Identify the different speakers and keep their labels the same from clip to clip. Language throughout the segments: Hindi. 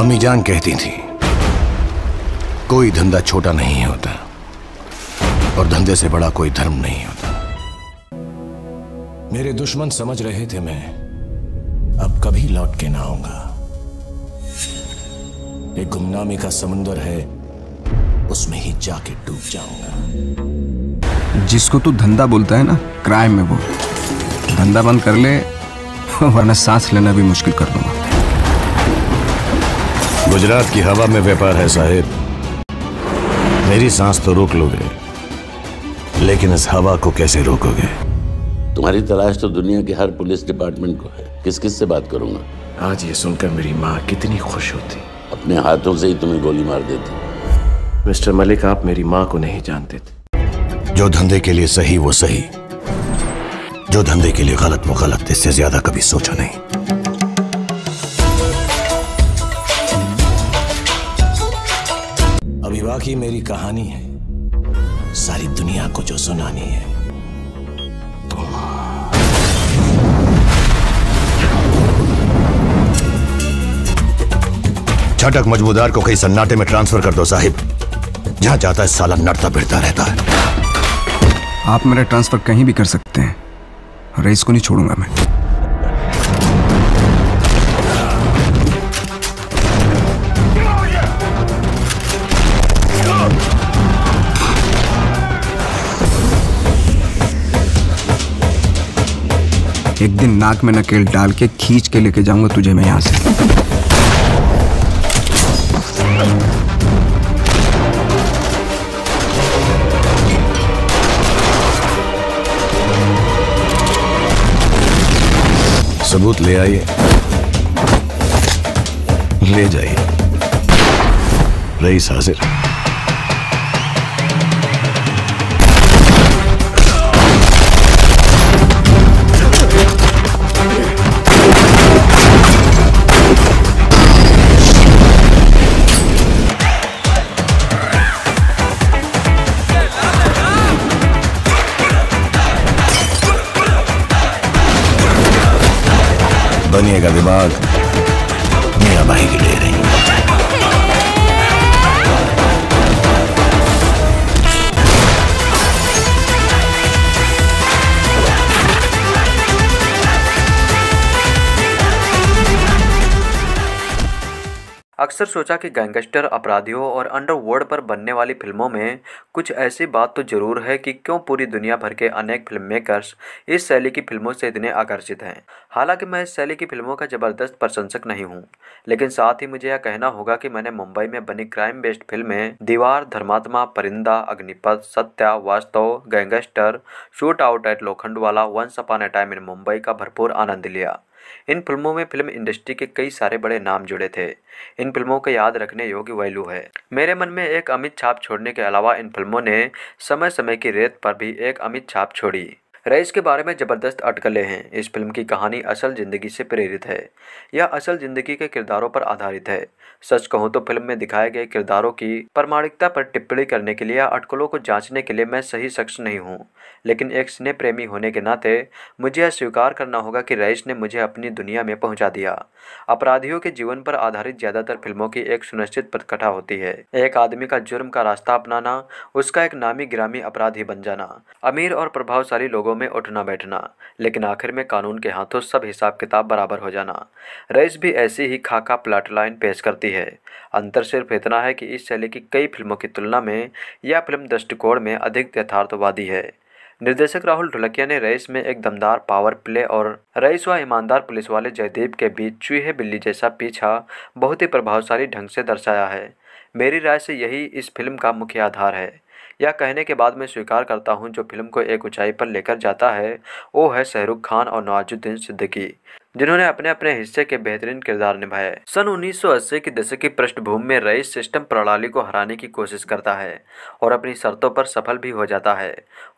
Speaker 1: अम्मी जान कहती थी कोई धंधा छोटा नहीं होता और धंधे से बड़ा कोई धर्म नहीं होता मेरे दुश्मन समझ रहे थे मैं अब कभी लौट के ना आऊंगा एक गुमनामी का समुंदर है उसमें ही जाके डूब
Speaker 2: जाऊंगा जिसको तू धंधा बोलता है ना क्राइम में वो धंधा बंद कर ले वरना सांस लेना भी मुश्किल कर दूंगा
Speaker 1: गुजरात की हवा में व्यापार है साहेब मेरी सांस तो रोक लोगे लेकिन इस हवा को कैसे रोकोगे तुम्हारी तलाश तो दुनिया के हर पुलिस डिपार्टमेंट को है किस किस से बात करूंगा आज ये सुनकर मेरी माँ कितनी खुश होती अपने हाथों से ही तुम्हें गोली मार देती मिस्टर मलिक आप मेरी माँ को नहीं जानते थे जो धंधे के लिए सही वो सही जो धंधे के लिए गलत वो गलत इससे ज्यादा कभी सोचा नहीं सेवा मेरी कहानी है सारी दुनिया को जो सुनानी है झटक मजबूदार को कहीं सन्नाटे में ट्रांसफर कर दो साहिब जहां जाता है साला नड़ता फिरता रहता है
Speaker 2: आप मेरा ट्रांसफर कहीं भी कर सकते हैं रेस को नहीं छोड़ूंगा मैं एक दिन नाक में नकेल डाल के खींच के लेके जाऊंगा तुझे मैं यहां से
Speaker 1: सबूत ले आइए ले जाइए रईस हाजिर बनिएगा दिमाग मेरा भाई
Speaker 3: अक्सर सोचा कि गैंगस्टर अपराधियों और अंडरवर्ल्ड पर बनने वाली फिल्मों में कुछ ऐसी बात तो ज़रूर है कि क्यों पूरी दुनिया भर के अनेक फिल्म मेकर्स इस शैली की फिल्मों से इतने आकर्षित हैं हालांकि मैं इस शैली की फिल्मों का ज़बरदस्त प्रशंसक नहीं हूँ लेकिन साथ ही मुझे यह कहना होगा कि मैंने मुंबई में बनी क्राइम बेस्ड फिल्में दीवार धर्मात्मा परिंदा Agneepath Satya Vaastav Gangster Shootout at वाला Once Upon a Time in Mumbai का भरपूर आनंद लिया इन फिल्मों में फिल्म इंडस्ट्री के कई सारे बड़े नाम जुड़े थे इन फिल्मों के याद रखने योग्य वैल्यू है मेरे मन में एक अमित छाप छोड़ने के अलावा इन फिल्मों ने समय समय की रेत पर भी एक अमित छाप छोड़ी रईस के बारे में ज़बरदस्त अटकलें हैं इस फिल्म की कहानी असल ज़िंदगी से प्रेरित है यह असल ज़िंदगी के किरदारों पर आधारित है सच कहूँ तो फिल्म में दिखाए गए किरदारों की प्रमाणिकता पर टिप्पणी करने के लिए या अटकलों को जांचने के लिए मैं सही शख्स नहीं हूँ लेकिन एक स्नेह प्रेमी होने के नाते मुझे यह स्वीकार करना होगा कि रईस ने मुझे अपनी दुनिया में पहुंचा दिया अपराधियों के जीवन पर आधारित ज़्यादातर फिल्मों की एक सुनिश्चित पटकथा होती है एक आदमी का जुर्म का रास्ता अपनाना उसका एक नामी गिरामी अपराधी बन जाना अमीर और प्रभावशाली लोगों में उठना बैठना लेकिन आखिर में कानून के हाथों सब हिसाब किताब बराबर हो जाना रईस भी ऐसी ही खाका प्लाट लाइन पेश करती है अंतर सिर्फ इतना है कि इस शैली की कई फिल्मों की तुलना में यह फिल्म दृष्टिकोण में अधिक यथार्थवादी है निर्देशक राहुल ढुलकिया ने रईस में एक दमदार पावर प्ले और रईस व ईमानदार पुलिस वाले जयदीप के बीच चूहे बिल्ली जैसा पीछा बहुत ही प्रभावशाली ढंग से दर्शाया है मेरी राय से यही इस फिल्म का मुख्य आधार है यह कहने के बाद मैं स्वीकार करता हूँ जो फिल्म को एक ऊंचाई पर लेकर जाता है वो है शाहरुख खान और नवाजुद्दीन सिद्दीकी जिन्होंने अपने अपने हिस्से के बेहतरीन किरदार निभाए सन 1980 के दशक की पृष्ठभूमि में रईस सिस्टम प्रणाली को हराने की कोशिश करता है और अपनी शर्तों पर सफल भी हो जाता है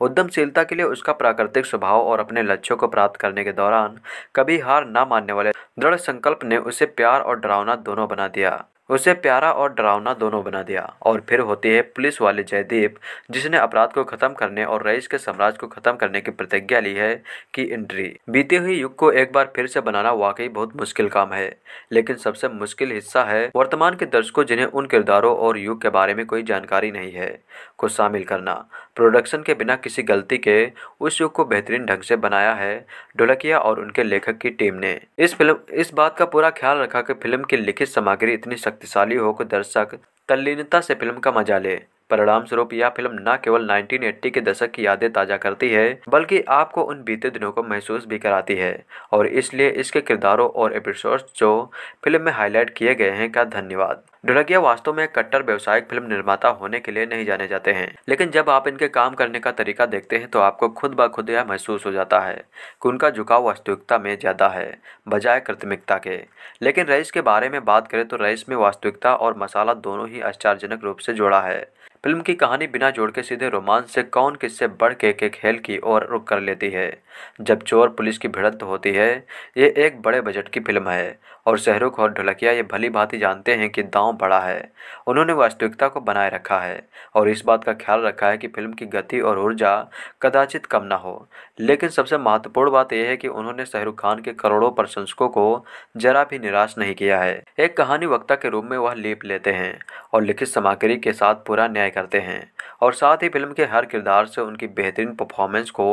Speaker 3: उद्यमशीलता के लिए उसका प्राकृतिक स्वभाव और अपने लक्ष्यों को प्राप्त करने के दौरान कभी हार न मानने वाले दृढ़ संकल्प ने उसे प्यार और डरावना दोनों बना दिया उसे प्यारा और डरावना दोनों बना दिया और फिर होते हैं पुलिस वाले जयदीप जिसने अपराध को खत्म करने और रईस के साम्राज्य को खत्म करने की प्रतिज्ञा ली है कि एंट्री बीते हुए युग को एक बार फिर से बनाना वाकई बहुत मुश्किल काम है लेकिन सबसे मुश्किल हिस्सा है वर्तमान के दर्शकों जिन्हें उन किरदारों और युग के बारे में कोई जानकारी नहीं है को शामिल करना प्रोडक्शन के बिना किसी गलती के उस युग को बेहतरीन ढंग से बनाया है ढोलकिया और उनके लेखक की टीम ने इस फिल्म इस बात का पूरा ख्याल रखा कि फिल्म की लिखित सामग्री इतनी शक्तिशाली हो कि दर्शक तल्लीनता से फिल्म का मजा ले परिणाम स्वरूप यह फिल्म न केवल 1980 के दशक की यादें ताज़ा करती है बल्कि आपको उन बीते दिनों को महसूस भी कराती है और इसलिए इसके किरदारों और एपिसोड्स जो फिल्म में हाईलाइट किए गए हैं का धन्यवाद ढुलगिया वास्तव में कट्टर व्यवसायिक फिल्म निर्माता होने के लिए नहीं जाने जाते हैं लेकिन जब आप इनके काम करने का तरीका देखते हैं तो आपको खुद ब खुद यह महसूस हो जाता है कि उनका झुकाव वास्तविकता में ज़्यादा है बजाय कृत्रिमिकता के लेकिन रईस के बारे में बात करें तो रईस में वास्तविकता और मसाला दोनों ही आश्चर्यजनक रूप से जोड़ा है फिल्म की कहानी बिना जोड़ के सीधे रोमांस से कौन किससे बढ़ के के खेल की ओर रुख कर लेती है जब चोर पुलिस की भिड़ंत होती है ये एक बड़े बजट की फिल्म है और शहरुख और ढुलकिया ये भली भांति जानते हैं कि दांव बड़ा है उन्होंने वास्तविकता को बनाए रखा है और इस बात का ख्याल रखा है कि फिल्म की गति और ऊर्जा कदाचित कम ना हो लेकिन सबसे महत्वपूर्ण बात यह है कि उन्होंने शाहरुख खान के करोड़ों प्रशंसकों को जरा भी निराश नहीं किया है एक कहानी वक्ता के रूप में वह लीप लेते हैं और लिखित सामग्री के साथ पूरा न्याय करते हैं और साथ ही फिल्म के हर किरदार से उनकी बेहतरीन परफॉर्मेंस को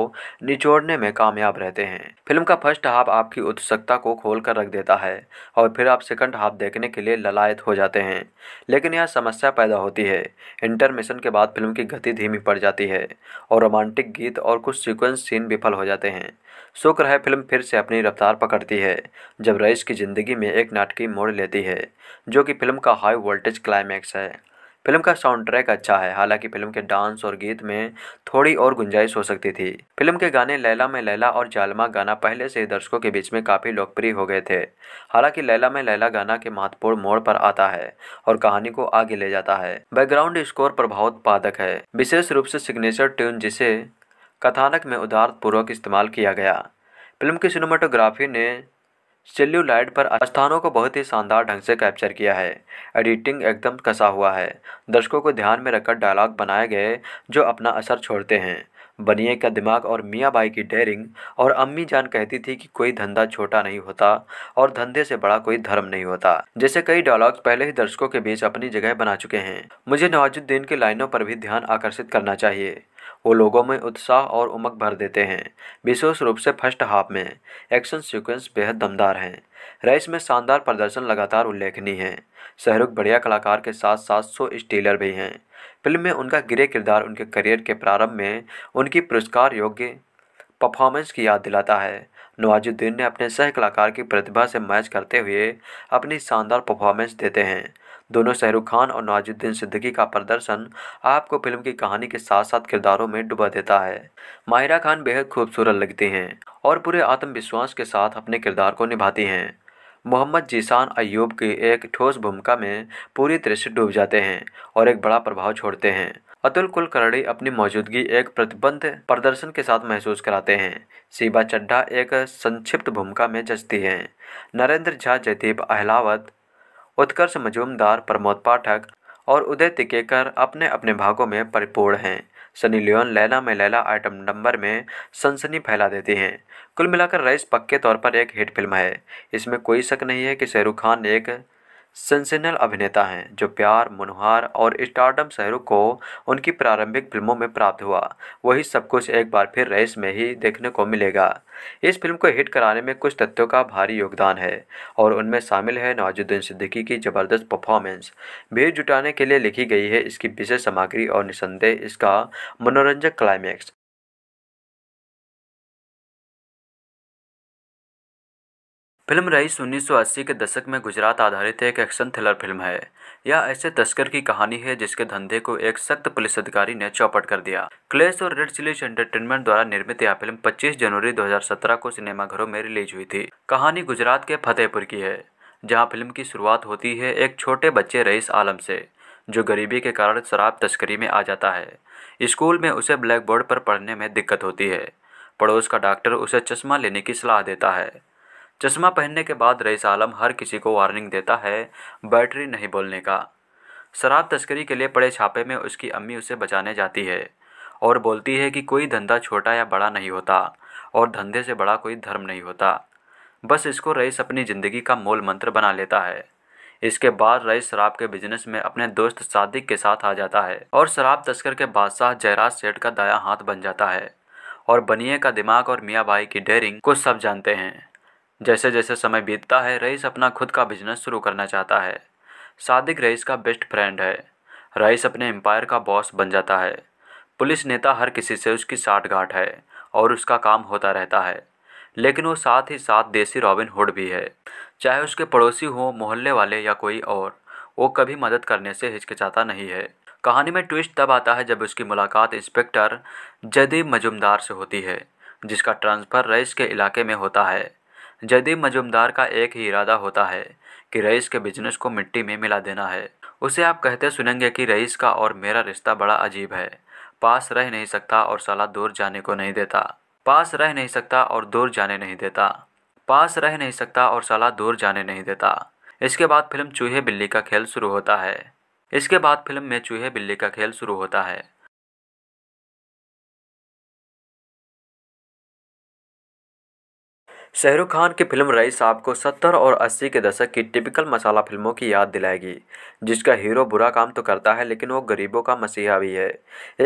Speaker 3: निचोड़ने में कामयाब रहते हैं फिल्म का फर्स्ट हाफ आपकी उत्सुकता को खोल कर रख देता है और फिर आप सेकंड हाफ देखने के लिए ललायत हो जाते हैं लेकिन यह समस्या पैदा होती है इंटरमिशन के बाद फिल्म की गति धीमी पड़ जाती है और रोमांटिक गीत और कुछ सीक्वेंस सीन विफल हो जाते हैं शुक्र है फिल्म फिर से अपनी रफ्तार पकड़ती है जब रईस की ज़िंदगी में एक नाटकीय मोड़ लेती है जो कि फिल्म का हाई वोल्टेज क्लाइमैक्स है फिल्म का साउंड ट्रैक अच्छा है हालांकि फिल्म के डांस और गीत में थोड़ी और गुंजाइश हो सकती थी फिल्म के गाने लैला में लैला और जालमा गाना पहले से दर्शकों के बीच में काफ़ी लोकप्रिय हो गए थे हालांकि लैला में लैला गाना के महत्वपूर्ण मोड़ पर आता है और कहानी को आगे ले जाता है बैकग्राउंड स्कोर प्रभाव पादक है विशेष रूप से सिग्नेचर ट्यून जिसे कथानक में उदारपूर्वक इस्तेमाल किया गया फिल्म की सिनेमाटोग्राफी ने सेल्यूलाइट पर स्थानों को बहुत ही शानदार ढंग से कैप्चर किया है एडिटिंग एकदम कसा हुआ है दर्शकों को ध्यान में रखकर डायलॉग बनाए गए जो अपना असर छोड़ते हैं बनिए का दिमाग और मियाँ बाई की डेयरिंग और अम्मी जान कहती थी कि कोई धंधा छोटा नहीं होता और धंधे से बड़ा कोई धर्म नहीं होता जैसे कई डायलॉग्स पहले ही दर्शकों के बीच अपनी जगह बना चुके हैं मुझे नवाजुद्दीन की लाइनों पर भी ध्यान आकर्षित करना चाहिए वो लोगों में उत्साह और उमंग भर देते हैं विशेष रूप से फर्स्ट हाफ में एक्शन सीक्वेंस बेहद दमदार हैं रेस में शानदार प्रदर्शन लगातार उल्लेखनीय है शाहरुख बढ़िया कलाकार के साथ साथ शो स्टीलर भी हैं फिल्म में उनका गिरे किरदार उनके करियर के प्रारंभ में उनकी पुरस्कार योग्य परफॉर्मेंस की याद दिलाता है नवाजुद्दीन ने अपने सह कलाकार की प्रतिभा से मैच करते हुए अपनी शानदार परफॉर्मेंस देते हैं दोनों शाहरुख खान और नवाजुद्दीन सिद्दीकी का प्रदर्शन आपको फिल्म की कहानी के साथ साथ किरदारों में डुबा देता है माहिरा खान बेहद खूबसूरत लगती हैं और पूरे आत्मविश्वास के साथ अपने किरदार को निभाती हैं मोहम्मद जीशान अयूब की एक ठोस भूमिका में पूरी तरह से डूब जाते हैं और एक बड़ा प्रभाव छोड़ते हैं अतुल कुलकर्णी अपनी मौजूदगी एक प्रतिबंध प्रदर्शन के साथ महसूस कराते हैं शिबा चड्ढा एक संक्षिप्त भूमिका में जचती हैं नरेंद्र झा जयदीप अहलावत उत्कर्ष मजूमदार प्रमोद पाठक और उदय तिकेकर अपने अपने भागों में परिपूर्ण हैं सनी लियोन लैला में लैला आइटम नंबर में सनसनी फैला देती हैं कुल मिलाकर रईस पक्के तौर पर एक हिट फिल्म है इसमें कोई शक नहीं है कि शाहरुख खान एक सेंसेनल अभिनेता हैं जो प्यार मनोहार और स्टारडम शहरों को उनकी प्रारंभिक फिल्मों में प्राप्त हुआ वही सब कुछ एक बार फिर रेस में ही देखने को मिलेगा इस फिल्म को हिट कराने में कुछ तत्वों का भारी योगदान है और उनमें शामिल है नवाजुद्दीन सिद्दीकी की ज़बरदस्त परफॉर्मेंस भीड़ जुटाने के लिए लिखी गई है इसकी विशेष
Speaker 1: सामग्री और निसंदेह इसका मनोरंजक क्लाइमैक्स फिल्म रईस 1980 के दशक
Speaker 3: में गुजरात आधारित एक एक्शन थ्रिलर फिल्म है यह ऐसे तस्कर की कहानी है जिसके धंधे को एक सख्त पुलिस अधिकारी ने चौपट कर दिया क्लेश और रेड चिलीज एंटरटेनमेंट द्वारा निर्मित यह फिल्म 25 जनवरी 2017 को सिनेमाघरों में रिलीज हुई थी कहानी गुजरात के फतेहपुर की है जहाँ फिल्म की शुरुआत होती है एक छोटे बच्चे रईस आलम से जो गरीबी के कारण शराब तस्करी में आ जाता है स्कूल में उसे ब्लैक बोर्ड पर पढ़ने में दिक्कत होती है पड़ोस का डॉक्टर उसे चश्मा लेने की सलाह देता है चश्मा पहनने के बाद रईस आलम हर किसी को वार्निंग देता है बैटरी नहीं बोलने का शराब तस्करी के लिए पड़े छापे में उसकी अम्मी उसे बचाने जाती है और बोलती है कि कोई धंधा छोटा या बड़ा नहीं होता और धंधे से बड़ा कोई धर्म नहीं होता बस इसको रईस अपनी ज़िंदगी का मूल मंत्र बना लेता है इसके बाद रईस शराब के बिजनेस में अपने दोस्त सादिक के साथ आ जाता है और शराब तस्कर के बादशाह जयराज सेठ का दाया हाथ बन जाता है और बनिए का दिमाग और मियाँ भाई की डेयरिंग को सब जानते हैं जैसे जैसे समय बीतता है रईस अपना खुद का बिजनेस शुरू करना चाहता है सादिक रईस का बेस्ट फ्रेंड है रईस अपने एम्पायर का बॉस बन जाता है पुलिस नेता हर किसी से उसकी साठगांठ है और उसका काम होता रहता है लेकिन वो साथ ही साथ देसी रॉबिन हुड भी है चाहे उसके पड़ोसी हो मोहल्ले वाले या कोई और वो कभी मदद करने से हिचकिचाता नहीं है कहानी में ट्विस्ट तब आता है जब उसकी मुलाकात इंस्पेक्टर जदीब मजुमदार से होती है जिसका ट्रांसफ़र रईस के इलाके में होता है जदीब मजुमदार का एक ही इरादा होता है कि रईस के बिजनेस को मिट्टी में मिला देना है उसे आप कहते सुनेंगे कि रईस का और मेरा रिश्ता बड़ा अजीब है पास रह नहीं सकता और सलाह दूर जाने को नहीं देता पास रह नहीं सकता और दूर जाने नहीं देता पास रह नहीं सकता और सलाह दूर जाने नहीं देता इसके बाद फिल्म चूहे बिल्ली का खेल शुरू होता है इसके बाद फिल्म में चूहे बिल्ली का खेल
Speaker 1: शुरू होता है शाहरुख खान की फिल्म रईस आपको 70 और 80 के दशक की
Speaker 3: टिपिकल मसाला फिल्मों की याद दिलाएगी जिसका हीरो बुरा काम तो करता है लेकिन वो गरीबों का मसीहा भी है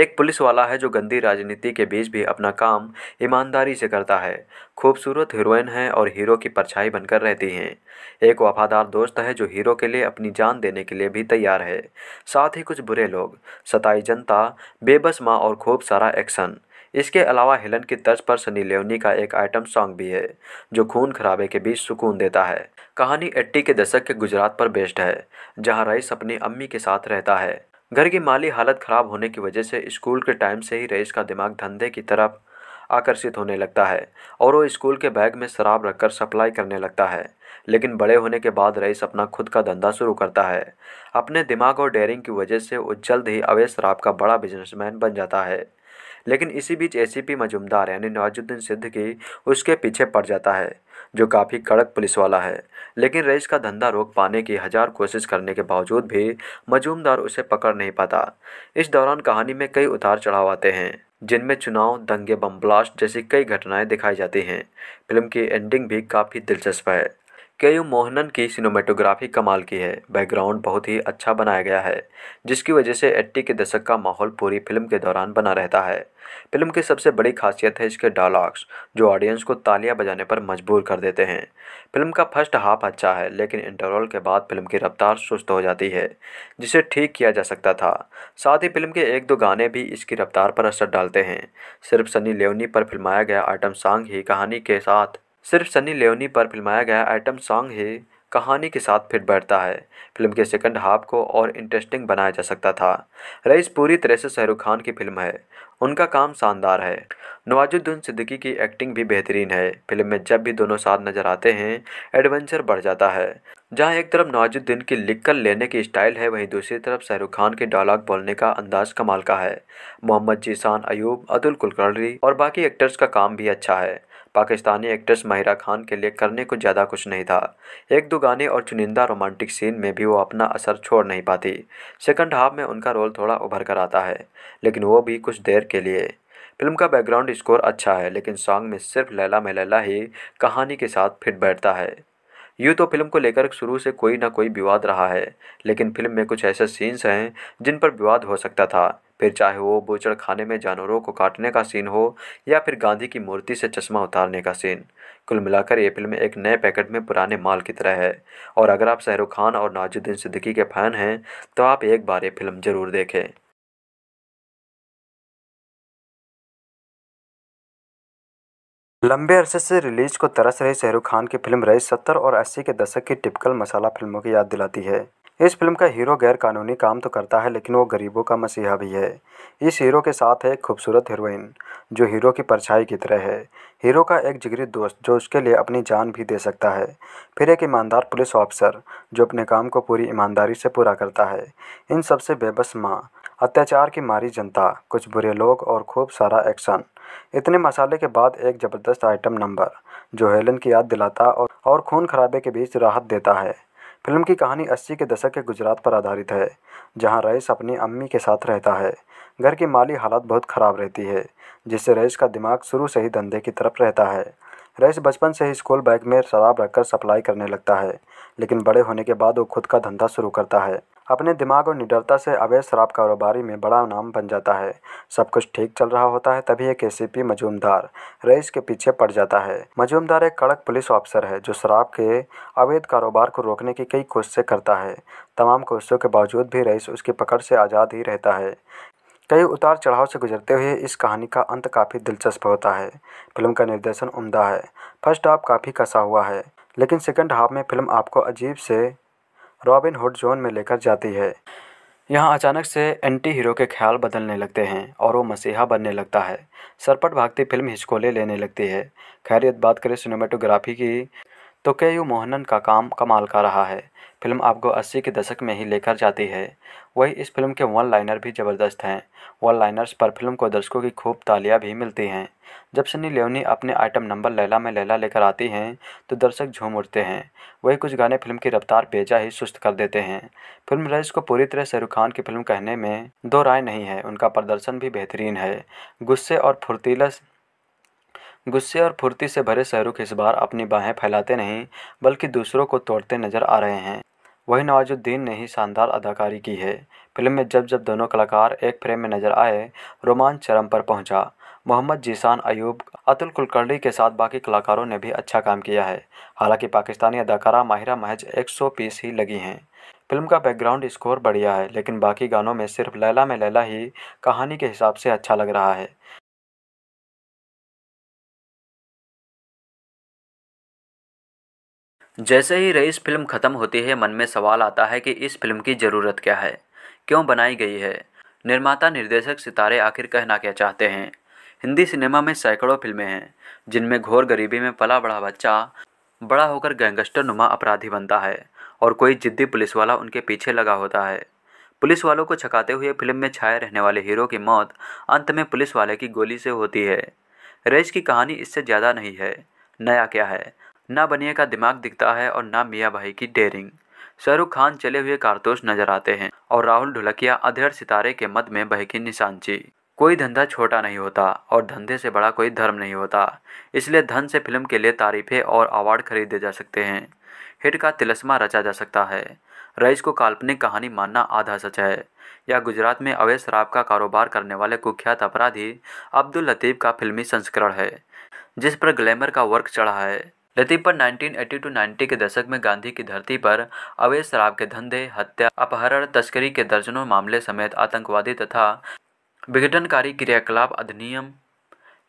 Speaker 3: एक पुलिस वाला है जो गंदी राजनीति के बीच भी अपना काम ईमानदारी से करता है खूबसूरत हीरोइन है और हीरो की परछाई बनकर रहती हैं एक वफादार दोस्त है जो हीरो के लिए अपनी जान देने के लिए भी तैयार है साथ ही कुछ बुरे लोग सताई जनता बेबस माँ और खूब सारा एक्शन इसके अलावा हेलन की तर्ज पर सनी लेवनी का एक आइटम सॉन्ग भी है जो खून खराबे के बीच सुकून देता है कहानी एट्टी के दशक के गुजरात पर बेस्ड है जहाँ रईस अपनी अम्मी के साथ रहता है घर की माली हालत खराब होने की वजह से स्कूल के टाइम से ही रईस का दिमाग धंधे की तरफ आकर्षित होने लगता है और वो स्कूल के बैग में शराब रखकर सप्लाई करने लगता है लेकिन बड़े होने के बाद रईस अपना खुद का धंधा शुरू करता है अपने दिमाग और डेयरिंग की वजह से वो जल्द ही अवैध शराब का बड़ा बिजनेसमैन बन जाता है लेकिन इसी बीच एसीपी मजुमदार यानी नवाजुद्दीन सिद्दीकी उसके पीछे पड़ जाता है जो काफ़ी कड़क पुलिस वाला है लेकिन रईस का धंधा रोक पाने की हजार कोशिश करने के बावजूद भी मजूमदार उसे पकड़ नहीं पाता इस दौरान कहानी में कई उतार चढ़ाव आते हैं जिनमें चुनाव दंगे बम ब्लास्ट जैसी कई घटनाएं दिखाई जाती हैं फिल्म की एंडिंग भी काफ़ी दिलचस्प है के यू मोहनन की सिनेमेटोग्राफी कमाल की है बैकग्राउंड बहुत ही अच्छा बनाया गया है जिसकी वजह से एट्टी के दशक का माहौल पूरी फिल्म के दौरान बना रहता है फिल्म की सबसे बड़ी खासियत है इसके डायलॉग्स जो ऑडियंस को तालियां बजाने पर मजबूर कर देते हैं फिल्म का फर्स्ट हाफ अच्छा है लेकिन इंटरवल के बाद फिल्म की रफ्तार सुस्त हो जाती है जिसे ठीक किया जा सकता था साथ ही फिल्म के एक दो गाने भी इसकी रफ्तार पर असर डालते हैं सिर्फ सनी लेवनी पर फिल्माया गया आइटम सॉन्ग ही कहानी के साथ सिर्फ सनी लियोनी पर फिल्माया गया आइटम सॉन्ग ही कहानी के साथ फिट बैठता है फिल्म के सेकंड हाफ को और इंटरेस्टिंग बनाया जा सकता था रईस पूरी तरह से शाहरुख खान की फिल्म है उनका काम शानदार है नवाजुद्दीन सिद्दीकी की एक्टिंग भी बेहतरीन है फिल्म में जब भी दोनों साथ नजर आते हैं एडवेंचर बढ़ जाता है जहाँ एक तरफ नवाजुद्दीन की लिखकर लेने की स्टाइल है वहीं दूसरी तरफ शाहरुख खान के डायलॉग बोलने का अंदाज कमाल का है मोहम्मद जीसान अयूब अतुल कुलकर्णी और बाकी एक्टर्स का काम भी अच्छा है पाकिस्तानी एक्ट्रेस माहिरा खान के लिए करने को ज़्यादा कुछ नहीं था एक दो गाने और चुनिंदा रोमांटिक सीन में भी वो अपना असर छोड़ नहीं पाती सेकंड हाफ में उनका रोल थोड़ा उभर कर आता है लेकिन वो भी कुछ देर के लिए फिल्म का बैकग्राउंड स्कोर अच्छा है लेकिन सॉन्ग में सिर्फ लैला में लैला ही कहानी के साथ फिट बैठता है यूँ तो फिल्म को लेकर शुरू से कोई ना कोई विवाद रहा है लेकिन फिल्म में कुछ ऐसे सीन्स हैं जिन पर विवाद हो सकता था फिर चाहे वो बोचड़ खाने में जानवरों को काटने का सीन हो या फिर गांधी की मूर्ति से चश्मा उतारने का सीन कुल मिलाकर ये फिल्म एक नए पैकेट में पुराने माल की तरह है और अगर
Speaker 1: आप शाहरुख खान और नाजुद्दीन सिद्दीकी के फ़ैन हैं तो आप एक बार ये फिल्म ज़रूर देखें लंबे अरसे से रिलीज को तरस रही शाहरुख खान की फिल्म रईस सत्तर और अस्सी के दशक की टिपिकल मसाला
Speaker 2: फिल्मों की याद दिलाती है इस फिल्म का हीरो गैरकानूनी काम तो करता है लेकिन वो गरीबों का मसीहा भी है इस हीरो के साथ है एक खूबसूरत हीरोइन जो हीरो की परछाई की तरह है हीरो का एक जिगरी दोस्त जो उसके लिए अपनी जान भी दे सकता है फिर एक ईमानदार पुलिस ऑफिसर जो अपने काम को पूरी ईमानदारी से पूरा करता है इन सबसे बेबस माँ अत्याचार की मारी जनता कुछ बुरे लोग और खूब सारा एक्शन इतने मसाले के बाद एक ज़बरदस्त आइटम नंबर जो हेलन की याद दिलाता और खून खराबे के बीच राहत देता है फिल्म की कहानी अस्सी के दशक के गुजरात पर आधारित है जहाँ रईस अपनी अम्मी के साथ रहता है घर की माली हालत बहुत ख़राब रहती है जिससे रईस का दिमाग शुरू से ही धंधे की तरफ रहता है रईस बचपन से ही स्कूल बैग में शराब रखकर सप्लाई करने लगता है लेकिन बड़े होने के बाद वो खुद का धंधा शुरू करता है अपने दिमाग और निडरता से अवैध शराब कारोबारी में बड़ा नाम बन जाता है सब कुछ ठीक चल रहा होता है तभी एक एसीपी मजूमदार रईस के पीछे पड़ जाता है मजूमदार एक कड़क पुलिस ऑफिसर है जो शराब के अवैध कारोबार को रोकने की कई कोशिशें करता है तमाम कोशिशों के बावजूद भी रईस उसकी पकड़ से आज़ाद ही रहता है कई उतार चढ़ाव से गुजरते हुए इस कहानी का अंत काफ़ी दिलचस्प होता है फिल्म का निर्देशन उमदा है फर्स्ट हाफ काफ़ी कसा हुआ है लेकिन सेकंड हाफ में फिल्म आपको अजीब से रॉबिन हुड जोन में लेकर जाती है यहाँ अचानक से एंटी हीरो के ख्याल बदलने लगते हैं और वो मसीहा बनने लगता है सरपट भागती फिल्म हिचकोले लेने लगती है खैरियत बात करें सिनेमाटोग्राफी की तो के यू मोहनन का काम कमाल का रहा है फिल्म आपको अस्सी के दशक में ही लेकर जाती है वही इस फिल्म के वन लाइनर भी ज़बरदस्त हैं वन लाइनर्स पर फिल्म को दर्शकों की खूब तालियां भी मिलती हैं जब सनी लियोनी अपने आइटम नंबर लैला में लैला लेकर आती हैं तो दर्शक झूम उठते हैं वही कुछ गाने फिल्म की रफ्तार बेजा ही सुस्त कर देते हैं फिल्म रईस को पूरी तरह शाहरुख खान की फिल्म कहने में दो राय नहीं है उनका प्रदर्शन भी बेहतरीन है गुस्से और फुर्तीला गुस्से और फुर्ती से भरे शाहरुख इस बार अपनी बाहें फैलाते नहीं बल्कि दूसरों को तोड़ते नजर आ रहे हैं वही नवाजुद्दीन ने ही शानदार अदाकारी की है फिल्म में जब जब दोनों कलाकार एक फ्रेम में नजर आए रोमांच चरम पर पहुंचा मोहम्मद जीशान अयूब अतुल कुलकर्णी के साथ बाकी कलाकारों ने भी अच्छा काम किया है हालांकि पाकिस्तानी अदाकारा माहिरा महज 100 पीस ही लगी हैं फिल्म का बैकग्राउंड स्कोर बढ़िया है लेकिन बाकी गानों में सिर्फ लैला में लैला ही
Speaker 1: कहानी के हिसाब से अच्छा लग रहा है जैसे ही रईस फिल्म ख़त्म होती
Speaker 3: है मन में सवाल आता है कि इस फिल्म की ज़रूरत क्या है क्यों बनाई गई है निर्माता निर्देशक सितारे आखिर कहना क्या चाहते हैं हिंदी सिनेमा में सैकड़ों फिल्में हैं जिनमें घोर गरीबी में पला बड़ा बच्चा बड़ा होकर गैंगस्टर नुमा अपराधी बनता है और कोई जिद्दी पुलिस वाला उनके पीछे लगा होता है पुलिस वालों को छकाते हुए फिल्म में छाए रहने वाले हीरो की मौत अंत में पुलिस वाले की गोली से होती है रईस की कहानी इससे ज़्यादा नहीं है नया क्या है ना बनिए का दिमाग दिखता है और ना मियाँ भाई की डेयरिंग शाहरुख खान चले हुए कारतूस नजर आते हैं और राहुल ढुलकिया अधेर सितारे के मध में बहकी निशानची कोई धंधा छोटा नहीं होता और धंधे से बड़ा कोई धर्म नहीं होता इसलिए धन से फिल्म के लिए तारीफें और अवार्ड खरीदे जा सकते हैं हिट का तिलस्मा रचा जा सकता है रईस को काल्पनिक कहानी मानना आधा सच है या गुजरात में अवैध शराब का कारोबार करने वाले कुख्यात अपराधी अब्दुल लतीफ़ का फिल्मी संस्करण है जिस पर ग्लैमर का वर्क चढ़ा है यदि पर 1980 टू 90 के दशक में गांधी की धरती पर अवैध शराब के धंधे हत्या अपहरण तस्करी के दर्जनों मामले समेत आतंकवादी तथा विघटनकारी क्रियाकलाप अधिनियम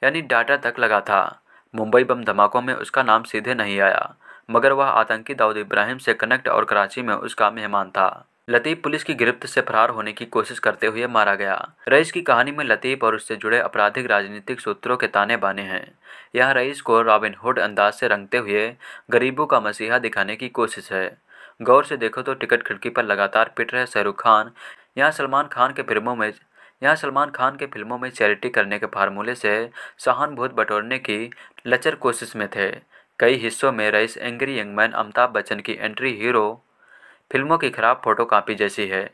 Speaker 3: यानी डाटा तक लगा था मुंबई बम धमाकों में उसका नाम सीधे नहीं आया मगर वह आतंकी दाऊद इब्राहिम से कनेक्ट और कराची में उसका मेहमान था लतीफ़ पुलिस की गिरफ्त से फरार होने की कोशिश करते हुए मारा गया रईस की कहानी में लतीफ़ और उससे जुड़े आपराधिक राजनीतिक सूत्रों के ताने बाने हैं यह रईस को रॉबिनहुड अंदाज से रंगते हुए गरीबों का मसीहा दिखाने की कोशिश है गौर से देखो तो टिकट खिड़की पर लगातार पिट रहे शाहरुख खान यहाँ सलमान खान के फिल्मों में यहाँ सलमान खान के फिल्मों में चैरिटी करने के फार्मूले से सहानुभूत बटोरने की लचर कोशिश में थे कई हिस्सों में रईस एंग्री यंगमैन अमिताभ बच्चन की एंट्री हीरो फिल्मों की खराब फोटोकॉपी जैसी है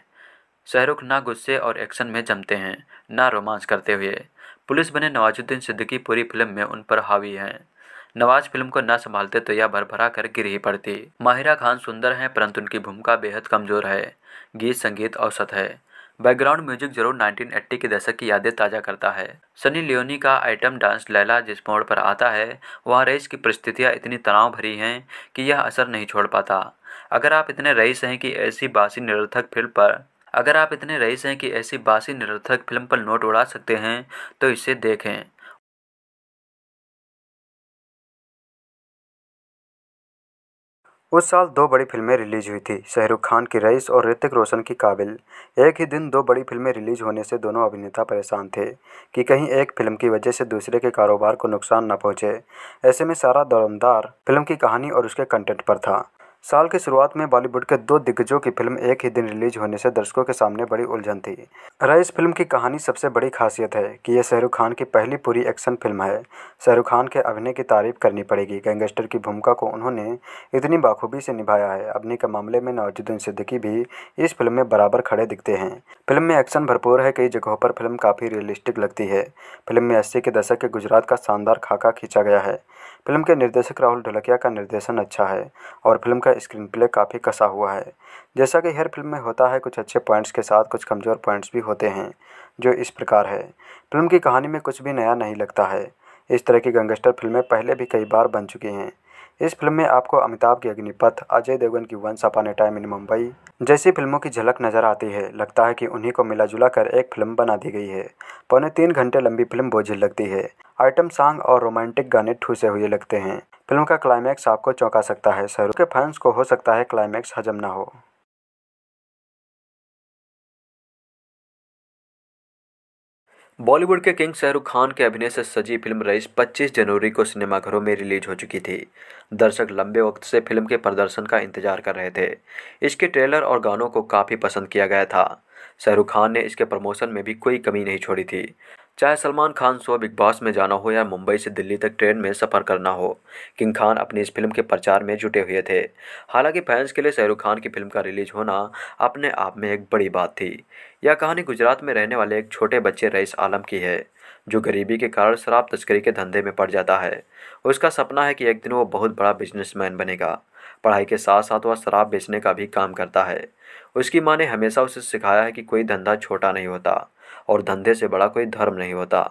Speaker 3: शाहरुख ना गुस्से और एक्शन में जमते हैं ना रोमांस करते हुए पुलिस बने नवाजुद्दीन सिद्दीकी पूरी फिल्म में उन पर हावी हैं नवाज फिल्म को ना संभालते तो यह भरभरा कर गिर ही पड़ती माहिरा खान सुंदर हैं परंतु उनकी भूमिका बेहद कमजोर है गीत संगीत औसत है बैकग्राउंड म्यूजिक जरूर 1980 के दशक की यादें ताज़ा करता है सनी लियोनी का आइटम डांस लैला जिस मोड़ पर आता है वहाँ रेस की परिस्थितियाँ इतनी तनाव भरी हैं कि यह असर नहीं छोड़ पाता अगर आप इतने रईस हैं कि ऐसी बासी निरर्थक फिल्म पर अगर आप इतने रईस हैं कि ऐसी बासी निरर्थक
Speaker 1: फिल्म पर नोट उड़ा सकते हैं तो इसे देखें उस साल दो बड़ी फिल्में रिलीज हुई
Speaker 2: थी शाहरुख खान की रईस और ऋतिक रोशन की काबिल एक ही दिन दो बड़ी फिल्में रिलीज होने से दोनों अभिनेता परेशान थे कि कहीं एक फिल्म की वजह से दूसरे के कारोबार को नुकसान न पहुंचे ऐसे में सारा दरमदार फिल्म की कहानी और उसके कंटेंट पर था साल की शुरुआत में बॉलीवुड के दो दिग्गजों की फिल्म एक ही दिन रिलीज होने से दर्शकों के सामने बड़ी उलझन थी रईस फिल्म की कहानी सबसे बड़ी खासियत है कि यह शाहरुख खान की पहली पूरी एक्शन फिल्म है शाहरुख खान के अभिनय की तारीफ करनी पड़ेगी गैंगस्टर की भूमिका को उन्होंने इतनी बाखूबी से निभाया है अभिनय के मामले में नवाजुद्दीन सिद्दीकी भी इस फिल्म में बराबर खड़े दिखते हैं फिल्म में एक्शन भरपूर है कई जगहों पर फिल्म काफ़ी रियलिस्टिक लगती है फिल्म में अस्सी के दशक के गुजरात का शानदार खाका खींचा गया है फिल्म के निर्देशक राहुल ढोलकिया का निर्देशन अच्छा है और फिल्म का स्क्रीन प्ले काफ़ी कसा हुआ है जैसा कि हर फिल्म में होता है कुछ अच्छे पॉइंट्स के साथ कुछ कमज़ोर पॉइंट्स भी होते हैं जो इस प्रकार है फिल्म की कहानी में कुछ भी नया नहीं लगता है इस तरह की गंगेस्टर फिल्में पहले भी कई बार बन चुकी हैं इस फिल्म में आपको अमिताभ की अग्निपथ अजय देवगन की वंश अपन ए टाइम इन मुंबई जैसी फिल्मों की झलक नजर आती है लगता है कि उन्हीं को मिला कर एक फिल्म बना दी गई है पौने तीन घंटे लंबी फिल्म बोझिल लगती है आइटम सॉन्ग और रोमांटिक गाने ठूसे
Speaker 1: हुए लगते हैं फिल्म का क्लाइमैक्स आपको चौंका सकता है शाहरुख के फैंस को हो सकता है क्लाइमैक्स हजम ना हो
Speaker 3: बॉलीवुड के किंग शाहरुख खान के अभिनय से सजी फिल्म रईस 25 जनवरी को सिनेमाघरों में रिलीज हो चुकी थी दर्शक लंबे वक्त से फिल्म के प्रदर्शन का इंतजार कर रहे थे इसके ट्रेलर और गानों को काफ़ी पसंद किया गया था शाहरुख खान ने इसके प्रमोशन में भी कोई कमी नहीं छोड़ी थी चाहे Salman Khan show Bigg Boss में जाना हो या मुंबई से दिल्ली तक ट्रेन में सफ़र करना हो किंग खान अपनी इस फिल्म के प्रचार में जुटे हुए थे हालांकि फैंस के लिए शाहरुख खान की फिल्म का रिलीज होना अपने आप में एक बड़ी बात थी यह कहानी गुजरात में रहने वाले एक छोटे बच्चे रईस आलम की है जो गरीबी के कारण शराब तस्करी के धंधे में पड़ जाता है उसका सपना है कि एक दिन वो बहुत बड़ा बिजनेसमैन बनेगा पढ़ाई के साथ साथ वह शराब बेचने का भी काम करता है उसकी माँ ने हमेशा उसे सिखाया है कि कोई धंधा छोटा नहीं होता और धंधे से बड़ा कोई धर्म नहीं होता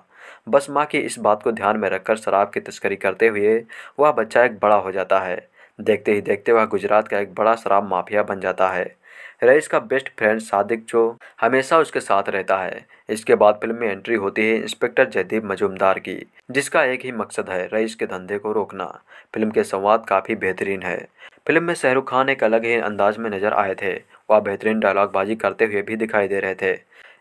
Speaker 3: बस माँ की इस बात को ध्यान में रखकर शराब की तस्करी करते हुए वह बच्चा एक बड़ा हो जाता है देखते ही देखते वह गुजरात का एक बड़ा शराब माफिया बन जाता है रईस का बेस्ट फ्रेंड सादिक जो हमेशा उसके साथ रहता है इसके बाद फिल्म में एंट्री होती है इंस्पेक्टर जयदीप मजूमदार की जिसका एक ही मकसद है रईस के धंधे को रोकना फिल्म के संवाद काफ़ी बेहतरीन है फिल्म में शाहरुख खान एक अलग ही अंदाज में नजर आए थे वह बेहतरीन डायलॉगबाजी करते हुए भी दिखाई दे रहे थे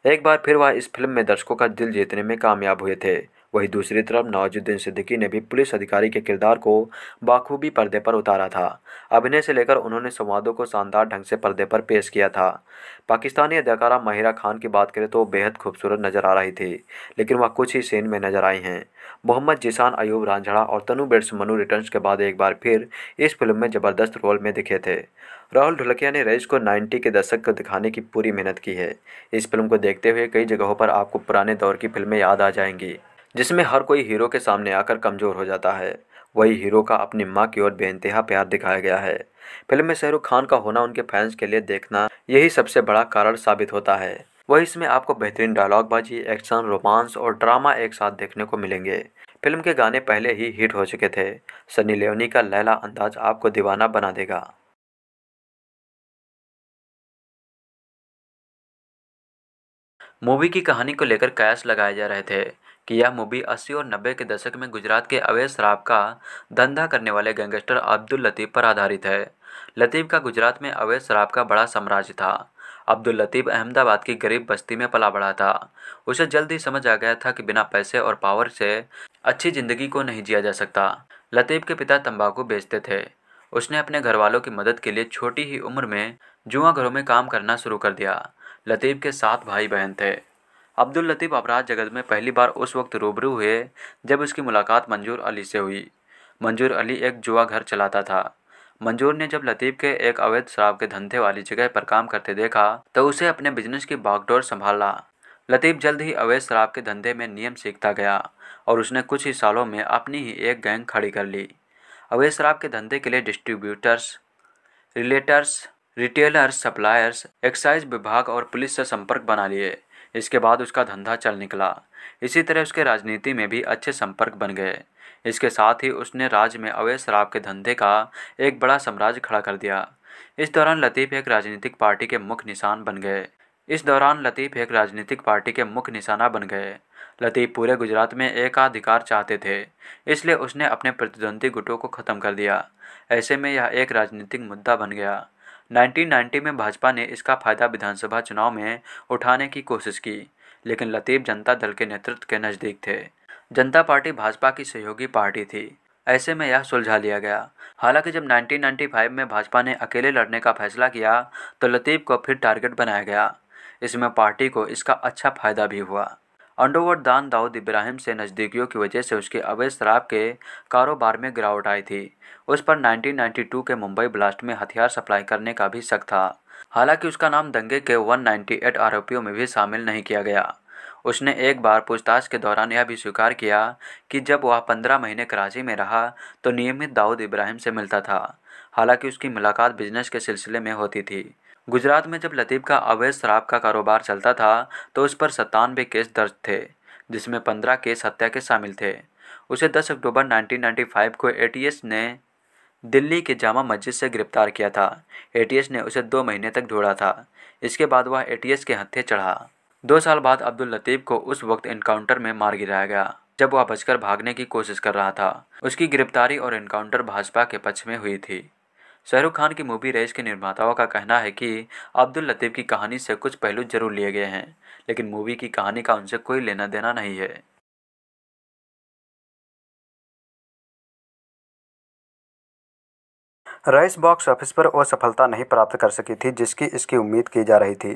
Speaker 3: एक बार फिर वह इस फिल्म में दर्शकों का दिल जीतने में कामयाब हुए थे वहीं दूसरी तरफ नवाजुद्दीन सिद्दीकी ने भी पुलिस अधिकारी के किरदार को बाखूबी पर्दे पर उतारा था अभिनय से लेकर उन्होंने संवादों को शानदार ढंग से पर्दे पर पेश किया था पाकिस्तानी अदाकारा माहिरा खान की बात करें तो बेहद खूबसूरत नज़र आ रही थी लेकिन वह कुछ ही सीन में नजर आई हैं मोहम्मद जिसान अयूब रांझड़ा और तनु बेट्स मनु रिटर्न के बाद एक बार फिर इस फिल्म में ज़बरदस्त रोल में दिखे थे राहुल ढुलकिया ने रईस को 90 के दशक को दिखाने की पूरी मेहनत की है इस फिल्म को देखते हुए कई जगहों पर आपको पुराने दौर की फिल्में याद आ जाएंगी जिसमें हर कोई हीरो के सामने आकर कमज़ोर हो जाता है वही हीरो का अपनी माँ की ओर बेानतहा प्यार दिखाया गया है फिल्म में शाहरुख खान का होना उनके फैंस के लिए देखना यही सबसे बड़ा कारण साबित होता है वही इसमें आपको बेहतरीन डायलॉगबाजी एक्शन रोमांस और ड्रामा एक साथ देखने को मिलेंगे फिल्म के गाने पहले ही हिट हो चुके
Speaker 1: थे सनी लियोनी का लैला अंदाज आपको दीवाना बना देगा मूवी की कहानी को
Speaker 3: लेकर कयास लगाए जा रहे थे कि यह मूवी अस्सी और नब्बे के दशक में गुजरात के अवैध शराब का धंधा करने वाले गैंगस्टर अब्दुल लतीफ़ पर आधारित है लतीफ़ का गुजरात में अवैध शराब का बड़ा साम्राज्य था अब्दुल लतीफ़ अहमदाबाद की गरीब बस्ती में पला बढ़ा था उसे जल्द ही समझ आ गया था कि बिना पैसे और पावर से अच्छी ज़िंदगी को नहीं जिया जा सकता लतीफ़ के पिता तंबाकू बेचते थे उसने अपने घर वालों की मदद के लिए छोटी ही उम्र में जुआ घरों में काम करना शुरू कर दिया लतीफ़ के सात भाई बहन थे अब्दुल लतीफ़ अपराध जगत में पहली बार उस वक्त रूबरू हुए जब उसकी मुलाकात मंजूर अली से हुई मंजूर अली एक जुआ घर चलाता था मंजूर ने जब लतीफ़ के एक अवैध शराब के धंधे वाली जगह पर काम करते देखा तो उसे अपने बिजनेस की बागडोर संभाला लतीफ़ जल्द ही अवैध शराब के धंधे में नियम सीखता गया और उसने कुछ ही सालों में अपनी ही एक गैंग खड़ी कर ली अवैध शराब के धंधे के लिए distributors realtors retailers suppliers excise विभाग और पुलिस से संपर्क बना लिए इसके बाद उसका धंधा चल निकला इसी तरह उसके राजनीति में भी अच्छे संपर्क बन गए इसके साथ ही उसने राज्य में अवैध शराब के धंधे का एक बड़ा साम्राज्य खड़ा कर दिया इस दौरान लतीफ़ एक राजनीतिक पार्टी के मुख्य निशान बन गए इस दौरान लतीफ़ एक राजनीतिक पार्टी के मुख्य निशाना बन गए लतीफ़ पूरे गुजरात में एकाधिकार चाहते थे इसलिए उसने अपने प्रतिद्वंदी गुटों को ख़त्म कर दिया ऐसे में यह एक राजनीतिक मुद्दा बन गया 1990 में भाजपा ने इसका फायदा विधानसभा चुनाव में उठाने की कोशिश की लेकिन लतीफ़ जनता दल के नेतृत्व के नज़दीक थे जनता पार्टी भाजपा की सहयोगी पार्टी थी ऐसे में यह सुलझा लिया गया हालांकि जब 1995 में भाजपा ने अकेले लड़ने का फैसला किया तो लतीफ़ को फिर टारगेट बनाया गया इसमें पार्टी को इसका अच्छा फायदा भी हुआ दान दाऊद इब्राहिम से नज़दीकियों की वजह से उसके अवैध शराब के कारोबार में गिरावट आई थी उस पर 1992 के मुंबई ब्लास्ट में हथियार सप्लाई करने का भी शक था हालांकि उसका नाम दंगे के 198 आरोपियों में भी शामिल नहीं किया गया उसने एक बार पूछताछ के दौरान यह भी स्वीकार किया कि जब वह पंद्रह महीने कराची में रहा तो नियमित दाऊद इब्राहिम से मिलता था हालांकि उसकी मुलाकात बिजनेस के सिलसिले में होती थी गुजरात में जब लतीफ़ का अवैध शराब का कारोबार चलता था तो उस पर सत्तानवे केस दर्ज थे जिसमें पंद्रह केस हत्या के शामिल थे उसे 10 अक्टूबर 1995 को एटीएस ने दिल्ली के जामा मस्जिद से गिरफ्तार किया था एटीएस ने उसे दो महीने तक ढूंढा था इसके बाद वह एटीएस के हत्थे चढ़ा दो साल बाद अब्दुल लतीफ़ को उस वक्त इनकाउंटर में मार गिराया गया जब वह बचकर भागने की कोशिश कर रहा था उसकी गिरफ्तारी और इनकाउंटर भाजपा के पक्ष में हुई थी शाहरुख खान की मूवी रेस के निर्माताओं का कहना है कि अब्दुल लतीफ़ की कहानी से कुछ पहलू जरूर लिए गए हैं लेकिन मूवी की कहानी का उनसे
Speaker 1: कोई लेना देना नहीं है रईस बॉक्स ऑफिस पर वह सफलता नहीं प्राप्त कर सकी
Speaker 2: थी जिसकी इसकी उम्मीद की जा रही थी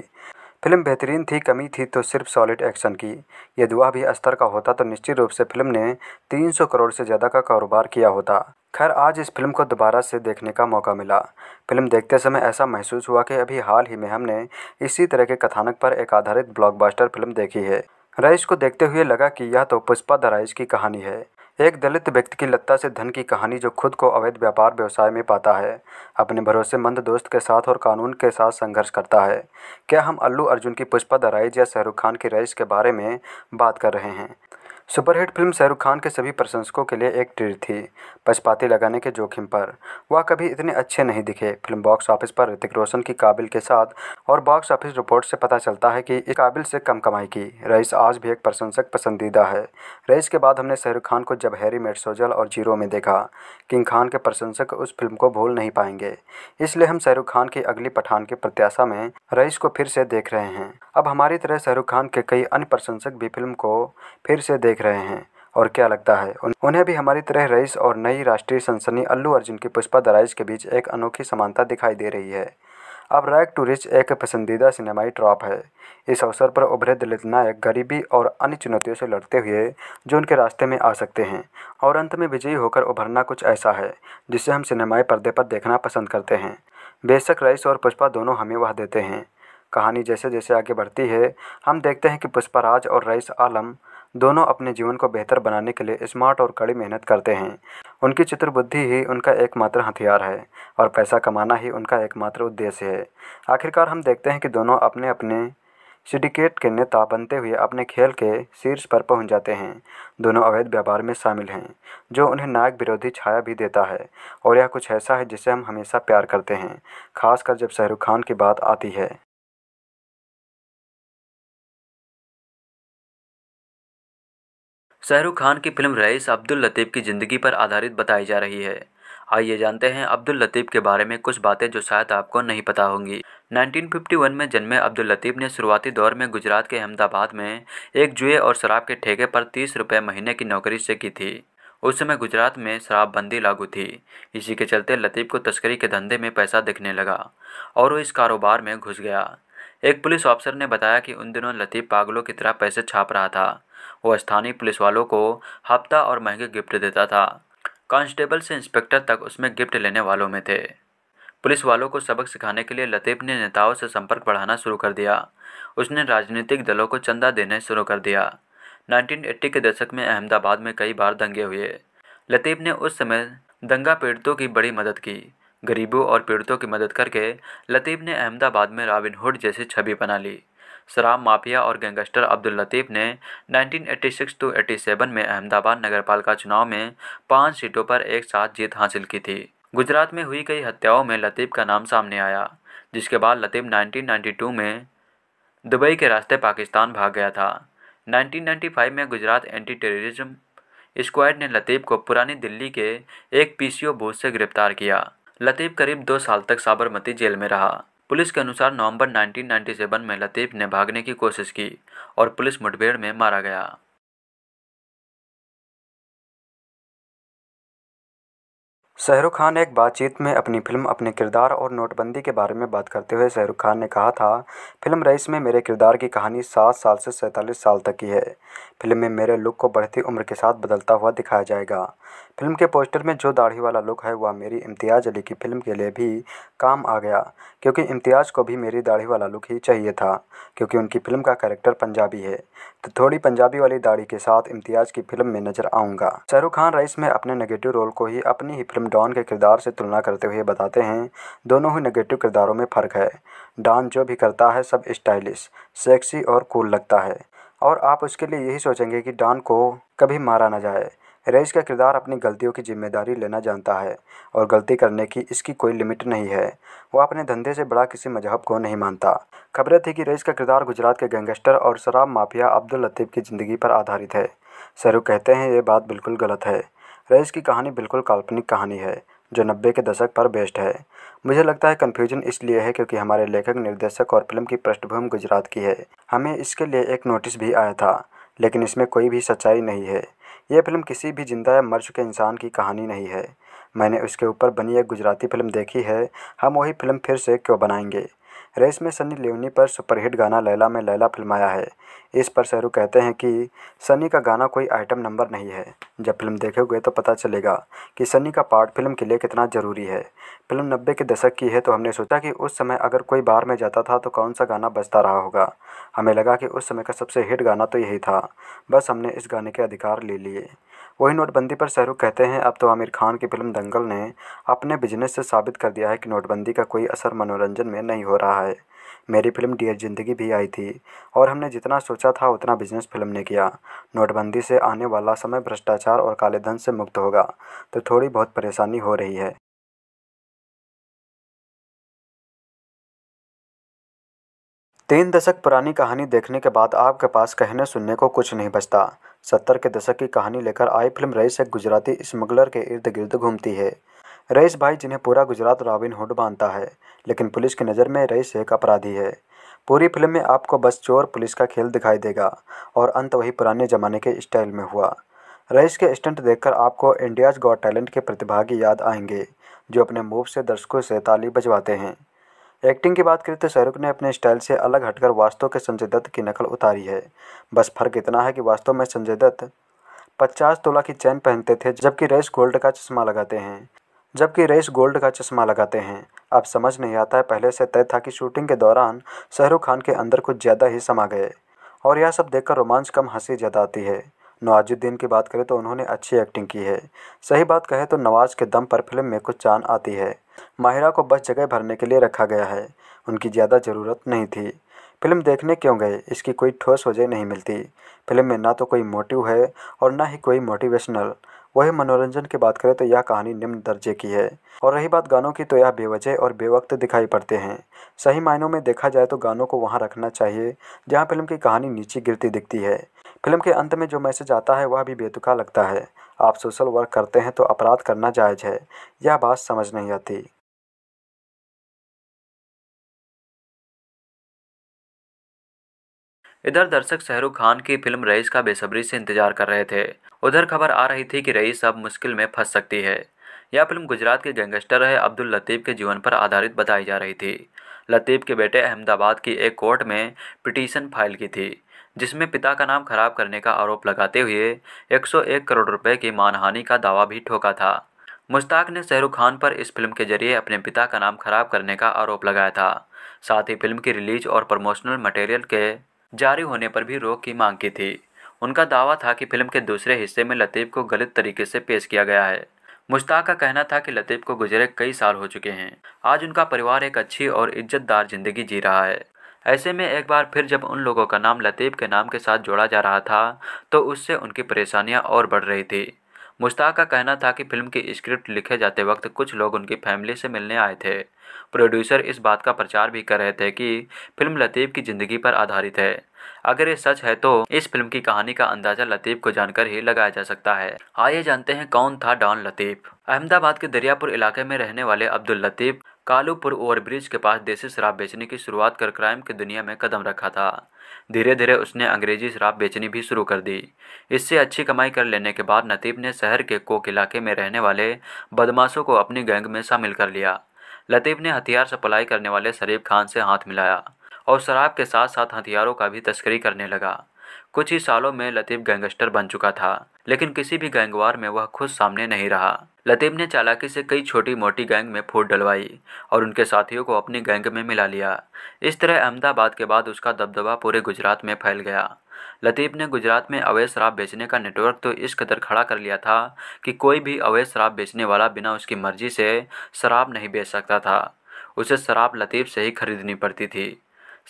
Speaker 2: फिल्म बेहतरीन थी कमी थी तो सिर्फ सॉलिड एक्शन की यदि वह भी स्तर का होता तो निश्चित रूप से फिल्म ने 300 करोड़ से ज़्यादा का कारोबार किया होता खैर आज इस फिल्म को दोबारा से देखने का मौका मिला फिल्म देखते समय ऐसा महसूस हुआ कि अभी हाल ही में हमने इसी तरह के कथानक पर एक आधारित ब्लॉकबस्टर फिल्म देखी है रईस को देखते हुए लगा कि यह तो पुष्पा द रईस की कहानी है एक दलित व्यक्ति की लत्ता से धन की कहानी जो खुद को अवैध व्यापार व्यवसाय में पाता है अपने भरोसेमंद दोस्त के साथ और कानून के साथ संघर्ष करता है क्या हम अल्लू अर्जुन की पुष्पा द रईस या शाहरुख खान की रईस के बारे में बात कर रहे हैं सुपरहिट फिल्म शाहरुख खान के सभी प्रशंसकों के लिए एक ट्रीट थी पचपाती लगाने के जोखिम पर वह कभी इतने अच्छे नहीं दिखे फिल्म बॉक्स ऑफिस पर ऋतिक रोशन की काबिल के साथ और बॉक्स ऑफिस रिपोर्ट से पता चलता है कि इस काबिल से कम कमाई की रईस आज भी एक प्रशंसक पसंदीदा है रईस के बाद हमने शाहरुख खान को जब हैरी मेट सोजल और जीरो में देखा किंग खान के प्रशंसक उस फिल्म को भूल नहीं पाएंगे इसलिए हम शाहरुख खान की अगली पठान की प्रत्याशा में रईस को फिर से देख रहे हैं अब हमारी तरह शाहरुख खान के कई अन्य प्रशंसक भी फिल्म को फिर से देख देख रहे हैं और क्या लगता है उन्हें भी हमारी तरह रईस और नई राष्ट्रीय सनसनी अल्लू अर्जुन की पुष्पा दराइज के बीच एक अनोखी समानता दिखाई दे रही है अब रैक टू रिच एक पसंदीदा सिनेमाई ट्रॉप है इस अवसर पर उभरे दलित नायक गरीबी और अन्य चुनौतियों से लड़ते हुए जो उनके रास्ते में आ सकते हैं और अंत में विजयी होकर उभरना कुछ ऐसा है जिसे हम सिनेमाई पर्दे पर देखना पसंद करते हैं बेशक रईस और पुष्पा दोनों हमें वह देते हैं कहानी जैसे जैसे आगे बढ़ती है हम देखते हैं कि पुष्पा राज और रईस आलम दोनों अपने जीवन को बेहतर बनाने के लिए स्मार्ट और कड़ी मेहनत करते हैं उनकी चित्र बुद्धि ही उनका एकमात्र हथियार है और पैसा कमाना ही उनका एकमात्र उद्देश्य है आखिरकार हम देखते हैं कि दोनों अपने अपने सिंडिकेट के नेता बनते हुए अपने खेल के शीर्ष पर पहुंच जाते हैं दोनों अवैध व्यापार में शामिल हैं जो उन्हें नायक विरोधी छाया भी देता है और यह कुछ ऐसा है जिसे हम हमेशा प्यार करते हैं खासकर जब शाहरुख खान
Speaker 1: की बात आती है शाहरुख खान की फिल्म रईस अब्दुल लतीफ़ की ज़िंदगी पर आधारित
Speaker 3: बताई जा रही है आइए जानते हैं अब्दुल लतीफ़ के बारे में कुछ बातें जो शायद आपको नहीं पता होंगी 1951 में जन्मे अब्दुल लतीफ़ ने शुरुआती दौर में गुजरात के अहमदाबाद में एक जुए और शराब के ठेके पर तीस रुपये महीने की नौकरी से की थी उस समय गुजरात में शराबबंदी लागू थी इसी के चलते लतीफ़ को तस्करी के धंधे में पैसा दिखने लगा और वो इस कारोबार में घुस गया एक पुलिस ऑफिसर ने बताया कि उन दिनों लतीफ़ पागलों की तरह पैसे छाप रहा था वो स्थानीय पुलिस वालों को हफ्ता और महंगे गिफ्ट देता था कांस्टेबल से इंस्पेक्टर तक उसमें गिफ्ट लेने वालों में थे पुलिस वालों को सबक सिखाने के लिए लतीफ़ ने नेताओं से संपर्क बढ़ाना शुरू कर दिया उसने राजनीतिक दलों को चंदा देने शुरू कर दिया 1980 के दशक में अहमदाबाद में कई बार दंगे हुए लतीफ़ ने उस समय दंगा पीड़ितों की बड़ी मदद की गरीबों और पीड़ितों की मदद करके लतीफ़ ने अहमदाबाद में रॉबिनहुड जैसी छवि बना ली शराब माफिया और गैंगस्टर अब्दुल लतीफ़ ने 1986 टू 87 में अहमदाबाद नगरपालिका चुनाव में पाँच सीटों पर एक साथ जीत हासिल की थी गुजरात में हुई कई हत्याओं में लतीफ़ का नाम सामने आया जिसके बाद लतीफ़ 1992 में दुबई के रास्ते पाकिस्तान भाग गया था 1995 में गुजरात एंटी टेररिज्म स्क्वाड ने लतीफ़ को पुरानी दिल्ली के एक पीसीओ बूथ से गिरफ्तार किया लतीफ़ करीब दो साल तक साबरमती जेल में रहा पुलिस के अनुसार नवंबर 1997 में लतीफ़ ने भागने की कोशिश की और पुलिस मुठभेड़ में
Speaker 1: मारा गया शाहरुख खान एक बातचीत में अपनी फिल्म अपने किरदार और नोटबंदी के बारे में बात करते
Speaker 2: हुए शाहरुख खान ने कहा था फिल्म रईस में मेरे किरदार की कहानी सात साल से सैंतालीस साल तक की है फिल्म में मेरे लुक को बढ़ती उम्र के साथ बदलता हुआ दिखाया जाएगा फिल्म के पोस्टर में जो दाढ़ी वाला लुक है वह मेरी इम्तियाज़ अली की फिल्म के लिए भी काम आ गया क्योंकि इम्तियाज़ को भी मेरी दाढ़ी वाला लुक ही चाहिए था क्योंकि उनकी फिल्म का कैरेक्टर पंजाबी है तो थोड़ी पंजाबी वाली दाढ़ी के साथ इम्तियाज़ की फिल्म में नजर आऊँगा शाहरुख खान रईस में अपने नेगेटिव रोल को ही अपनी ही फिल्म डॉन के किरदार से तुलना करते हुए बताते हैं दोनों ही नेगेटिव किरदारों में फ़र्क है डॉन जो भी करता है सब स्टाइलिश सेक्सी और कूल लगता है और आप उसके लिए यही सोचेंगे कि डॉन को कभी मारा ना जाए रईस का किरदार अपनी गलतियों की जिम्मेदारी लेना जानता है और गलती करने की इसकी कोई लिमिट नहीं है वो अपने धंधे से बड़ा किसी मजहब को नहीं मानता खबरें थी कि रईस का किरदार गुजरात के गैंगस्टर और शराब माफिया अब्दुल लतीफ़ की ज़िंदगी पर आधारित है शहरुख कहते हैं ये बात बिल्कुल गलत है रईस की कहानी बिल्कुल काल्पनिक कहानी है जो नब्बे के दशक पर बेस्ड है मुझे लगता है कन्फ्यूजन इसलिए है क्योंकि हमारे लेखक निर्देशक और फिल्म की पृष्ठभूमि गुजरात की है हमें इसके लिए एक नोटिस भी आया था लेकिन इसमें कोई भी सच्चाई नहीं है ये फिल्म किसी भी जिंदा या मर चुके इंसान की कहानी नहीं है मैंने उसके ऊपर बनी एक गुजराती फिल्म देखी है हम वही फिल्म फिर से क्यों बनाएंगे रेस में सनी लियोनी पर सुपरहिट गाना लैला में लैला फिल्माया है इस पर शहरू कहते हैं कि सनी का गाना कोई आइटम नंबर नहीं है जब फिल्म देखोगे तो पता चलेगा कि सनी का पार्ट फिल्म के लिए कितना ज़रूरी है फिल्म नब्बे के दशक की है तो हमने सोचा कि उस समय अगर कोई बार में जाता था तो कौन सा गाना बजता रहा होगा हमें लगा कि उस समय का सबसे हिट गाना तो यही था बस हमने इस गाने के अधिकार ले लिए वही नोटबंदी पर शहरुख कहते हैं अब तो आमिर खान की फिल्म दंगल ने अपने बिजनेस से साबित कर दिया है कि नोटबंदी का कोई असर मनोरंजन में नहीं हो रहा है मेरी फिल्म डियर ज़िंदगी भी आई थी और हमने जितना सोचा था उतना बिजनेस फिल्म ने किया नोटबंदी से आने वाला समय भ्रष्टाचार और काले धन से मुक्त होगा तो थोड़ी
Speaker 1: बहुत परेशानी हो रही है तीन दशक पुरानी कहानी देखने के बाद आपके पास कहने सुनने को
Speaker 2: कुछ नहीं बचता सत्तर के दशक की कहानी लेकर आई फिल्म रईस एक गुजराती स्मगलर के इर्द गिर्द घूमती है रईस भाई जिन्हें पूरा गुजरात रॉबिन हुड मानता है लेकिन पुलिस की नज़र में रईस एक अपराधी है पूरी फिल्म में आपको बस चोर पुलिस का खेल दिखाई देगा और अंत वही पुराने ज़माने के स्टाइल में हुआ रईस के स्टंट देखकर आपको इंडियाज गॉड टैलेंट के प्रतिभागी याद आएंगे जो अपने मूव से दर्शकों से ताली बजवाते हैं एक्टिंग की बात करें तो शाहरुख ने अपने स्टाइल से अलग हटकर वास्तव के संजय दत्त की नकल उतारी है बस फर्क इतना है कि वास्तव में संजय दत्त पचास तोला की चैन पहनते थे जबकि रईस गोल्ड का चश्मा लगाते हैं जबकि रईस गोल्ड का चश्मा लगाते हैं अब समझ नहीं आता है पहले से तय था कि शूटिंग के दौरान शाहरुख खान के अंदर कुछ ज़्यादा ही समा गए और यह सब देखकर रोमांच कम हंसी ज़्यादा आती है नवाजुद्दीन की बात करें तो उन्होंने अच्छी एक्टिंग की है सही बात कहें तो नवाज के दम पर फिल्म में कुछ चांद आती है माहिरा को बस जगह भरने के लिए रखा गया है उनकी ज़्यादा ज़रूरत नहीं थी फिल्म देखने क्यों गए इसकी कोई ठोस वजह नहीं मिलती फिल्म में ना तो कोई मोटिव है और ना ही कोई मोटिवेशनल वहीं मनोरंजन की बात करें तो यह कहानी निम्न दर्जे की है और रही बात गानों की तो यह बेवजह और बेवक्त दिखाई पड़ते हैं सही मायनों में देखा जाए तो गानों को वहाँ रखना चाहिए जहाँ फिल्म की कहानी नीचे गिरती दिखती है फिल्म के अंत में जो मैसेज आता है वह भी बेतुका लगता है आप सोशल वर्क करते हैं तो अपराध करना
Speaker 1: जायज़ है यह बात समझ नहीं आती इधर दर्शक शाहरुख खान की फिल्म
Speaker 4: रईस
Speaker 3: का बेसब्री से इंतजार कर रहे थे उधर खबर आ रही थी कि रईस अब मुश्किल में फंस सकती है यह फिल्म गुजरात के गैंगस्टर है अब्दुल लतीफ़ के जीवन पर आधारित बताई जा रही थी लतीफ़ के बेटे अहमदाबाद की एक कोर्ट में पिटीशन फाइल की थी जिसमें पिता का नाम खराब करने का आरोप लगाते हुए 101 करोड़ रुपए की मानहानि का दावा भी ठोका था मुश्ताक ने शाहरुख खान पर इस फिल्म के जरिए अपने पिता का नाम खराब करने का आरोप लगाया था साथ ही फिल्म की रिलीज और प्रमोशनल मटेरियल के जारी होने पर भी रोक की मांग की थी उनका दावा था कि फिल्म के दूसरे हिस्से में लतीफ़ को गलत तरीके से पेश किया गया है मुश्ताक का कहना था कि लतीफ़ को गुजरे कई साल हो चुके हैं आज उनका परिवार एक अच्छी और इज्जतदार ज़िंदगी जी रहा है ऐसे में एक बार फिर जब उन लोगों का नाम लतीफ़ के नाम के साथ जोड़ा जा रहा था तो उससे उनकी परेशानियां और बढ़ रही थी मुश्ताक का कहना था कि फिल्म की स्क्रिप्ट लिखे जाते वक्त कुछ लोग उनकी फैमिली से मिलने आए थे प्रोड्यूसर इस बात का प्रचार भी कर रहे थे कि फिल्म लतीफ़ की ज़िंदगी पर आधारित है अगर ये सच है तो इस फिल्म की कहानी का अंदाजा लतीफ़ को जानकर ही लगाया जा सकता है आइए जानते हैं कौन था डॉन लतीफ़ अहमदाबाद के दरियापुर इलाके में रहने वाले अब्दुल लतीफ़ कालूपुर ओवरब्रिज के पास देसी शराब बेचने की शुरुआत कर क्राइम की दुनिया में कदम रखा था धीरे धीरे उसने अंग्रेजी शराब बेचनी भी शुरू कर दी इससे अच्छी कमाई कर लेने के बाद लतीफ़ ने शहर के कोक इलाके में रहने वाले बदमाशों को अपनी गैंग में शामिल कर लिया लतीफ़ ने हथियार सप्लाई करने वाले शरीफ खान से हाथ मिलाया और शराब के साथ साथ हथियारों का भी तस्करी करने लगा कुछ ही सालों में लतीफ़ गैंगस्टर बन चुका था लेकिन किसी भी गैंगवार में वह खुद सामने नहीं रहा लतीफ़ ने चालाकी से कई छोटी मोटी गैंग में फूट डलवाई और उनके साथियों को अपनी गैंग में मिला लिया इस तरह अहमदाबाद के बाद उसका दबदबा पूरे गुजरात में फैल गया लतीफ़ ने गुजरात में अवैध शराब बेचने का नेटवर्क तो इस कदर खड़ा कर लिया था कि कोई भी अवैध शराब बेचने वाला बिना उसकी मर्जी से शराब नहीं बेच सकता था उसे शराब लतीफ़ से ही खरीदनी पड़ती थी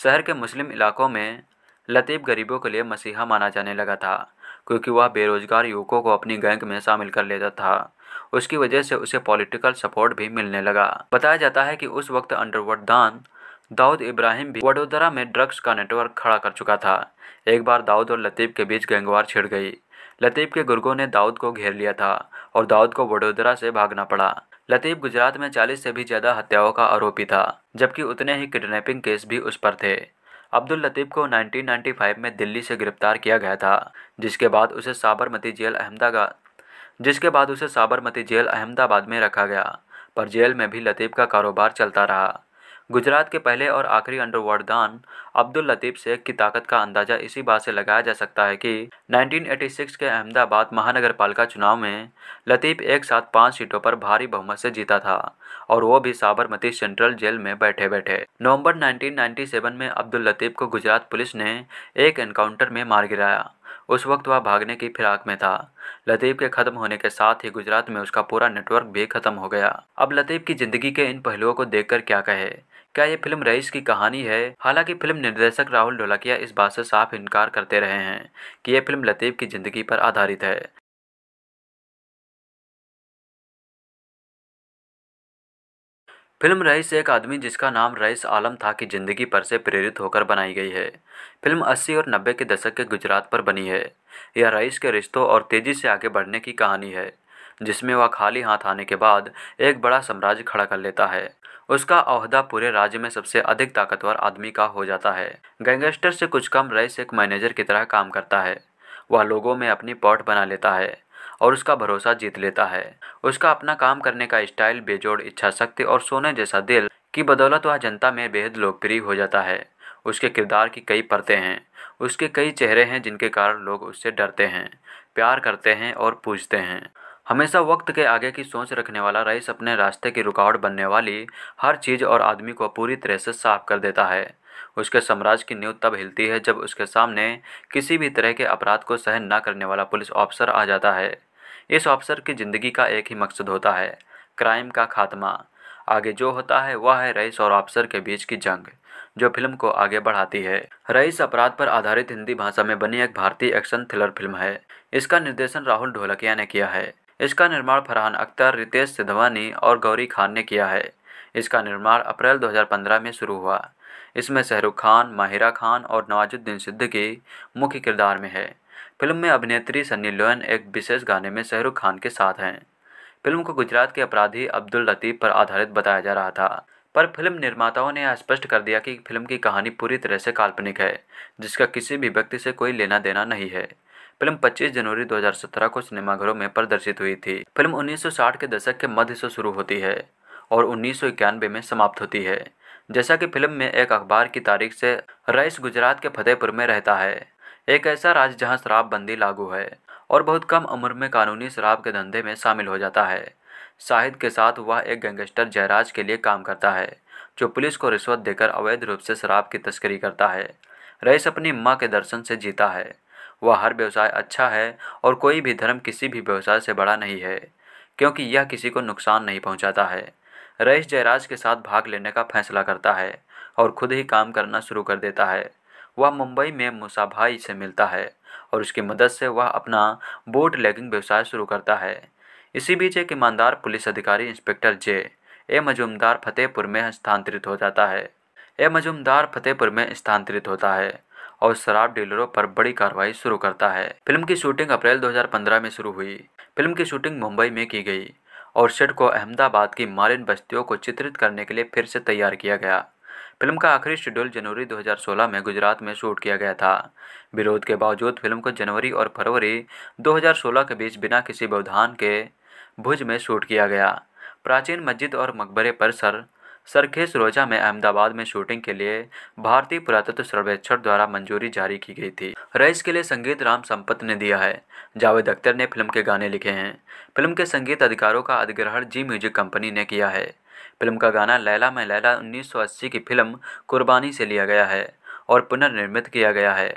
Speaker 3: शहर के मुस्लिम इलाकों में लतीफ़ गरीबों के लिए मसीहा माना जाने लगा था क्योंकि वह बेरोजगार युवकों को अपनी गैंग में शामिल कर लेता था उसकी वजह से उसे पॉलिटिकल सपोर्ट भी मिलने लगा बताया जाता है कि उस वक्त अंडरवर्ड दान दाऊद इब्राहिम भी वडोदरा में ड्रग्स का नेटवर्क खड़ा कर चुका था एक बार दाऊद और लतीफ़ के बीच गैंगवार छिड़ गई लतीफ़ के गुर्गों ने दाऊद को घेर लिया था और दाऊद को वडोदरा से भागना पड़ा लतीफ़ गुजरात में 40 से भी ज़्यादा हत्याओं का आरोपी था जबकि उतने ही किडनैपिंग केस भी उस पर थे अब्दुल लतीफ़ को 1995 में दिल्ली से गिरफ्तार किया गया था जिसके बाद उसे साबरमती जेल अहमदाबाद जिसके बाद उसे साबरमती जेल अहमदाबाद में रखा गया पर जेल में भी लतीफ़ का कारोबार चलता रहा गुजरात के पहले और आखिरी अंडरवर्ल्ड अब्दुल लतीफ़ शेख की ताकत का अंदाज़ा इसी बात से लगाया जा सकता है कि 1986 के अहमदाबाद महानगर पालिका चुनाव में लतीफ़ एक साथ पाँच सीटों पर भारी बहुमत से जीता था और वो भी साबरमती सेंट्रल जेल में बैठे बैठे नवंबर 1997 में अब्दुल लतीफ़ को गुजरात पुलिस ने एक एनकाउंटर में मार गिराया उस वक्त वह भागने की फिराक में था लतीफ़ के ख़त्म होने के साथ ही गुजरात में उसका पूरा नेटवर्क भी ख़त्म हो गया अब लतीफ़ की ज़िंदगी के इन पहलुओं को देखकर क्या कहे क्या ये फिल्म रईस की कहानी है हालांकि फिल्म निर्देशक राहुल ढोलकिया इस बात से साफ इनकार करते रहे हैं कि यह
Speaker 1: फिल्म लतीफ़ की ज़िंदगी पर आधारित है फिल्म रईस एक आदमी जिसका नाम रईस आलम था
Speaker 4: की
Speaker 3: ज़िंदगी पर से प्रेरित होकर बनाई गई है फिल्म 80 और 90 के दशक के गुजरात पर बनी है यह रईस के रिश्तों और तेज़ी से आगे बढ़ने की कहानी है जिसमें वह खाली हाथ आने के बाद एक बड़ा साम्राज्य खड़ा कर लेता है उसका अहदा पूरे राज्य में सबसे अधिक ताकतवर आदमी का हो जाता है गैंगस्टर से कुछ कम रईस एक मैनेजर की तरह काम करता है वह लोगों में अपनी पॉट बना लेता है और उसका भरोसा जीत लेता है उसका अपना काम करने का स्टाइल बेजोड़ इच्छा शक्ति और सोने जैसा दिल की बदौलत वह जनता में बेहद लोकप्रिय हो जाता है उसके किरदार की कई परतें हैं उसके कई चेहरे हैं जिनके कारण लोग उससे डरते हैं प्यार करते हैं और पूछते हैं हमेशा वक्त के आगे की सोच रखने वाला रईस अपने रास्ते की रुकावट बनने वाली हर चीज़ और आदमी को पूरी तरह से साफ कर देता है उसके साम्राज्य की नींव तब हिलती है जब उसके सामने किसी भी तरह के अपराध को सहन न करने वाला पुलिस ऑफिसर आ जाता है इस ऑफिसर की ज़िंदगी का एक ही मकसद होता है क्राइम का खात्मा आगे जो होता है वह है रईस और ऑफिसर के बीच की जंग जो फिल्म को आगे बढ़ाती है रईस अपराध पर आधारित हिंदी भाषा में बनी एक भारतीय एक्शन थ्रिलर फिल्म है इसका निर्देशन राहुल ढोलकिया ने किया है इसका निर्माण फरहान अख्तर रितेश सिधवानी और गौरी खान ने किया है इसका निर्माण अप्रैल 2015 में शुरू हुआ इसमें शाहरुख खान माहिरा खान और नवाजुद्दीन सिद्दीकी मुख्य किरदार में है फिल्म में अभिनेत्री सन्नी लोयन एक विशेष गाने में शाहरुख खान के साथ हैं फिल्म को गुजरात के अपराधी अब्दुल लतीफ़ पर आधारित बताया जा रहा था पर फिल्म निर्माताओं ने यह स्पष्ट कर दिया कि फिल्म की कहानी पूरी तरह से काल्पनिक है जिसका किसी भी व्यक्ति से कोई लेना देना नहीं है फिल्म 25 जनवरी 2017 को सिनेमाघरों में प्रदर्शित हुई थी फिल्म 1960 के दशक के मध्य से शुरू होती है और उन्नीस में समाप्त होती है जैसा कि फिल्म में एक अखबार की तारीख से रईस गुजरात के फतेहपुर में रहता है एक ऐसा राज्य जहां शराबबंदी लागू है और बहुत कम उम्र में कानूनी शराब के धंधे में शामिल हो जाता है शाहिद के साथ वह एक गैंगस्टर जयराज के लिए काम करता है जो पुलिस को रिश्वत देकर अवैध रूप से शराब की तस्करी करता है रईस अपनी माँ के दर्शन से जीता है वह हर व्यवसाय अच्छा है और कोई भी धर्म किसी भी व्यवसाय से बड़ा नहीं है क्योंकि यह किसी को नुकसान नहीं पहुंचाता है रईस जयराज के साथ भाग लेने का फैसला करता है और खुद ही काम करना शुरू कर देता है वह मुंबई में भाई से मिलता है और उसकी मदद से वह अपना बोट लेगिंग व्यवसाय शुरू करता है इसी बीच एक ईमानदार पुलिस अधिकारी inspector J A Majumdar Fatehpur में स्थानांतरित हो जाता है ए मजूमदार फतेहपुर में स्थानांतरित होता है और शराब डीलरों पर बड़ी कार्रवाई शुरू करता है फिल्म की शूटिंग अप्रैल 2015 में शुरू हुई फिल्म की शूटिंग मुंबई में की गई और सेट को अहमदाबाद की मालिन बस्तियों को चित्रित करने के लिए फिर से तैयार किया गया फिल्म का आखिरी शेड्यूल जनवरी 2016 में गुजरात में शूट किया गया था विरोध के बावजूद फिल्म को जनवरी और फरवरी 2016 के बीच बिना किसी व्यवधान के भुज में शूट किया गया प्राचीन मस्जिद और मकबरे पर सर सरखेज रोजा में अहमदाबाद में शूटिंग के लिए भारतीय पुरातत्व सर्वेक्षण द्वारा मंजूरी जारी की गई थी रईस के लिए संगीत राम संपत ने दिया है जावेद अख्तर ने फिल्म के गाने लिखे हैं फिल्म के संगीत अधिकारों का अधिग्रहण जी म्यूजिक कंपनी ने किया है फिल्म का गाना लैला में लैला 1980 की फिल्म कुर्बानी से लिया गया है और पुनर्निर्मित किया गया है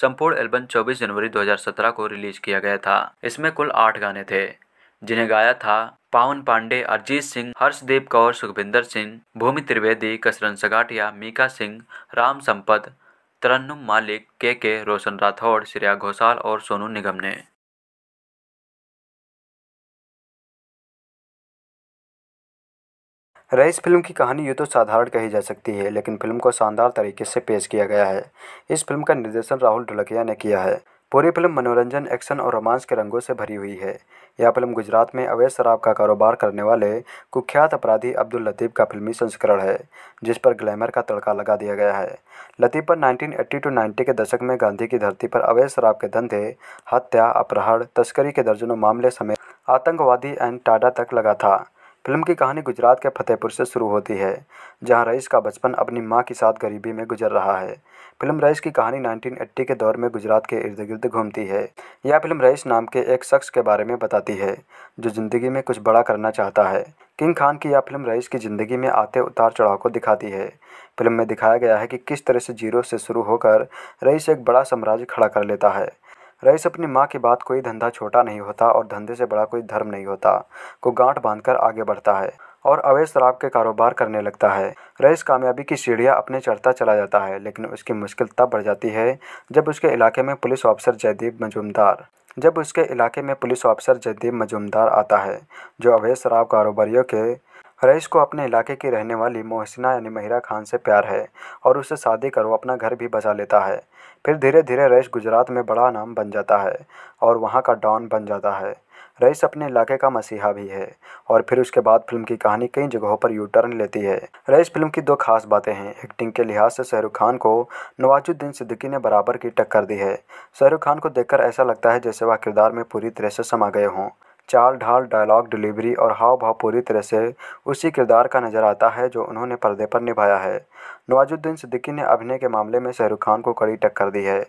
Speaker 3: संपूर्ण एल्बम 24 जनवरी 2017 को रिलीज किया गया था इसमें कुल आठ गाने थे जिन्हें गाया था पावन पांडे अरजीत सिंह हर्षदेव कौर सुखविंदर सिंह भूमि त्रिवेदी कसरन सगाटिया मीका सिंह राम संपत तरन्नुम मालिक के के रोशन राठौड़ श्रेया घोषाल और
Speaker 1: सोनू निगम ने रईस फिल्म की कहानी यूँ तो साधारण कही जा सकती है लेकिन फिल्म को
Speaker 2: शानदार तरीके से पेश किया गया है इस फिल्म का निर्देशन राहुल ढुलकिया ने किया है पूरी फिल्म मनोरंजन एक्शन और रोमांस के रंगों से भरी हुई है यह फिल्म गुजरात में अवैध शराब का कारोबार करने वाले कुख्यात अपराधी अब्दुल लतीफ़ का फिल्मी संस्करण है जिस पर ग्लैमर का तड़का लगा दिया गया है लतीफ़ पर 1980 टू 90 के दशक में गांधी की धरती पर अवैध शराब के धंधे हत्या अपहरण तस्करी के दर्जनों मामले समेत आतंकवादी एंड टाडा तक लगा था फिल्म की कहानी गुजरात के फतेहपुर से शुरू होती है जहां रईस का बचपन अपनी मां के साथ गरीबी में गुजर रहा है फिल्म रईस की कहानी 1980 के दौर में गुजरात के इर्द गिर्द घूमती है यह फिल्म रईस नाम के एक शख्स के बारे में बताती है जो ज़िंदगी में कुछ बड़ा करना चाहता है किंग खान की यह फिल्म रईस की ज़िंदगी में आते उतार चढ़ाव को दिखाती है फिल्म में दिखाया गया है कि किस तरह से जीरो से शुरू होकर रईस एक बड़ा साम्राज्य खड़ा कर लेता है रईस अपनी माँ की बात कोई धंधा छोटा नहीं होता और धंधे से बड़ा कोई धर्म नहीं होता को गांठ बांधकर आगे बढ़ता है और अवैध शराब के कारोबार करने लगता है रईस कामयाबी की सीढ़ियाँ अपने चढ़ता चला जाता है लेकिन उसकी मुश्किल तब बढ़ जाती है जब उसके इलाके में पुलिस ऑफिसर जयदीप मजूमदार जब उसके इलाके में पुलिस ऑफिसर जयदीप मजूमदार आता है जो अवैध शराब कारोबारियों के रईस को अपने इलाके की रहने वाली मोहसिना यानी महिरा खान से प्यार है और उससे शादी करो अपना घर भी बसा लेता है फिर धीरे धीरे रईस गुजरात में बड़ा नाम बन जाता है और वहाँ का डॉन बन जाता है रईस अपने इलाके का मसीहा भी है और फिर उसके बाद फिल्म की कहानी कई जगहों पर यू टर्न लेती है रईस फिल्म की दो खास बातें हैं एक्टिंग के लिहाज से शाहरुख खान को नवाजुद्दीन सिद्दीकी ने बराबर की टक्कर दी है शाहरुख खान को देखकर ऐसा लगता है जैसे वह किरदार में पूरी तरह से समा गए हों चाल ढाल डायलॉग डिलीवरी और हाव भाव पूरी तरह से उसी किरदार का नज़र आता है जो उन्होंने पर्दे पर निभाया है नवाजुद्दीन सिद्दीकी ने अभिनय के मामले में शाहरुख खान को कड़ी टक्कर दी है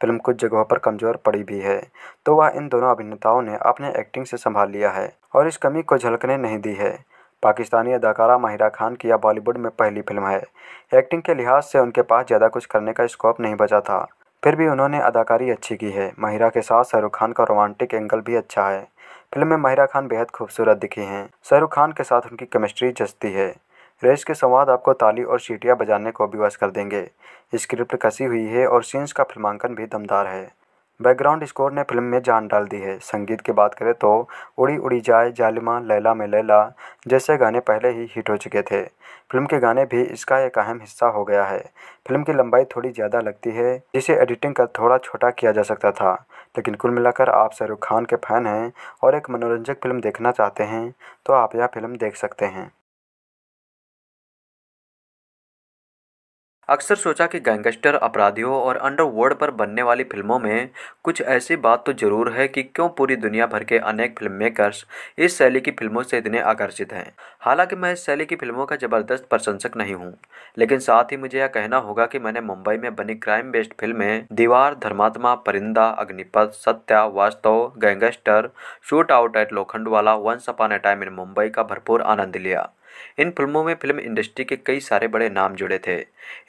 Speaker 2: फिल्म कुछ जगहों पर कमज़ोर पड़ी भी है तो वह इन दोनों अभिनेताओं ने अपने एक्टिंग से संभाल लिया है और इस कमी को झलकने नहीं दी है पाकिस्तानी अदाकारा माहिरा खान की यह बॉलीवुड में पहली फिल्म है एक्टिंग के लिहाज से उनके पास ज़्यादा कुछ करने का स्कोप नहीं बचा था फिर भी उन्होंने अदाकारी अच्छी की है माहिरा के साथ शाहरुख खान का रोमांटिक एंगल भी अच्छा है फिल्म में माहिरा खान बेहद खूबसूरत दिखी हैं शाहरुख खान के साथ उनकी केमिस्ट्री जचती है रेस के संवाद आपको ताली और सीटियाँ बजाने को बेवश कर देंगे स्क्रिप्ट कसी हुई है और सीन्स का फिल्मांकन भी दमदार है बैकग्राउंड स्कोर ने फिल्म में जान डाल दी है संगीत की बात करें तो उड़ी उड़ी जाए जालिमा लैला में लैला जैसे गाने पहले ही हिट हो चुके थे फिल्म के गाने भी इसका एक अहम हिस्सा हो गया है फिल्म की लंबाई थोड़ी ज़्यादा लगती है जिसे एडिटिंग कर थोड़ा छोटा किया जा सकता था लेकिन कुल मिलाकर आप शाहरुख खान के फैन हैं और एक मनोरंजक फिल्म देखना चाहते हैं तो आप यह फिल्म देख सकते हैं
Speaker 3: अक्सर सोचा कि गैंगस्टर अपराधियों और अंडरवर्ल्ड पर बनने वाली फिल्मों में कुछ ऐसी बात तो ज़रूर है कि क्यों पूरी दुनिया भर के अनेक फिल्म मेकर्स इस शैली की फिल्मों से इतने आकर्षित हैं हालांकि मैं इस शैली की फिल्मों का ज़बरदस्त प्रशंसक नहीं हूं लेकिन साथ ही मुझे यह कहना होगा कि मैंने मुंबई में बनी क्राइम बेस्ड फिल्में दीवार धर्मात्मा परिंदा Agneepath Satya Vaastav Gangster Shootout at Lokhandwala Once Upon a Time in Mumbai का भरपूर आनंद लिया इन फिल्मों में फिल्म इंडस्ट्री के कई सारे बड़े नाम जुड़े थे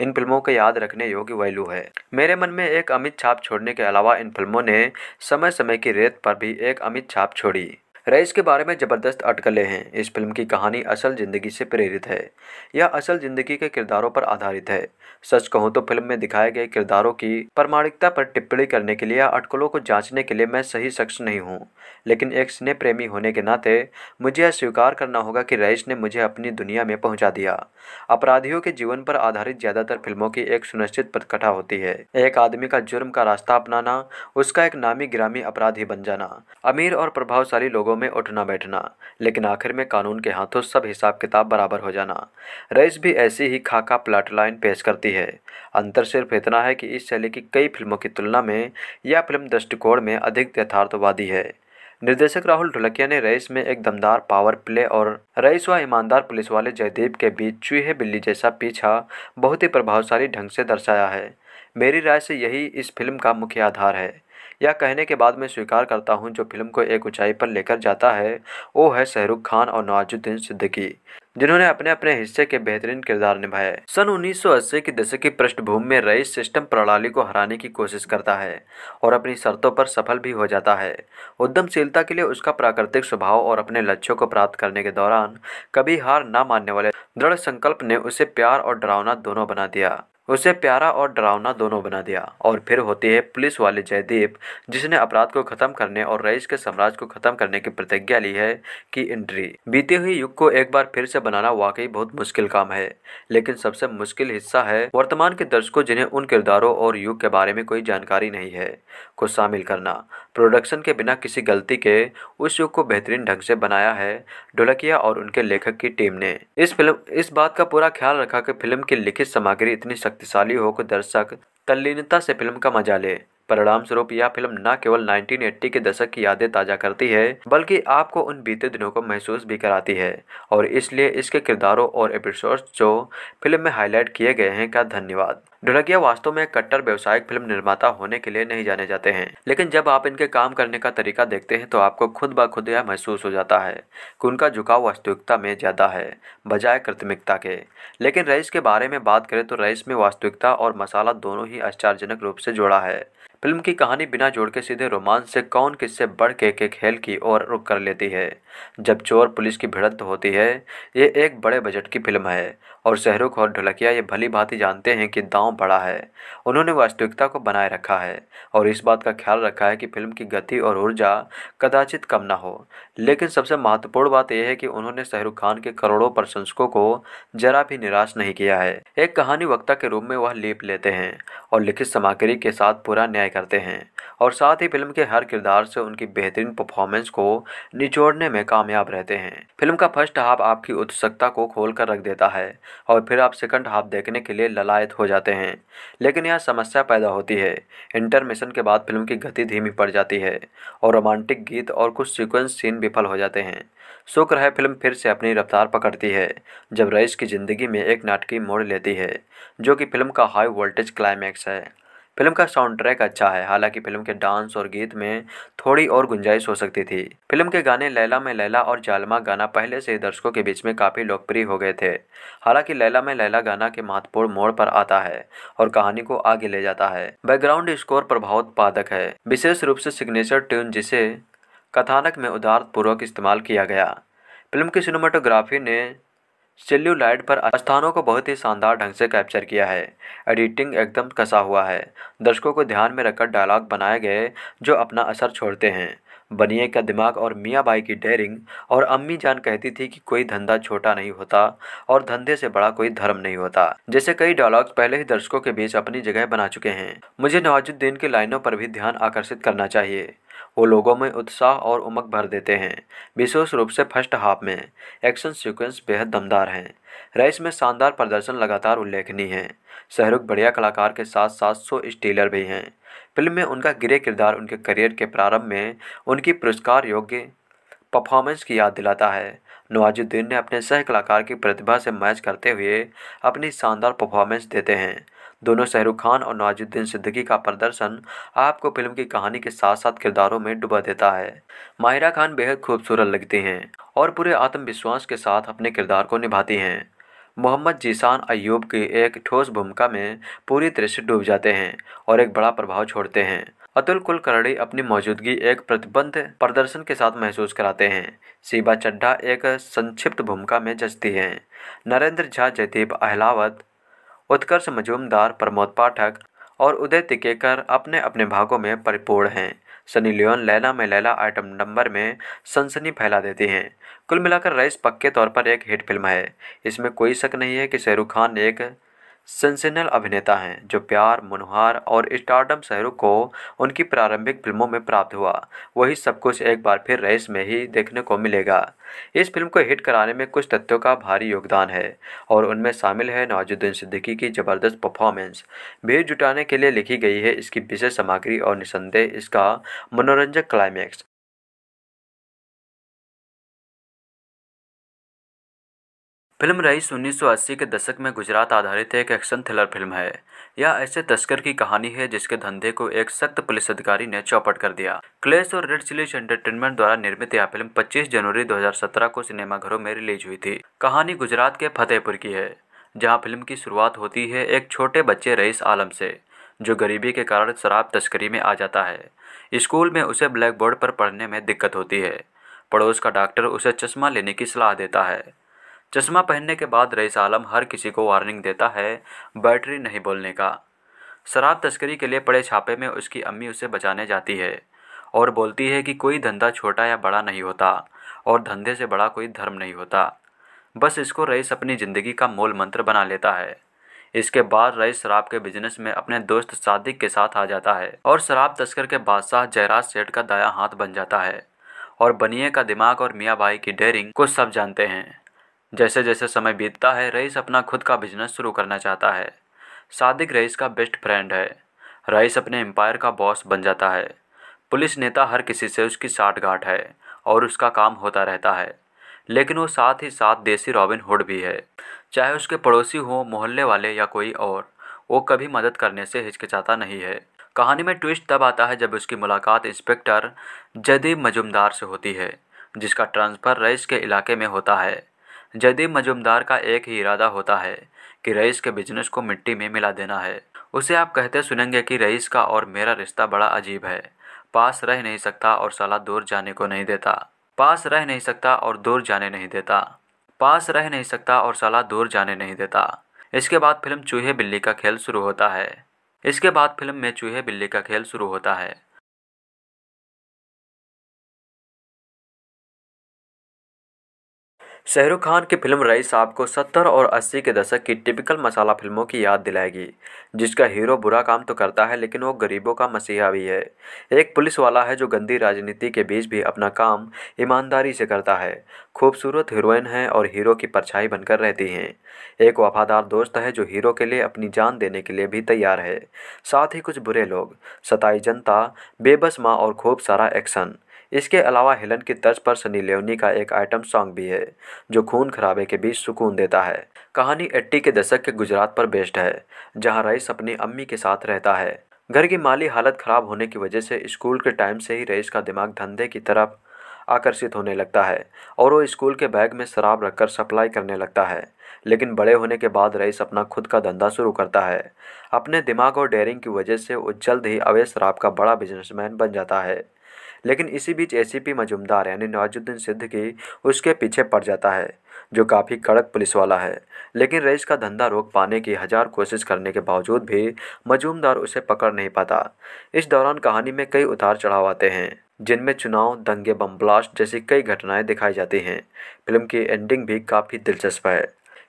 Speaker 3: इन फिल्मों के याद रखने योग्य वैल्यू है मेरे मन में एक अमित छाप छोड़ने के अलावा इन फिल्मों ने समय समय की रेत पर भी एक अमित छाप छोड़ी रईस के बारे में ज़बरदस्त अटकलें हैं इस फिल्म की कहानी असल ज़िंदगी से प्रेरित है यह असल ज़िंदगी के किरदारों पर आधारित है सच कहूँ तो फिल्म में दिखाए गए किरदारों की प्रमाणिकता पर टिप्पणी करने के लिए अटकलों को जांचने के लिए मैं सही शख्स नहीं हूँ लेकिन एक स्नेह प्रेमी होने के नाते मुझे यह स्वीकार करना होगा कि रईस ने मुझे अपनी दुनिया में पहुँचा दिया अपराधियों के जीवन पर आधारित ज़्यादातर फिल्मों की एक सुनिश्चित पटकथा होती है एक आदमी का जुर्म का रास्ता अपनाना उसका एक नामी गिरामी अपराधी बन जाना अमीर और प्रभावशाली लोगों जगहों में उठना बैठना लेकिन आखिर में कानून के हाथों सब हिसाब किताब बराबर हो जाना रईस भी ऐसी ही खाका प्लाट लाइन पेश करती है अंतर सिर्फ इतना है कि इस शैली की कई फिल्मों की तुलना में यह फिल्म दृष्टिकोण में अधिक यथार्थवादी है निर्देशक राहुल ढुलकिया ने रईस में एक दमदार पावर प्ले और रईस व ईमानदार पुलिस वाले जयदीप के बीच चूहे बिल्ली जैसा पीछा बहुत ही प्रभावशाली ढंग से दर्शाया है मेरी राय से यही इस फिल्म का मुख्य आधार है यह कहने के बाद मैं स्वीकार करता हूँ जो फिल्म को एक ऊंचाई पर लेकर जाता है वो है शाहरुख खान और नवाजुद्दीन सिद्दीकी जिन्होंने अपने अपने हिस्से के बेहतरीन किरदार निभाए सन 1980 के दशक की पृष्ठभूमि में रईस सिस्टम प्रणाली को हराने की कोशिश करता है और अपनी शर्तों पर सफल भी हो जाता है उद्यमशीलता के लिए उसका प्राकृतिक स्वभाव और अपने लक्ष्यों को प्राप्त करने के दौरान कभी हार न मानने वाले दृढ़ संकल्प ने उसे प्यार और डरावना दोनों बना दिया उसे प्यारा और डरावना दोनों बना दिया और फिर होते हैं पुलिस वाले जयदीप जिसने अपराध को खत्म करने और रईस के साम्राज्य को खत्म करने की प्रतिज्ञा ली है कि एंट्री बीते हुए युग को एक बार फिर से बनाना वाकई बहुत मुश्किल काम है लेकिन सबसे मुश्किल हिस्सा है वर्तमान के दर्शकों जिन्हें उन किरदारों और युग के बारे में कोई जानकारी नहीं है को शामिल करना प्रोडक्शन के बिना किसी गलती के उस युग को बेहतरीन ढंग से बनाया है ढोलकिया और उनके लेखक की टीम ने इस फिल्म इस बात का पूरा ख्याल रखा कि फिल्म की लिखित सामग्री इतनी शक्तिशाली हो कि दर्शक तल्लीनता से फिल्म का मजा ले परिणाम स्वरूप यह फिल्म न केवल 1980 के दशक की यादें ताज़ा करती है बल्कि आपको उन बीते दिनों को महसूस भी कराती है और इसलिए इसके किरदारों और एपिसोड्स जो फिल्म में हाईलाइट किए गए हैं का धन्यवाद ढोलकिया वास्तव में कट्टर व्यवसायिक फिल्म निर्माता होने के लिए नहीं जाने जाते हैं लेकिन जब आप इनके काम करने का तरीका देखते हैं तो आपको खुद ब खुद यह महसूस हो जाता है कि उनका झुकाव वास्तविकता में ज़्यादा है बजाय कृत्रिमिकता के लेकिन रईस के बारे में बात करें तो रईस में वास्तविकता और मसाला दोनों ही आश्चर्यजनक रूप से जोड़ा है फिल्म की कहानी बिना जोड़ के सीधे रोमांस से कौन किससे बढ़ के के खेल की ओर रुख कर लेती है जब चोर पुलिस की भिड़ंत होती है ये एक बड़े बजट की फिल्म है और शाहरुख और ढुलकिया ये भली भांति जानते हैं कि दांव बड़ा है उन्होंने वास्तविकता को बनाए रखा है और इस बात का ख्याल रखा है कि फिल्म की गति और ऊर्जा कदाचित कम ना हो लेकिन सबसे महत्वपूर्ण बात यह है कि उन्होंने शाहरुख खान के करोड़ों प्रशंसकों को जरा भी निराश नहीं किया है एक कहानी वक्ता के रूप में वह लीप लेते हैं और लिखित सामग्री के साथ पूरा न्याय करते हैं और साथ ही फिल्म के हर किरदार से उनकी बेहतरीन परफॉर्मेंस को निचोड़ने में कामयाब रहते हैं फिल्म का फर्स्ट हाफ आपकी उत्सुकता को खोल कर रख देता है और फिर आप सेकंड हाफ देखने के लिए ललायत हो जाते हैं लेकिन यह समस्या पैदा होती है इंटरमिशन के बाद फिल्म की गति धीमी पड़ जाती है और रोमांटिक गीत और कुछ सीक्वेंस सीन विफल हो जाते हैं शुक्र है फिल्म फिर से अपनी रफ्तार पकड़ती है जब रईस की ज़िंदगी में एक नाटकीय मोड़ लेती है जो कि फिल्म का हाई वोल्टेज क्लाइमैक्स है फिल्म का साउंड ट्रैक अच्छा है हालांकि फिल्म के डांस और गीत में थोड़ी और गुंजाइश हो सकती थी फिल्म के गाने लैला में लैला और जालमा गाना पहले से दर्शकों के बीच में काफ़ी लोकप्रिय हो गए थे हालांकि लैला में लैला गाना के महत्वपूर्ण मोड़ पर आता है और कहानी को आगे ले जाता है बैकग्राउंड स्कोर उत्पादक है विशेष रूप से सिग्नेचर ट्यून जिसे कथानक में उदारपूर्वक इस्तेमाल किया गया फिल्म की सिनेमाटोग्राफी ने सेल्यूलाइट पर स्थानों को बहुत ही शानदार ढंग से कैप्चर किया है एडिटिंग एकदम कसा हुआ है दर्शकों को ध्यान में रखकर डायलॉग बनाए गए जो अपना असर छोड़ते हैं बनिए का दिमाग और मियाँ बाई की डेयरिंग और अम्मी जान कहती थी कि कोई धंधा छोटा नहीं होता और धंधे से बड़ा कोई धर्म नहीं होता जैसे कई डायलॉग्स पहले ही दर्शकों के बीच अपनी जगह बना चुके हैं मुझे नवाजुद्दीन की लाइनों पर भी ध्यान आकर्षित करना चाहिए वो लोगों में उत्साह और उमंग भर देते हैं विशेष रूप से फर्स्ट हाफ में एक्शन सीक्वेंस बेहद दमदार हैं रेस में शानदार प्रदर्शन लगातार उल्लेखनीय है शहरुख बढ़िया कलाकार के साथ साथ शो स्टीलर भी हैं फिल्म में उनका गिरे किरदार उनके करियर के प्रारंभ में उनकी पुरस्कार योग्य परफॉर्मेंस की याद दिलाता है नवाजुद्दीन ने अपने सह कलाकार की प्रतिभा से मैच करते हुए अपनी शानदार परफॉर्मेंस देते हैं दोनों शाहरुख खान और नवाजुद्दीन सिद्दीकी का प्रदर्शन आपको फिल्म की कहानी के साथ साथ किरदारों में डुबा देता है माहिरा खान बेहद खूबसूरत लगती हैं और पूरे आत्मविश्वास के साथ अपने किरदार को निभाती हैं मोहम्मद जीशान अयूब की एक ठोस भूमिका में पूरी तरह से डूब जाते हैं और एक बड़ा प्रभाव छोड़ते हैं अतुल कुलकर्णी अपनी मौजूदगी एक प्रतिबंध प्रदर्शन के साथ महसूस कराते हैं शिबा चड्ढा एक संक्षिप्त भूमिका में जचती हैं नरेंद्र झा जयदीप अहलावत उत्कर्ष मजूमदार प्रमोद पाठक और उदय तिकेकर अपने अपने भागों में परिपूर्ण हैं सनी लियोन लैला में लैला आइटम नंबर में सनसनी फैला देती हैं कुल मिलाकर रईस पक्के तौर पर एक हिट फिल्म है इसमें कोई शक नहीं है कि शाहरुख खान एक सेंसेनल अभिनेता हैं जो प्यार मनोहार और स्टारडम शहरों को उनकी प्रारंभिक फिल्मों में प्राप्त हुआ वही सब कुछ एक बार फिर रेस में ही देखने को मिलेगा इस फिल्म को हिट कराने में कुछ तत्वों का भारी योगदान है और उनमें शामिल है नवाजुद्दीन सिद्दीकी की ज़बरदस्त परफॉर्मेंस भीड़ जुटाने के लिए लिखी गई है इसकी विशेष सामग्री और निसंदेह इसका
Speaker 4: मनोरंजक
Speaker 1: क्लाइमैक्स फिल्म रईस 1980 के दशक में गुजरात आधारित एक एक्शन थ्रिलर फिल्म है
Speaker 3: यह ऐसे तस्कर की कहानी है जिसके धंधे को एक सख्त पुलिस अधिकारी ने चौपट कर दिया क्लेश और रेड चिलीज एंटरटेनमेंट द्वारा निर्मित यह फिल्म 25 जनवरी 2017 को सिनेमाघरों में रिलीज हुई थी कहानी गुजरात के फतेहपुर की है जहाँ फिल्म की शुरुआत होती है एक छोटे बच्चे रईस आलम से जो गरीबी के कारण शराब तस्करी में आ जाता है स्कूल में उसे ब्लैक बोर्ड पर पढ़ने में दिक्कत होती है पड़ोस का डॉक्टर उसे चश्मा लेने की सलाह देता है चश्मा पहनने के बाद रईस आलम हर किसी को वार्निंग देता है बैटरी नहीं बोलने का शराब तस्करी के लिए पड़े छापे में उसकी अम्मी उसे बचाने जाती है और बोलती है कि कोई धंधा छोटा या बड़ा नहीं होता और धंधे से बड़ा कोई धर्म नहीं होता बस इसको रईस अपनी ज़िंदगी का मूल मंत्र बना लेता है इसके बाद रईस शराब के बिजनेस में अपने दोस्त सादिक के साथ आ जाता है और शराब तस्कर के बादशाह जयराज सेठ का दाया हाथ बन जाता है और बनिए का दिमाग और मियाँ भाई की डेयरिंग को सब जानते हैं जैसे जैसे समय बीतता है रईस अपना खुद का बिजनेस शुरू करना चाहता है सादिक रईस का बेस्ट फ्रेंड है रईस अपने एम्पायर का बॉस बन जाता है पुलिस नेता हर किसी से उसकी साठगांठ है और उसका काम होता रहता है लेकिन वो साथ ही साथ देसी रॉबिन हुड भी है चाहे उसके पड़ोसी हो मोहल्ले वाले या कोई और वो कभी मदद करने से हिचकिचाता नहीं है कहानी में ट्विस्ट तब आता है जब उसकी मुलाकात इंस्पेक्टर जदीब मजुमदार से होती है जिसका ट्रांसफ़र रईस के इलाके में होता है जदीब मजुमदार का एक ही इरादा होता है कि रईस के बिजनेस को मिट्टी में मिला देना है उसे आप कहते सुनेंगे कि रईस का और मेरा रिश्ता बड़ा अजीब है पास रह नहीं सकता और सलाह दूर जाने को नहीं देता पास रह नहीं सकता और दूर जाने नहीं देता पास रह नहीं सकता और सलाह दूर जाने नहीं देता इसके बाद फिल्म चूहे बिल्ली का खेल शुरू
Speaker 1: होता है इसके बाद फिल्म में चूहे बिल्ली का खेल शुरू होता है शाहरुख
Speaker 3: खान की फिल्म रईस आपको 70 और 80 के दशक की टिपिकल मसाला फिल्मों की याद दिलाएगी जिसका हीरो बुरा काम तो करता है लेकिन वो गरीबों का मसीहा भी है एक पुलिस वाला है जो गंदी राजनीति के बीच भी अपना काम ईमानदारी से करता है खूबसूरत हीरोइन है और हीरो की परछाई बनकर रहती हैं एक वफादार दोस्त है जो हीरो के लिए अपनी जान देने के लिए भी तैयार है साथ ही कुछ बुरे लोग सताई जनता बेबस माँ और खूब सारा एक्शन इसके अलावा हेलन की तर्ज पर सनी लेवनी का एक आइटम सॉन्ग भी है जो खून खराबे के बीच सुकून देता है कहानी एट्टी के दशक के गुजरात पर बेस्ड है जहाँ रईस अपनी अम्मी के साथ रहता है घर की माली हालत खराब होने की वजह से स्कूल के टाइम से ही रईस का दिमाग धंधे की तरफ आकर्षित होने लगता है और वो स्कूल के बैग में शराब रखकर सप्लाई करने लगता है लेकिन बड़े होने के बाद रईस अपना खुद का धंधा शुरू करता है अपने दिमाग और डेयरिंग की वजह से वो जल्द ही अवैध शराब का बड़ा बिजनेसमैन बन जाता है लेकिन इसी बीच एसीपी मजुमदार यानी नवाजुद्दीन सिद्दीकी उसके पीछे पड़ जाता है जो काफ़ी कड़क पुलिस वाला है लेकिन रईस का धंधा रोक पाने की हजार कोशिश करने के बावजूद भी मजूमदार उसे पकड़ नहीं पाता इस दौरान कहानी में कई उतार चढ़ाव आते हैं जिनमें चुनाव दंगे बम ब्लास्ट जैसी कई घटनाएं दिखाई जाती हैं फिल्म की एंडिंग भी काफ़ी दिलचस्प है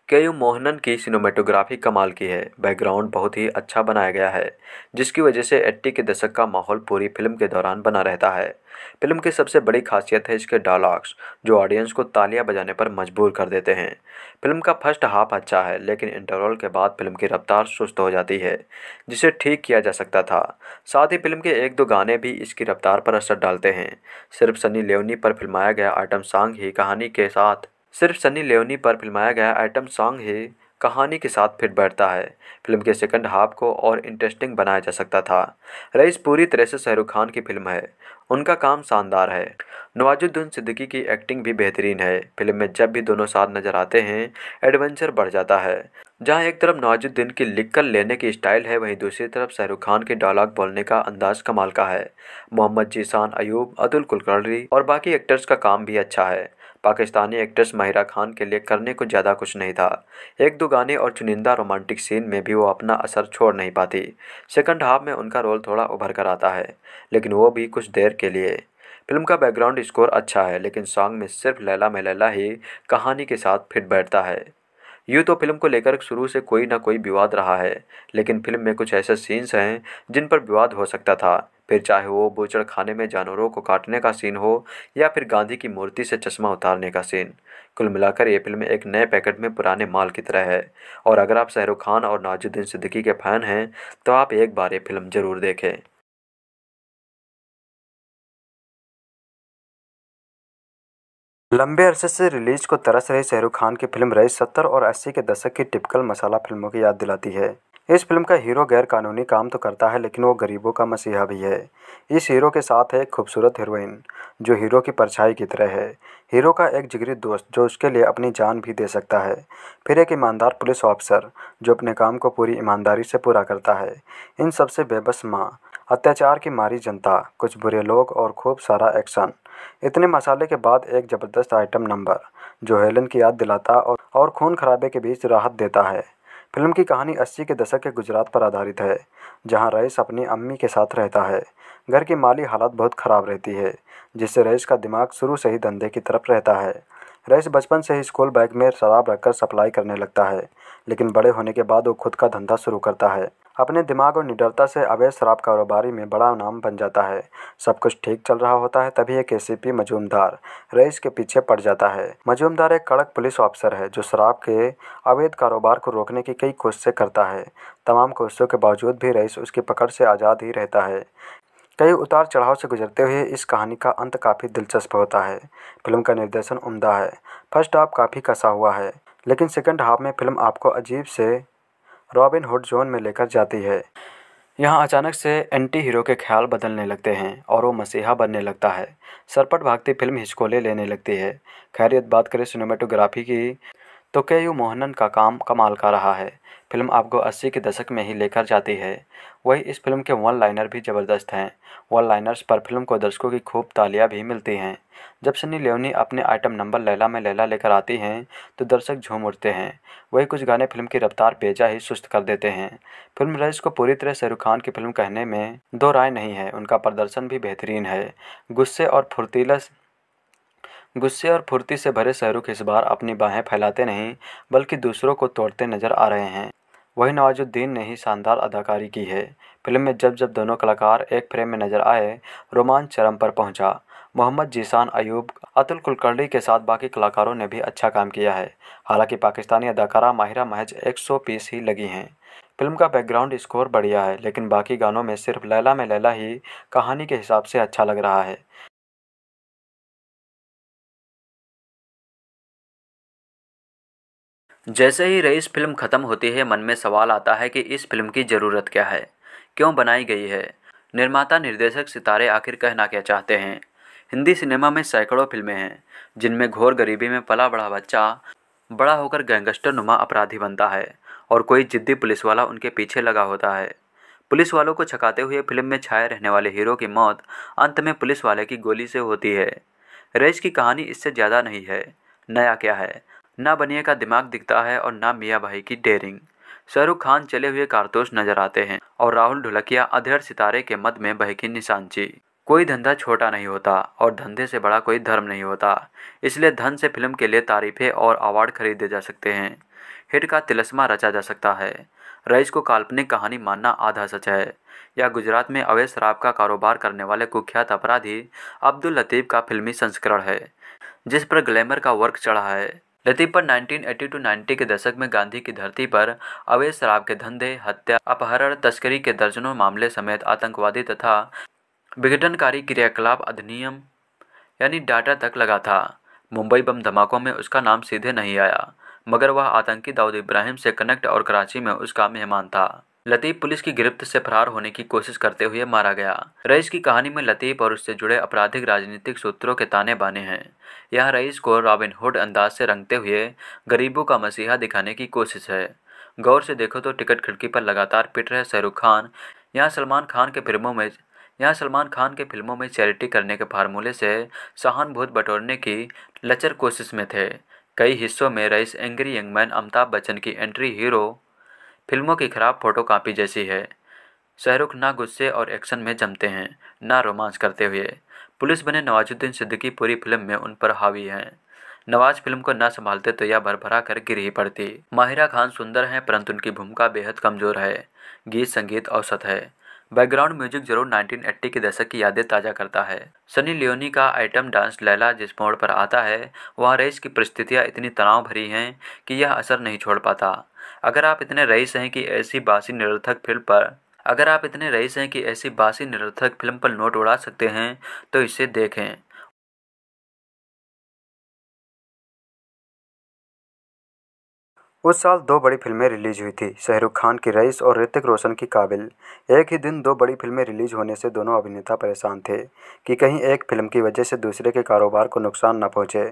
Speaker 3: के यू मोहनन की सिनेमेटोग्राफी कमाल की है बैकग्राउंड बहुत ही अच्छा बनाया गया है जिसकी वजह से एट्टी के दशक का माहौल पूरी फिल्म के दौरान बना रहता है फिल्म की सबसे बड़ी खासियत है इसके डायलॉग्स जो ऑडियंस को तालियां बजाने पर मजबूर कर देते हैं फिल्म का फर्स्ट हाफ अच्छा है लेकिन इंटरवल के बाद फिल्म की रफ्तार सुस्त हो जाती है जिसे ठीक किया जा सकता था साथ ही फिल्म के एक दो गाने भी इसकी रफ्तार पर असर डालते हैं सिर्फ सनी लेवनी पर फिल्माया गया आइटम सॉन्ग ही कहानी के साथ सिर्फ सनी लेवनी पर फिल्माया गया आइटम सॉन्ग ही कहानी के साथ फिट बैठता है फिल्म के सेकंड हाफ को और इंटरेस्टिंग बनाया जा सकता था रईस पूरी तरह से शाहरुख खान की फिल्म है उनका काम शानदार है नवाजुद्दीन सिद्दीकी की एक्टिंग भी बेहतरीन है फिल्म में जब भी दोनों साथ नजर आते हैं एडवेंचर बढ़ जाता है जहाँ एक तरफ नवाजुद्दीन की लिखकर लेने की स्टाइल है वहीं दूसरी तरफ शाहरुख खान के डायलॉग बोलने का अंदाज कमाल का है मोहम्मद जीसान अयूब अतुल कुलकर्णी और बाकी एक्टर्स का काम भी अच्छा है पाकिस्तानी एक्ट्रेस माहिरा खान के लिए करने को ज़्यादा कुछ नहीं था एक दो गाने और चुनिंदा रोमांटिक सीन में भी वो अपना असर छोड़ नहीं पाती सेकंड हाफ में उनका रोल थोड़ा उभर कर आता है लेकिन वो भी कुछ देर के लिए फिल्म का बैकग्राउंड स्कोर अच्छा है लेकिन सॉन्ग में सिर्फ लैला में लैला ही कहानी के साथ फिट बैठता है यूँ तो फिल्म को लेकर शुरू से कोई ना कोई विवाद रहा है लेकिन फिल्म में कुछ ऐसे सीन्स हैं जिन पर विवाद हो सकता था फिर चाहे वो खाने में जानवरों को काटने का सीन हो या फिर गांधी की मूर्ति से चश्मा उतारने का सीन कुल मिलाकर ये फिल्म एक नए पैकेट में पुराने माल की तरह है और अगर आप शाहरुख खान और नाजुद्दीन सिद्दीकी के फ़ैन
Speaker 1: हैं तो आप एक बार ये फिल्म ज़रूर देखें लंबे अरसे से रिलीज को तरस रही शाहरुख
Speaker 2: खान की फिल्म रईस सत्तर और अस्सी के दशक की टिपिकल मसाला फिल्मों की याद दिलाती है इस फिल्म का हीरो गैरकानूनी काम तो करता है लेकिन वो गरीबों का मसीहा भी है इस हीरो के साथ है एक खूबसूरत हीरोइन जो हीरो की परछाई की तरह है हीरो का एक जिगरी दोस्त जो उसके लिए अपनी जान भी दे सकता है फिर एक ईमानदार पुलिस ऑफिसर जो अपने काम को पूरी ईमानदारी से पूरा करता है इन सबसे बेबस माँ अत्याचार की मारी जनता कुछ बुरे लोग और खूब सारा एक्शन इतने मसाले के बाद एक ज़बरदस्त आइटम नंबर जो हेलन की याद दिलाता और खून खराबे के बीच राहत देता है फिल्म की कहानी अस्सी के दशक के गुजरात पर आधारित है जहाँ रईस अपनी अम्मी के साथ रहता है घर की माली हालत बहुत ख़राब रहती है जिससे रईस का दिमाग शुरू से ही धंधे की तरफ रहता है रईस बचपन से ही स्कूल बैग में शराब रखकर सप्लाई करने लगता है लेकिन बड़े होने के बाद वो खुद का धंधा शुरू करता है अपने दिमाग और निडरता से अवैध शराब कारोबारी में बड़ा नाम बन जाता है सब कुछ ठीक चल रहा होता है तभी एक एसीपी मजूमदार रईस के पीछे पड़ जाता है मजूमदार एक कड़क पुलिस ऑफिसर है जो शराब के अवैध कारोबार को रोकने की कई कोशिशें करता है तमाम कोशिशों के बावजूद भी रईस उसकी पकड़ से आज़ाद ही रहता है कई उतार चढ़ाव से गुजरते हुए इस कहानी का अंत काफ़ी दिलचस्प होता है फिल्म का निर्देशन उमदा है फर्स्ट हाफ काफ़ी कसा हुआ है लेकिन सेकंड हाफ में फिल्म आपको अजीब से रॉबिन हुड जोन में लेकर जाती है यहाँ अचानक से एंटी हीरो के ख्याल बदलने लगते हैं और वो मसीहा बनने लगता है सरपट भागती फिल्म हिचकोले लेने लगती है खैरियत बात करें सिनेमेटोग्राफी की तो के यू मोहनन का काम कमाल का रहा है फिल्म आपको अस्सी के दशक में ही लेकर जाती है वही इस फिल्म के वन लाइनर भी ज़बरदस्त हैं वन लाइनर्स पर फिल्म को दर्शकों की खूब तालियां भी मिलती हैं जब सनी लियोनी अपने आइटम नंबर लैला में लैला लेकर आती हैं तो दर्शक झूम उठते हैं वही कुछ गाने फिल्म की रफ्तार बेजा ही सुस्त कर देते हैं फिल्म रईस को पूरी तरह शाहरुख खान की फिल्म कहने में दो राय नहीं है उनका प्रदर्शन भी बेहतरीन है गुस्से और फुर्तीलस गुस्से और फुर्ती से भरे शाहरुख इस बार अपनी बाहें फैलाते नहीं बल्कि दूसरों को तोड़ते नजर आ रहे हैं वही नवाजुद्दीन ने ही शानदार अदाकारी की है फिल्म में जब जब दोनों कलाकार एक फ्रेम में नजर आए रोमांच चरम पर पहुंचा मोहम्मद जीसान अयूब अतुल कुलकर्णी के साथ बाकी कलाकारों ने भी अच्छा काम किया है हालांकि पाकिस्तानी अदाकारा माहिरा महज 100 पीस ही लगी हैं फिल्म का बैकग्राउंड स्कोर
Speaker 1: बढ़िया है लेकिन बाकी गानों में सिर्फ लैला में लैला ही कहानी के हिसाब से अच्छा लग रहा है जैसे ही रईस फिल्म ख़त्म होती है मन में सवाल आता है कि इस फिल्म की ज़रूरत
Speaker 3: क्या है क्यों बनाई गई है निर्माता निर्देशक सितारे आखिर कहना क्या चाहते हैं हिंदी सिनेमा में सैकड़ों फिल्में हैं जिनमें घोर गरीबी में पला बड़ा बच्चा बड़ा होकर गैंगस्टर नुमा अपराधी बनता है और कोई जिद्दी पुलिस वाला उनके पीछे लगा होता है पुलिस वालों को छकाते हुए फिल्म में छाए रहने वाले हीरो की मौत अंत में पुलिस वाले की गोली से होती है रईस की कहानी इससे ज़्यादा नहीं है नया क्या है ना बनिए का दिमाग दिखता है और ना मियाँ भाई की डेयरिंग शाहरुख खान चले हुए कारतूस नजर आते हैं और राहुल ढुलकिया अधेर सितारे के मध में बहकी निशानची कोई धंधा छोटा नहीं होता और धंधे से बड़ा कोई धर्म नहीं होता इसलिए धन से फिल्म के लिए तारीफें और अवार्ड खरीदे जा सकते हैं हिट का तिलस्मा रचा जा सकता है रईस को काल्पनिक कहानी मानना आधा सच है या गुजरात में अवैध शराब का कारोबार करने वाले कुख्यात अपराधी अब्दुल लतीफ़ का फिल्मी संस्करण है जिस पर ग्लैमर का वर्क चढ़ा है यदि पर 1980 टू 90 के दशक में गांधी की धरती पर अवैध शराब के धंधे हत्या अपहरण तस्करी के दर्जनों मामले समेत आतंकवादी तथा विघटनकारी क्रियाकलाप अधिनियम यानी डाटा तक लगा था मुंबई बम धमाकों में उसका नाम सीधे नहीं आया मगर वह आतंकी दाऊद इब्राहिम से कनेक्ट और कराची में उसका मेहमान था लतीफ़ पुलिस की गिरफ्त से फरार होने की कोशिश करते हुए मारा गया रईस की कहानी में लतीफ़ और उससे जुड़े आपराधिक राजनीतिक सूत्रों के ताने बाने हैं यह रईस को रॉबिनहुड अंदाज से रंगते हुए गरीबों का मसीहा दिखाने की कोशिश है गौर से देखो तो टिकट खिड़की पर लगातार पिट रहे शाहरुख खान यहाँ सलमान खान के फिल्मों में यहाँ सलमान खान के फिल्मों में चैरिटी करने के फार्मूले से सहानुभूत बटोरने की लचर कोशिश में थे कई हिस्सों में रईस एंग्री यंगमैन अमिताभ बच्चन की एंट्री हीरो फिल्मों की खराब फोटोकॉपी जैसी है शाहरुख ना गुस्से और एक्शन में जमते हैं ना रोमांस करते हुए पुलिस बने नवाजुद्दीन सिद्दीकी पूरी फिल्म में उन पर हावी हैं नवाज फिल्म को ना संभालते तो यह भरभरा कर गिर ही पड़ती माहिरा खान सुंदर हैं परंतु उनकी भूमिका बेहद कमजोर है गीत संगीत औसत है बैकग्राउंड म्यूजिक जरूर 1980 के दशक की यादें ताज़ा करता है सनी लियोनी का आइटम डांस लैला जिस मोड़ पर आता है वहाँ रेस की परिस्थितियाँ इतनी तनाव भरी हैं कि यह असर नहीं छोड़ पाता अगर आप इतने रईस हैं कि ऐसी बासी निरर्थक फिल्म पर अगर आप इतने रईस हैं कि ऐसी बासी निरर्थक फिल्म पर नोट उड़ा सकते हैं तो इसे
Speaker 1: देखें उस साल दो बड़ी फिल्में रिलीज हुई थी शाहरुख खान की रईस और ऋतिक रोशन की
Speaker 2: काबिल एक ही दिन दो बड़ी फिल्में रिलीज होने से दोनों अभिनेता परेशान थे कि कहीं एक फिल्म की वजह से दूसरे के कारोबार को नुकसान न पहुंचे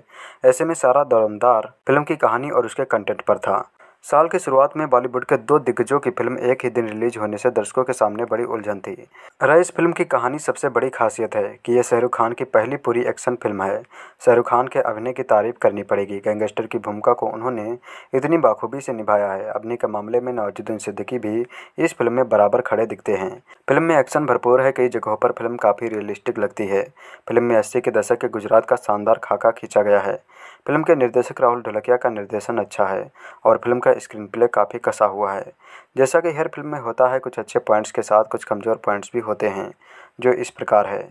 Speaker 2: ऐसे में सारा दरमदार फिल्म की कहानी और उसके कंटेंट पर था साल की शुरुआत में बॉलीवुड के दो दिग्गजों की फिल्म एक ही दिन रिलीज होने से दर्शकों के सामने बड़ी उलझन थी अरे इस फिल्म की कहानी सबसे बड़ी खासियत है कि यह शाहरुख खान की पहली पूरी एक्शन फिल्म है शाहरुख खान के अभिनय की तारीफ करनी पड़ेगी गैंगस्टर की भूमिका को उन्होंने इतनी बाखूबी से निभाया है अभिनय के मामले में नवाजुद्दीन सिद्दीकी भी इस फिल्म में बराबर खड़े दिखते हैं फिल्म में एक्शन भरपूर है कई जगहों पर फिल्म काफ़ी रियलिस्टिक लगती है फिल्म में अस्सी के दशक के गुजरात का शानदार खाका खींचा गया है फिल्म के निर्देशक राहुल ढोलकिया का निर्देशन अच्छा है और फिल्म का स्क्रीन प्ले काफ़ी कसा हुआ है जैसा कि हर फिल्म में होता है कुछ अच्छे पॉइंट्स के साथ कुछ कमज़ोर पॉइंट्स भी होते हैं जो इस प्रकार है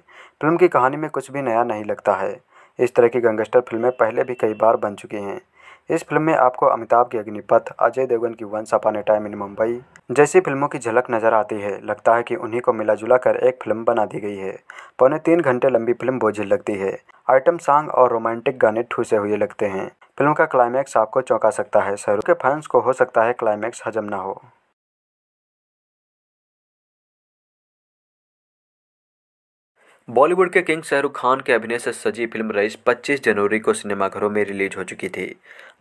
Speaker 2: फिल्म की कहानी में कुछ भी नया नहीं लगता है इस तरह की गंगेस्टर फिल्में पहले भी कई बार बन चुकी हैं इस फिल्म में आपको अमिताभ की अग्निपथ अजय देवगन की वंश अपन ए टाइम इन मुंबई जैसी फिल्मों की झलक नजर आती है लगता है कि उन्हीं को मिला कर एक फिल्म बना दी गई है पौने तीन घंटे लंबी फिल्म बोझिल लगती है आइटम सॉन्ग और रोमांटिक गाने ठूसे हुए लगते हैं फिल्म का क्लाइमैक्स आपको
Speaker 1: चौंका सकता है शाहरुख के फैंस को हो सकता है क्लाइमैक्स हजम ना हो
Speaker 4: बॉलीवुड के किंग शाहरुख खान
Speaker 3: के अभिनय से सजी फिल्म रईस 25 जनवरी को सिनेमाघरों में रिलीज हो चुकी थी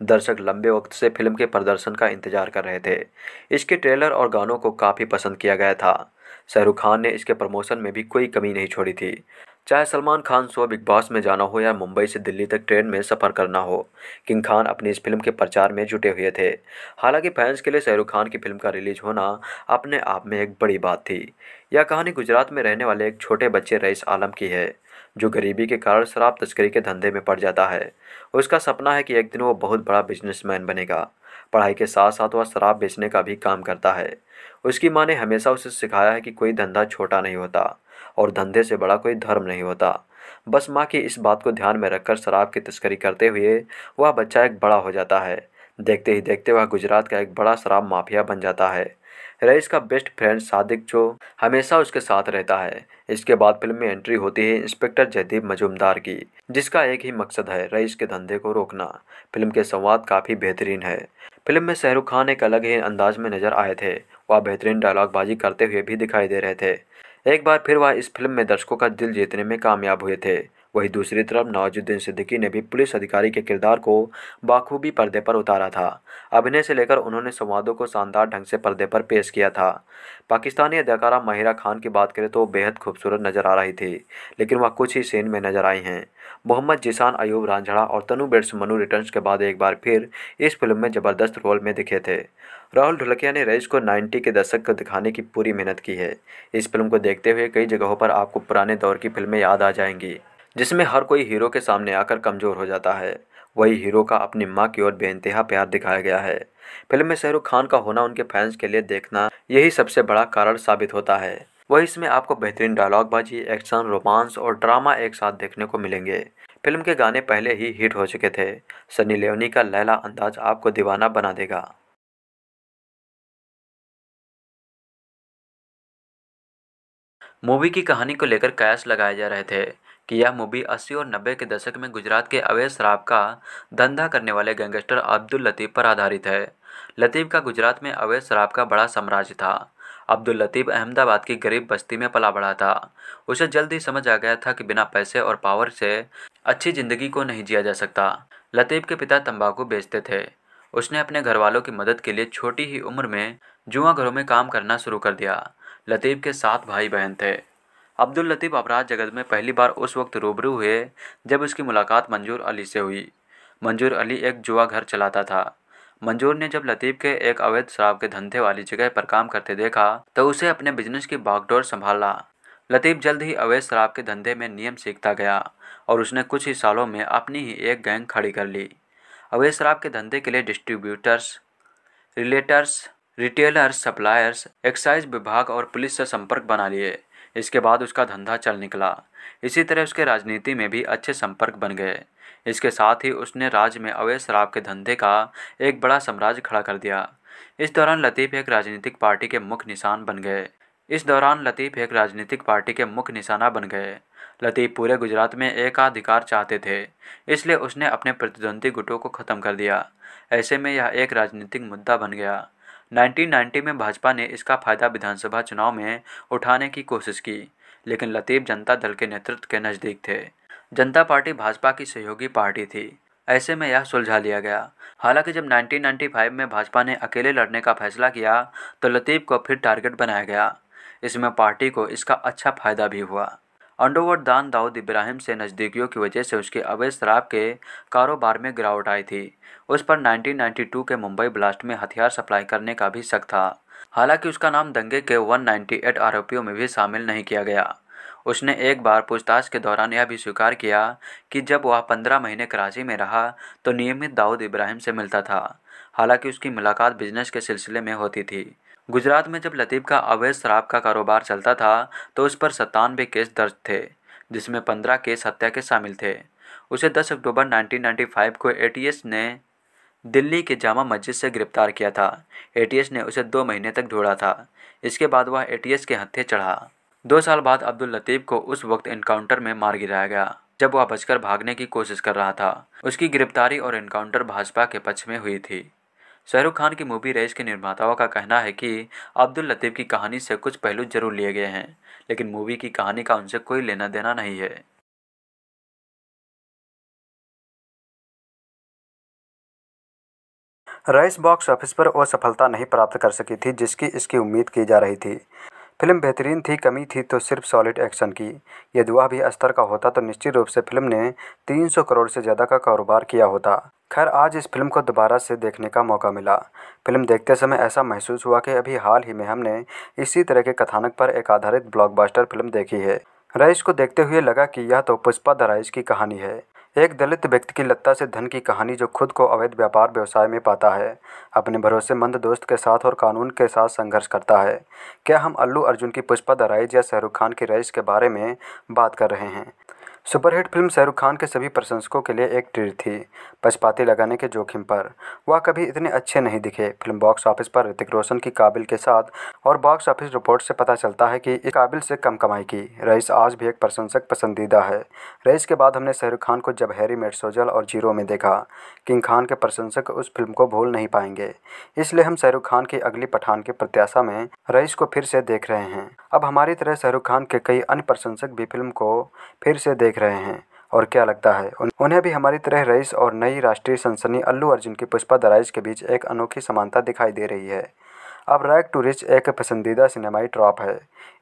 Speaker 3: दर्शक लंबे वक्त से फिल्म के प्रदर्शन का इंतजार कर रहे थे इसके ट्रेलर और गानों को काफ़ी पसंद किया गया था शाहरुख खान ने इसके प्रमोशन में भी कोई कमी नहीं छोड़ी थी चाहे Salman Khan show Bigg Boss में जाना हो या मुंबई से दिल्ली तक ट्रेन में सफ़र करना हो किंग खान अपनी इस फिल्म के प्रचार में जुटे हुए थे हालांकि फैंस के लिए शाहरुख खान की फिल्म का रिलीज होना अपने आप में एक बड़ी बात थी यह कहानी गुजरात में रहने वाले एक छोटे बच्चे रईस आलम की है जो गरीबी के कारण शराब तस्करी के धंधे में पड़ जाता है उसका सपना है कि एक दिन वो बहुत बड़ा बिजनेसमैन बनेगा पढ़ाई के साथ साथ वह शराब बेचने का भी काम करता है उसकी माँ ने हमेशा उसे सिखाया है कि कोई धंधा छोटा नहीं होता और धंधे से बड़ा कोई धर्म नहीं होता बस माँ की इस बात को ध्यान में रखकर शराब की तस्करी करते हुए वह बच्चा एक बड़ा हो जाता है देखते ही देखते वह गुजरात का एक बड़ा शराब माफिया बन जाता है रईस का बेस्ट फ्रेंड सादिक जो हमेशा उसके साथ रहता है इसके बाद फिल्म में एंट्री होती है इंस्पेक्टर जयदीप मजूमदार की जिसका एक ही मकसद है रईस के धंधे को रोकना फिल्म के संवाद काफ़ी बेहतरीन है फिल्म में शाहरुख खान एक अलग ही अंदाज में नजर आए थे वह बेहतरीन डायलॉगबाजी करते हुए भी दिखाई दे रहे थे एक बार फिर वह इस फिल्म में दर्शकों का दिल जीतने में कामयाब हुए थे वहीं दूसरी तरफ नवाजुद्दीन सिद्दीकी ने भी पुलिस अधिकारी के किरदार को बाखूबी पर्दे पर उतारा था अभिनय से लेकर उन्होंने संवादों को शानदार ढंग से पर्दे पर पेश किया था पाकिस्तानी अदाकारा माहिरा खान की बात करें तो वो बेहद खूबसूरत नज़र आ रही थी लेकिन वह कुछ ही सीन में नजर आई हैं मोहम्मद जिसान अयूब रांझड़ा और तनु बेट्स मनु रिटर्न्स के बाद एक बार फिर इस फिल्म में ज़बरदस्त रोल में दिखे थे राहुल ढुलकिया ने रईस को 90 के दशक को दिखाने की पूरी मेहनत की है इस फिल्म को देखते हुए कई जगहों पर आपको पुराने दौर की फिल्में याद आ जाएंगी जिसमें हर कोई हीरो के सामने आकर कमज़ोर हो जाता है वही हीरो का अपनी माँ की ओर बेनतहा प्यार दिखाया गया है फिल्म में शाहरुख खान का होना उनके फैंस के लिए देखना यही सबसे बड़ा कारण साबित होता है वही इसमें आपको बेहतरीन डायलॉगबाजी एक्शन रोमांस और ड्रामा एक साथ देखने को मिलेंगे फिल्म के गाने पहले ही हिट हो चुके थे सनी लियोनी का लैला अंदाज
Speaker 1: आपको दीवाना बना देगा मूवी की कहानी को लेकर कयास लगाए जा रहे थे कि यह
Speaker 3: मूवी अस्सी और नब्बे के दशक में गुजरात के अवैध शराब का धंधा करने वाले गैंगस्टर अब्दुल लतीफ़ पर आधारित है लतीफ़ का गुजरात में अवैध शराब का बड़ा साम्राज्य था अब्दुल लतीफ़ अहमदाबाद की गरीब बस्ती में पला बढ़ा था उसे जल्द ही समझ आ गया था कि बिना पैसे और पावर से अच्छी ज़िंदगी को नहीं जिया जा सकता लतीफ़ के पिता तंबाकू बेचते थे उसने अपने घर वालों की मदद के लिए छोटी ही उम्र में जुआ घरों में काम करना शुरू कर दिया लतीफ़ के सात भाई बहन थे अब्दुल लतीफ़ अपराध जगत में पहली बार उस वक्त रूबरू हुए जब उसकी मुलाकात मंजूर अली से हुई मंजूर अली एक जुआ घर चलाता था मंजूर ने जब लतीफ़ के एक अवैध शराब के धंधे वाली जगह पर काम करते देखा तो उसे अपने बिजनेस की बागडोर संभाला लतीफ़ जल्द ही अवैध शराब के धंधे में नियम सीखता गया और उसने कुछ ही सालों में अपनी ही एक गैंग खड़ी कर ली अवैध शराब के धंधे के लिए distributors realtors retailers suppliers excise विभाग और पुलिस से संपर्क बना लिए इसके बाद उसका धंधा चल निकला इसी तरह उसके राजनीति में भी अच्छे संपर्क बन गए इसके साथ ही उसने राज्य में अवैध शराब के धंधे का एक बड़ा साम्राज्य खड़ा कर दिया इस दौरान लतीफ़ एक राजनीतिक पार्टी के मुख्य निशान बन गए इस दौरान लतीफ़ एक राजनीतिक पार्टी के मुख्य निशाना बन गए लतीफ़ पूरे गुजरात में एकाधिकार चाहते थे इसलिए उसने अपने प्रतिद्वंदी गुटों को ख़त्म कर दिया ऐसे में यह एक राजनीतिक मुद्दा बन गया 1990 में भाजपा ने इसका फायदा विधानसभा चुनाव में उठाने की कोशिश की लेकिन लतीफ़ जनता दल के नेतृत्व के नज़दीक थे जनता पार्टी भाजपा की सहयोगी पार्टी थी ऐसे में यह सुलझा लिया गया हालांकि जब 1995 में भाजपा ने अकेले लड़ने का फैसला किया तो लतीफ़ को फिर टारगेट बनाया गया इसमें पार्टी को इसका अच्छा फायदा भी हुआ दान दाऊद इब्राहिम से नज़दीकियों की वजह से उसके अवैध शराब के कारोबार में गिरावट आई थी उस पर 1992 के मुंबई ब्लास्ट में हथियार सप्लाई करने का भी शक था हालांकि उसका नाम दंगे के 198 आरोपियों में भी शामिल नहीं किया गया उसने एक बार पूछताछ के दौरान यह भी स्वीकार किया कि जब वह पंद्रह महीने कराची में रहा तो नियमित दाऊद इब्राहिम से मिलता था हालांकि उसकी मुलाकात बिजनेस के सिलसिले में होती थी गुजरात में जब लतीफ़ का अवैध शराब का कारोबार चलता था तो उस पर सत्तानवे केस दर्ज थे जिसमें पंद्रह केस हत्या के शामिल थे उसे 10 अक्टूबर 1995 को एटीएस ने दिल्ली के जामा मस्जिद से गिरफ्तार किया था एटीएस ने उसे दो महीने तक ढूंढा था इसके बाद वह एटीएस के हत्थे चढ़ा दो साल बाद अब्दुल लतीफ़ को उस वक्त इनकाउंटर में मार गिराया गया जब वह बचकर भागने की कोशिश कर रहा था उसकी गिरफ्तारी और इनकाउंटर भाजपा के पक्ष में हुई थी शाहरुख खान की मूवी रेस के निर्माताओं का कहना है कि अब्दुल लतीफ़ की कहानी से कुछ
Speaker 1: पहलू जरूर लिए गए हैं लेकिन मूवी की कहानी का उनसे कोई लेना देना नहीं है रईस बॉक्स ऑफिस पर वह सफलता नहीं प्राप्त कर सकी थी जिसकी इसकी उम्मीद की जा रही थी
Speaker 2: फिल्म बेहतरीन थी कमी थी तो सिर्फ सॉलिड एक्शन की यदि वह भी स्तर का होता तो निश्चित रूप से फिल्म ने 300 करोड़ से ज़्यादा का कारोबार किया होता खैर आज इस फ़िल्म को दोबारा से देखने का मौका मिला फ़िल्म देखते समय ऐसा महसूस हुआ कि अभी हाल ही में हमने इसी तरह के कथानक पर एक आधारित ब्लॉकबस्टर फिल्म देखी है रईस को देखते हुए लगा कि यह तो पुष्पा द रईस की कहानी है एक दलित व्यक्ति की लत्ता से धन की कहानी जो खुद को अवैध व्यापार व्यवसाय में पाता है अपने भरोसेमंद दोस्त के साथ और कानून के साथ संघर्ष करता है क्या हम अल्लू अर्जुन की पुष्पा द रईस या शाहरुख खान की रईस के बारे में बात कर रहे हैं सुपरहिट फिल्म शाहरुख खान के सभी प्रशंसकों के लिए एक ट्रीट थी पचपाती लगाने के जोखिम पर वह कभी इतने अच्छे नहीं दिखे फिल्म बॉक्स ऑफिस पर ऋतिक रोशन की काबिल के साथ और बॉक्स ऑफिस रिपोर्ट से पता चलता है कि इस काबिल से कम कमाई की रईस आज भी एक प्रशंसक पसंदीदा है रईस के बाद हमने शाहरुख खान को जब हैरी मेट सोजल और जीरो में देखा किंग खान के प्रशंसक उस फिल्म को भूल नहीं पाएंगे इसलिए हम शाहरुख खान की अगली पठान की प्रत्याशा में रईस को फिर से देख रहे हैं अब हमारी तरह शाहरुख खान के कई अन्य प्रशंसक भी फिल्म को फिर से देख देख रहे हैं और क्या लगता है उन्हें भी हमारी तरह रईस और नई राष्ट्रीय सनसनी अल्लू अर्जुन की पुष्पा दराइज के बीच एक अनोखी समानता दिखाई दे रही है अब रैक टू रिच एक पसंदीदा सिनेमाई ट्रॉप है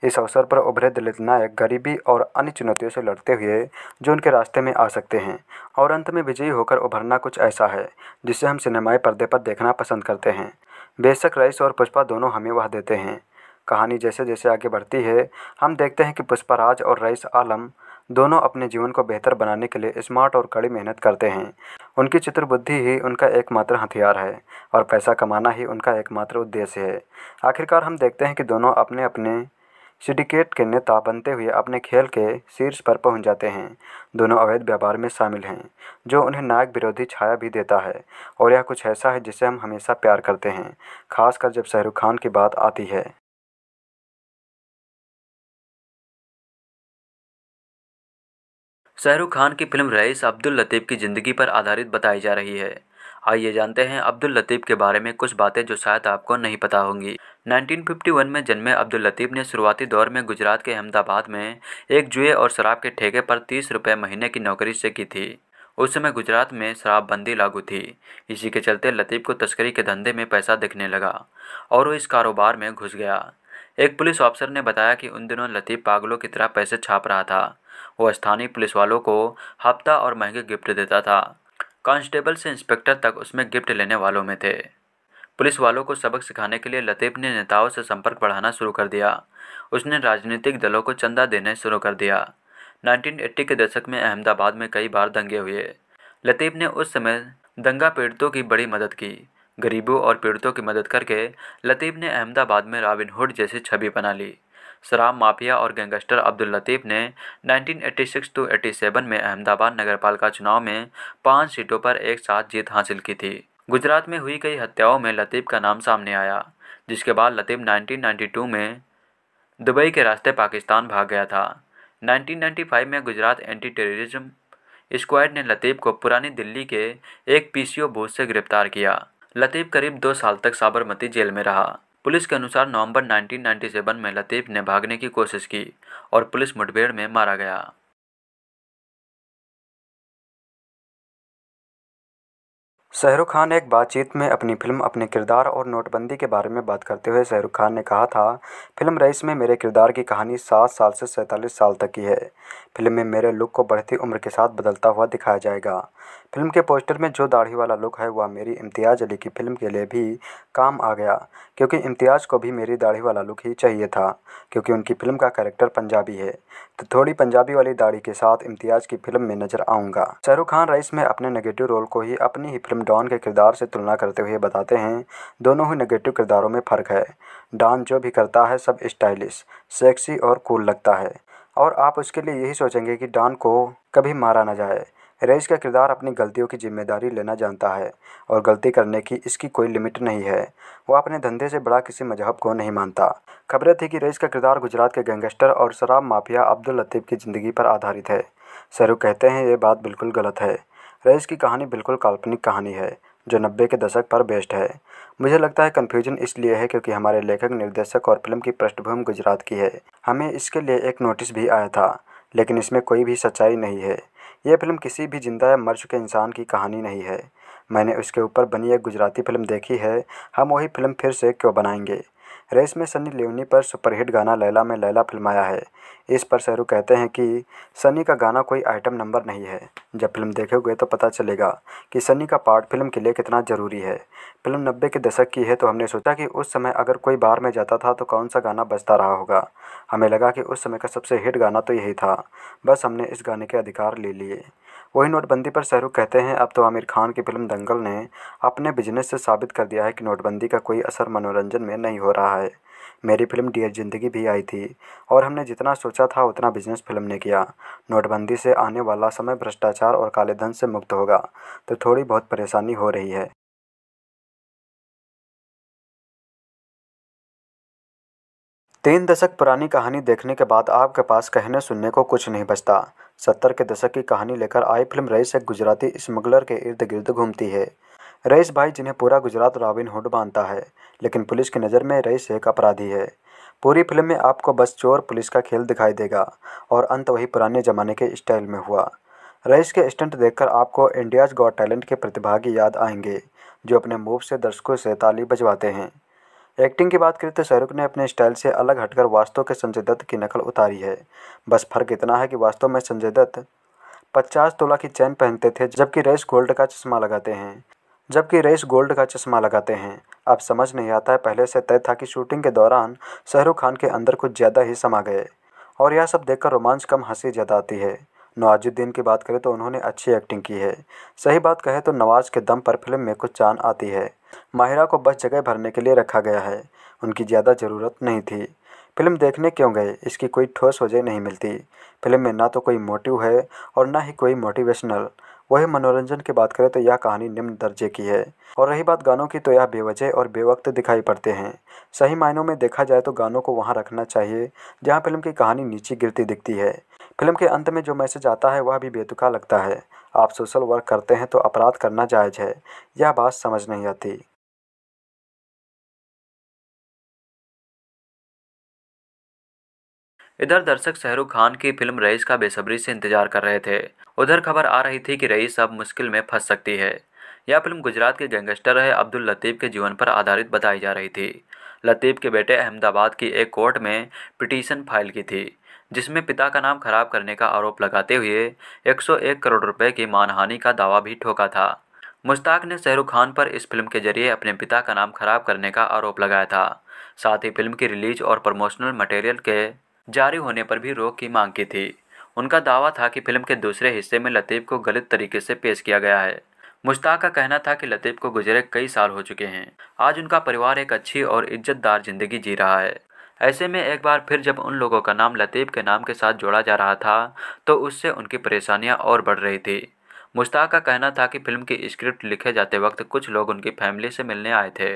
Speaker 2: इस अवसर पर उभरे दलित नायक गरीबी और अन्य चुनौतियों से लड़ते हुए जो उनके रास्ते में आ सकते हैं और अंत में विजयी होकर उभरना कुछ ऐसा है जिसे हम सिनेमाई पर्दे पर देखना पसंद करते हैं बेशक रईस और पुष्पा दोनों हमें वह देते हैं कहानी जैसे जैसे आगे बढ़ती है हम देखते हैं कि पुष्पा राज और रईस आलम दोनों अपने जीवन को बेहतर बनाने के लिए स्मार्ट और कड़ी मेहनत करते हैं उनकी चतुर बुद्धि ही उनका एकमात्र हथियार है और पैसा कमाना ही उनका एकमात्र उद्देश्य है आखिरकार हम देखते हैं कि दोनों अपने अपने सिंडिकेट के नेता बनते हुए अपने खेल के शीर्ष पर पहुंच जाते हैं दोनों अवैध व्यापार में शामिल हैं जो उन्हें नायक विरोधी छाया भी देता है और यह कुछ ऐसा है
Speaker 1: जिसे हम हमेशा प्यार करते हैं खासकर जब शाहरुख खान की बात आती है शाहरुख
Speaker 3: खान की फिल्म रईस अब्दुल लतीफ़ की ज़िंदगी पर आधारित बताई जा रही है आइए जानते हैं अब्दुल लतीफ़ के बारे में कुछ बातें जो शायद आपको नहीं पता होंगी 1951 में जन्मे अब्दुल लतीफ़ ने शुरुआती दौर में गुजरात के अहमदाबाद में एक जुए और शराब के ठेके पर तीस रुपये महीने की नौकरी से की थी उस समय गुजरात में शराबबंदी लागू थी इसी के चलते लतीफ़ को तस्करी के धंधे में पैसा दिखने लगा और वो इस कारोबार में घुस गया एक पुलिस ऑफिसर ने बताया कि उन दिनों लतीफ़ पागलों की तरह पैसे छाप रहा था वो स्थानीय पुलिस वालों को हफ्ता और महंगे गिफ्ट देता था कांस्टेबल से इंस्पेक्टर तक उसमें गिफ्ट लेने वालों में थे पुलिस वालों को सबक सिखाने के लिए लतीफ़ ने नेताओं से संपर्क बढ़ाना शुरू कर दिया उसने राजनीतिक दलों को चंदा देने शुरू कर दिया 1980 के दशक में अहमदाबाद में कई बार दंगे हुए लतीफ़ ने उस समय दंगा पीड़ितों की बड़ी मदद की गरीबों और पीड़ितों की मदद करके लतीफ़ ने अहमदाबाद में रॉबिनहुड जैसी छवि बना ली शराब माफिया और गैंगस्टर अब्दुल लतीफ़ ने 1986 टू 87 में अहमदाबाद नगरपालिका चुनाव में पाँच सीटों पर एक साथ जीत हासिल की थी गुजरात में हुई कई हत्याओं में लतीफ़ का नाम सामने आया जिसके बाद लतीफ़ 1992 में दुबई के रास्ते पाकिस्तान भाग गया था 1995 में गुजरात एंटी टेररिज्म स्क्वाड ने लतीफ़ को पुरानी दिल्ली के एक पीसीओ बूथ से गिरफ्तार किया लतीफ़ करीब दो साल तक साबरमती जेल में रहा पुलिस के अनुसार नवंबर 1997 में लतीफ़ ने भागने की कोशिश की और पुलिस मुठभेड़ में मारा गया
Speaker 1: शाहरुख खान एक बातचीत में
Speaker 2: अपनी फिल्म अपने किरदार और नोटबंदी के बारे में बात करते हुए शाहरुख खान ने कहा था फिल्म रईस में मेरे किरदार की कहानी सात साल से सैंतालीस साल तक की है फिल्म में मेरे लुक को बढ़ती उम्र के साथ बदलता हुआ दिखाया जाएगा फिल्म के पोस्टर में जो दाढ़ी वाला लुक है वह मेरी इम्तियाज़ अली की फिल्म के लिए भी काम आ गया क्योंकि इम्तियाज़ को भी मेरी दाढ़ी वाला लुक ही चाहिए था क्योंकि उनकी फिल्म का कैरेक्टर पंजाबी है तो थोड़ी पंजाबी वाली दाढ़ी के साथ इम्तियाज़ की फिल्म में नजर आऊँगा शाहरुख खान रईस में अपने नेगेटिव रोल को ही अपनी ही फिल्म डॉन के किरदार से तुलना करते हुए बताते हैं दोनों ही नेगेटिव किरदारों में फ़र्क है डॉन जो भी करता है सब स्टाइलिश सेक्सी और कूल लगता है और आप उसके लिए यही सोचेंगे कि डॉन को कभी मारा ना जाए रईस का किरदार अपनी गलतियों की जिम्मेदारी लेना जानता है और गलती करने की इसकी कोई लिमिट नहीं है वो अपने धंधे से बड़ा किसी मजहब को नहीं मानता खबरें थी कि रईस का किरदार गुजरात के गैंगस्टर और शराब माफिया अब्दुल लतीफ़ की ज़िंदगी पर आधारित है शहरुख कहते हैं ये बात बिल्कुल गलत है रईस की कहानी बिल्कुल काल्पनिक कहानी है जो नब्बे के दशक पर बेस्ड है मुझे लगता है कन्फ्यूजन इसलिए है क्योंकि हमारे लेखक निर्देशक और फिल्म की पृष्ठभूमि गुजरात की है हमें इसके लिए एक नोटिस भी आया था लेकिन इसमें कोई भी सच्चाई नहीं है यह फिल्म किसी भी जिंदा या मर चुके इंसान की कहानी नहीं है मैंने उसके ऊपर बनी एक गुजराती फिल्म देखी है हम वही फिल्म फिर से क्यों बनाएंगे रेस में सनी लियोनी पर सुपरहिट गाना लैला में लैला फिल्माया है इस पर शहरू कहते हैं कि सनी का गाना कोई आइटम नंबर नहीं है जब फिल्म देखोगे तो पता चलेगा कि सनी का पार्ट फिल्म के लिए कितना ज़रूरी है फिल्म नब्बे के दशक की है तो हमने सोचा कि उस समय अगर कोई बार में जाता था तो कौन सा गाना बजता रहा होगा हमें लगा कि उस समय का सबसे हिट गाना तो यही था बस हमने इस गाने के अधिकार ले लिए वही नोटबंदी पर शहरुख कहते हैं अब तो आमिर खान की फिल्म दंगल ने अपने बिजनेस से साबित कर दिया है कि नोटबंदी का कोई असर मनोरंजन में नहीं हो रहा है मेरी फिल्म डियर ज़िंदगी भी आई थी और हमने जितना सोचा था उतना बिजनेस फिल्म ने किया नोटबंदी से आने वाला समय
Speaker 1: भ्रष्टाचार और काले धन से मुक्त होगा तो थोड़ी बहुत परेशानी हो रही है तीन दशक पुरानी कहानी देखने के बाद आपके पास कहने सुनने को कुछ नहीं बचता सत्तर के दशक की कहानी
Speaker 2: लेकर आई फिल्म रईस एक गुजराती स्मगलर के इर्द गिर्द घूमती है रईस भाई जिन्हें पूरा गुजरात रॉबिन हुड मानता है लेकिन पुलिस की नज़र में रईस एक अपराधी है पूरी फिल्म में आपको बस चोर पुलिस का खेल दिखाई देगा और अंत वही पुराने ज़माने के स्टाइल में हुआ रईस के स्टंट देखकर आपको इंडियाज गॉड टैलेंट के प्रतिभागी याद आएंगे जो अपने मूव से दर्शकों से ताली बजवाते हैं एक्टिंग की बात करें तो शाहरुख ने अपने स्टाइल से अलग हटकर वास्तव के संजय दत्त की नकल उतारी है बस फर्क इतना है कि वास्तव में संजय दत्त पचास तोला की चैन पहनते थे जबकि रईस गोल्ड का चश्मा लगाते हैं जबकि रईस गोल्ड का चश्मा लगाते हैं अब समझ नहीं आता है पहले से तय था कि शूटिंग के दौरान शाहरुख खान के अंदर कुछ ज़्यादा ही समा गए और यह सब देखकर रोमांच कम हंसी ज़्यादा आती है नवाजुद्दीन की बात करें तो उन्होंने अच्छी एक्टिंग की है सही बात कहें तो नवाज के दम पर फिल्म में कुछ चांद आती है माहिरा को बस जगह भरने के लिए रखा गया है उनकी ज़्यादा ज़रूरत नहीं थी फिल्म देखने क्यों गए इसकी कोई ठोस वजह नहीं मिलती फिल्म में ना तो कोई मोटिव है और ना ही कोई मोटिवेशनल वहीं मनोरंजन की बात करें तो यह कहानी निम्न दर्जे की है और रही बात गानों की तो यह बेवजह और बेवक्त दिखाई पड़ते हैं सही मायनों में देखा जाए तो गानों को वहाँ रखना चाहिए जहाँ फिल्म की कहानी नीचे गिरती दिखती है फिल्म के अंत में जो मैसेज आता है वह भी बेतुका
Speaker 1: लगता है आप सोशल वर्क करते हैं तो अपराध करना जायज़ है यह बात समझ नहीं आती इधर दर्शक शाहरुख खान की फिल्म रईस का बेसब्री से इंतजार कर रहे थे
Speaker 3: उधर खबर आ रही थी कि रईस अब मुश्किल में फंस सकती है यह फिल्म गुजरात के गैंगस्टर है अब्दुल लतीफ़ के जीवन पर आधारित बताई जा रही थी लतीफ़ के बेटे अहमदाबाद की एक कोर्ट में पिटीशन फाइल की थी जिसमें पिता का नाम खराब करने का आरोप लगाते हुए 101 करोड़ रुपए की मानहानि का दावा भी ठोका था मुश्ताक ने शाहरुख खान पर इस फिल्म के जरिए अपने पिता का नाम खराब करने का आरोप लगाया था साथ ही फिल्म की रिलीज और प्रमोशनल मटेरियल के जारी होने पर भी रोक की मांग की थी उनका दावा था कि फिल्म के दूसरे हिस्से में लतीफ़ को गलत तरीके से पेश किया गया है मुश्ताक का कहना था कि लतीफ़ को गुजरे कई साल हो चुके हैं आज उनका परिवार एक अच्छी और इज्जतदार ज़िंदगी जी रहा है ऐसे में एक बार फिर जब उन लोगों का नाम लतीफ़ के नाम के साथ जोड़ा जा रहा था तो उससे उनकी परेशानियां और बढ़ रही थी मुश्ताक का कहना था कि फिल्म की स्क्रिप्ट लिखे जाते वक्त कुछ लोग उनकी फैमिली से मिलने आए थे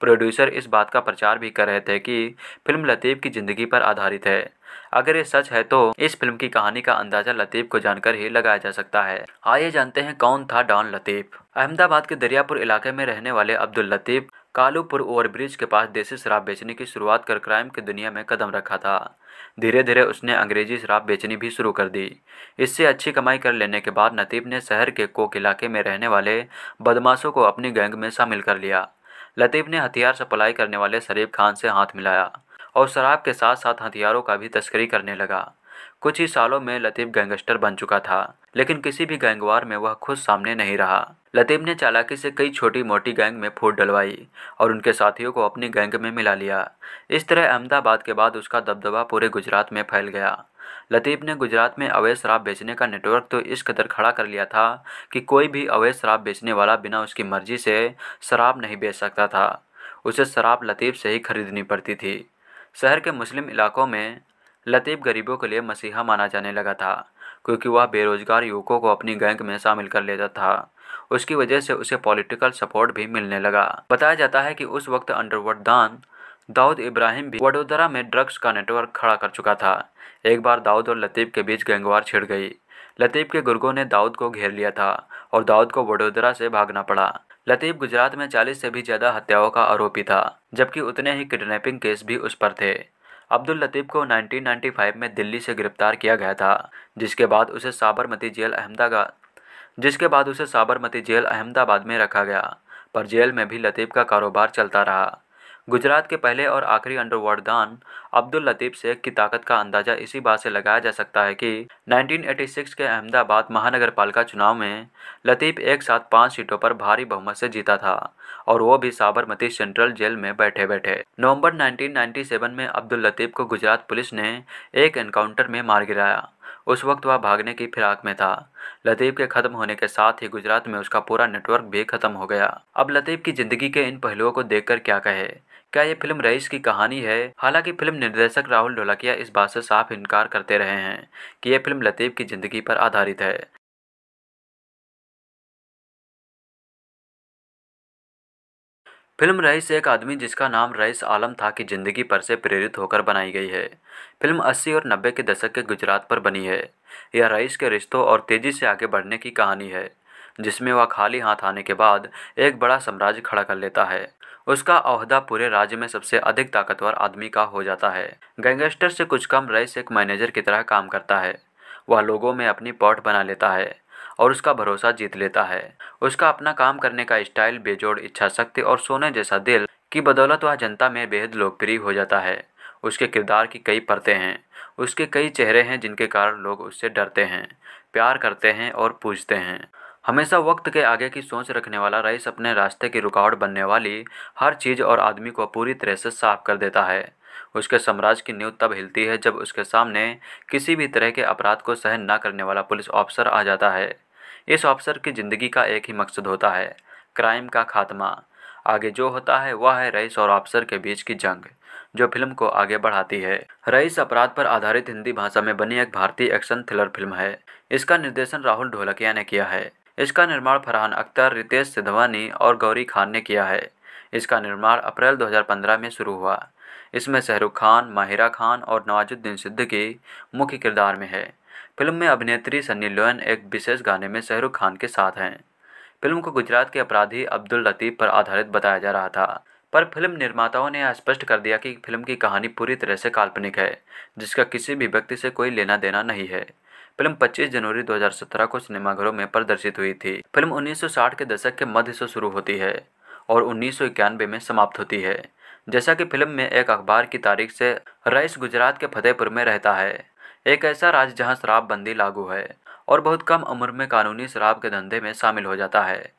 Speaker 3: प्रोड्यूसर इस बात का प्रचार भी कर रहे थे कि फिल्म लतीफ़ की ज़िंदगी पर आधारित है अगर ये सच है तो इस फिल्म की कहानी का अंदाजा लतीफ को जानकर ही लगाया जा सकता है आइए हाँ, जानते हैं कौन था डॉन लतीफ अहमदाबाद के दरियापुर इलाके में रहने वाले अब्दुल लतीफ कालूपुर ओवरब्रिज के पास देसी शराब बेचने की शुरुआत कर क्राइम की दुनिया में कदम रखा था धीरे धीरे उसने अंग्रेजी शराब बेचनी भी शुरू कर दी इससे अच्छी कमाई कर लेने के बाद लतीफ़ ने शहर के कोक इलाके में रहने वाले बदमाशों को अपनी गैंग में शामिल कर लिया लतीफ़ ने हथियार सप्लाई करने वाले शरीफ खान से हाथ मिलाया और शराब के साथ साथ हथियारों का भी तस्करी करने लगा कुछ ही सालों में लतीफ़ गैंगस्टर बन चुका था लेकिन किसी भी गैंगवार में वह खुद सामने नहीं रहा लतीफ़ ने चालाकी से कई छोटी मोटी गैंग में फूट डलवाई और उनके साथियों को अपनी गैंग में मिला लिया इस तरह अहमदाबाद के बाद उसका दबदबा पूरे गुजरात में फैल गया लतीफ़ ने गुजरात में अवैध शराब बेचने का नेटवर्क तो इस कदर खड़ा कर लिया था कि कोई भी अवैध शराब बेचने वाला बिना उसकी मर्जी से शराब नहीं बेच सकता था उसे शराब लतीफ़ से ही खरीदनी पड़ती थी शहर के मुस्लिम इलाकों में लतीफ़ गरीबों के लिए मसीहा माना जाने लगा था क्योंकि वह बेरोजगार युवकों को अपनी गैंग में शामिल कर लेता था उसकी वजह से उसे पॉलिटिकल सपोर्ट भी मिलने लगा बताया जाता है कि उस वक्त अंडरवर्ड दान दाऊद इब्राहिम भी वडोदरा में ड्रग्स का नेटवर्क खड़ा कर चुका था एक बार दाऊद और लतीफ़ के बीच गैंगवार छिड़ गई लतीफ़ के गुर्गों ने दाऊद को घेर लिया था और दाऊद को वडोदरा से भागना पड़ा लतीफ़ गुजरात में 40 से भी ज़्यादा हत्याओं का आरोपी था जबकि उतने ही किडनैपिंग केस भी उस पर थे अब्दुल लतीफ़ को 1995 में दिल्ली से गिरफ्तार किया गया था जिसके बाद उसे साबरमती जेल अहमदाबाद जिसके बाद उसे साबरमती जेल अहमदाबाद में रखा गया पर जेल में भी लतीफ़ का कारोबार चलता रहा गुजरात के पहले और आखिरी अंडरवर्ल्ड अब्दुल लतीफ़ शेख की ताकत का अंदाज़ा इसी बात से लगाया जा सकता है कि 1986 के अहमदाबाद महानगर पालिका चुनाव में लतीफ़ एक साथ पांच सीटों पर भारी बहुमत से जीता था और वो भी साबरमती सेंट्रल जेल में बैठे बैठे नवंबर 1997 में अब्दुल लतीफ़ को गुजरात पुलिस ने एक एनकाउंटर में मार गिराया उस वक्त वह भागने की फिराक में था लतीफ़ के ख़त्म होने के साथ ही गुजरात में उसका पूरा नेटवर्क भी ख़त्म हो गया अब लतीफ़ की ज़िंदगी के इन पहलुओं को देखकर क्या कहे क्या ये फिल्म रईस की कहानी है हालांकि फिल्म निर्देशक राहुल
Speaker 1: ढोलकिया इस बात से साफ इनकार करते रहे हैं कि यह फिल्म लतीफ़ की ज़िंदगी पर आधारित है
Speaker 3: फिल्म रईस एक आदमी जिसका नाम रईस आलम था की ज़िंदगी पर से प्रेरित होकर बनाई गई है फिल्म 80 और 90 के दशक के गुजरात पर बनी है यह रईस के रिश्तों और तेज़ी से आगे बढ़ने की कहानी है जिसमें वह खाली हाथ आने के बाद एक बड़ा साम्राज्य खड़ा कर लेता है उसका अहदा पूरे राज्य में सबसे अधिक ताकतवर आदमी का हो जाता है गैंगस्टर से कुछ कम रईस एक मैनेजर की तरह काम करता है वह लोगों में अपनी पॉट बना लेता है और उसका भरोसा जीत लेता है उसका अपना काम करने का स्टाइल बेजोड़ इच्छा शक्ति और सोने जैसा दिल की बदौलत वह जनता में बेहद लोकप्रिय हो जाता है उसके किरदार की कई परतें हैं उसके कई चेहरे हैं जिनके कारण लोग उससे डरते हैं प्यार करते हैं और पूछते हैं हमेशा वक्त के आगे की सोच रखने वाला रईस अपने रास्ते की रुकावट बनने वाली हर चीज़ और आदमी को पूरी तरह से साफ कर देता है उसके साम्राज्य की नींव तब हिलती है जब उसके सामने किसी भी तरह के अपराध को सहन न करने वाला पुलिस ऑफिसर आ जाता है इस ऑफिसर की ज़िंदगी का एक ही मकसद होता है क्राइम का खात्मा आगे जो होता है वह है रईस और ऑफिसर के बीच की जंग जो फिल्म को आगे बढ़ाती है रईस अपराध पर आधारित हिंदी भाषा में बनी एक भारतीय एक्शन थ्रिलर फिल्म है इसका निर्देशन राहुल ढोलकिया ने किया है इसका निर्माण फरहान अख्तर रितेश सिधवानी और गौरी खान ने किया है इसका निर्माण अप्रैल 2015 में शुरू हुआ इसमें शाहरुख खान माहिरा खान और नवाजुद्दीन सिद्दीकी मुख्य किरदार में है फिल्म में अभिनेत्री सन्नी लोयन एक विशेष गाने में शाहरुख खान के साथ हैं फिल्म को गुजरात के अपराधी अब्दुल लतीफ़ पर आधारित बताया जा रहा था पर फिल्म निर्माताओं ने यह स्पष्ट कर दिया कि फिल्म की कहानी पूरी तरह से काल्पनिक है जिसका किसी भी व्यक्ति से कोई लेना देना नहीं है फिल्म 25 जनवरी 2017 को सिनेमाघरों में प्रदर्शित हुई थी फिल्म 1960 के दशक के मध्य से शुरू होती है और उन्नीस में समाप्त होती है जैसा कि फिल्म में एक अखबार की तारीख से रईस गुजरात के फतेहपुर में रहता है एक ऐसा राज्य जहां शराबबंदी लागू है और बहुत कम उम्र में कानूनी शराब के धंधे में शामिल हो जाता है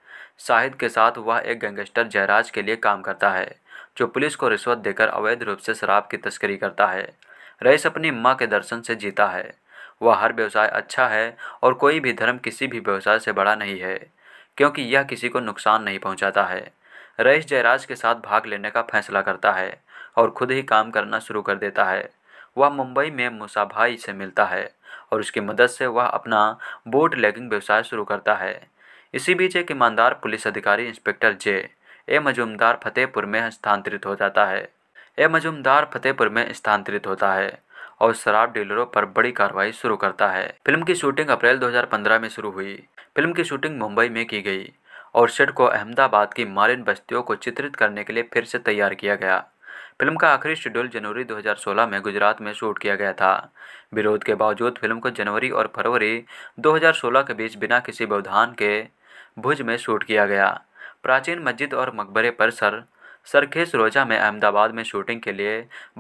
Speaker 3: शाहिद के साथ वह एक गैंगस्टर जयराज के लिए काम करता है जो पुलिस को रिश्वत देकर अवैध रूप से शराब की तस्करी करता है रईस अपनी माँ के दर्शन से जीता है वह हर व्यवसाय अच्छा है और कोई भी धर्म किसी भी व्यवसाय से बड़ा नहीं है क्योंकि यह किसी को नुकसान नहीं पहुंचाता है रईस जयराज के साथ भाग लेने का फैसला करता है और खुद ही काम करना शुरू कर देता है वह मुंबई में भाई से मिलता है और उसकी मदद से वह अपना बोट लेगिंग व्यवसाय शुरू करता है इसी बीच एक ईमानदार पुलिस अधिकारी inspector J A Majumdar Fatehpur में स्थानांतरित हो जाता है ए मजूमदार फतेहपुर में स्थानांतरित होता है और शराब डीलरों पर बड़ी कार्रवाई शुरू करता है फिल्म की शूटिंग अप्रैल 2015 में शुरू हुई फिल्म की शूटिंग मुंबई में की गई और सेट को अहमदाबाद की मालिन बस्तियों को चित्रित करने के लिए फिर से तैयार किया गया फिल्म का आखिरी शेड्यूल जनवरी 2016 में गुजरात में शूट किया गया था विरोध के बावजूद फिल्म को जनवरी और फरवरी 2016 के बीच बिना किसी व्यवधान के भुज में शूट किया गया प्राचीन मस्जिद और मकबरे पर सर सरखेज रोजा में अहमदाबाद में शूटिंग के लिए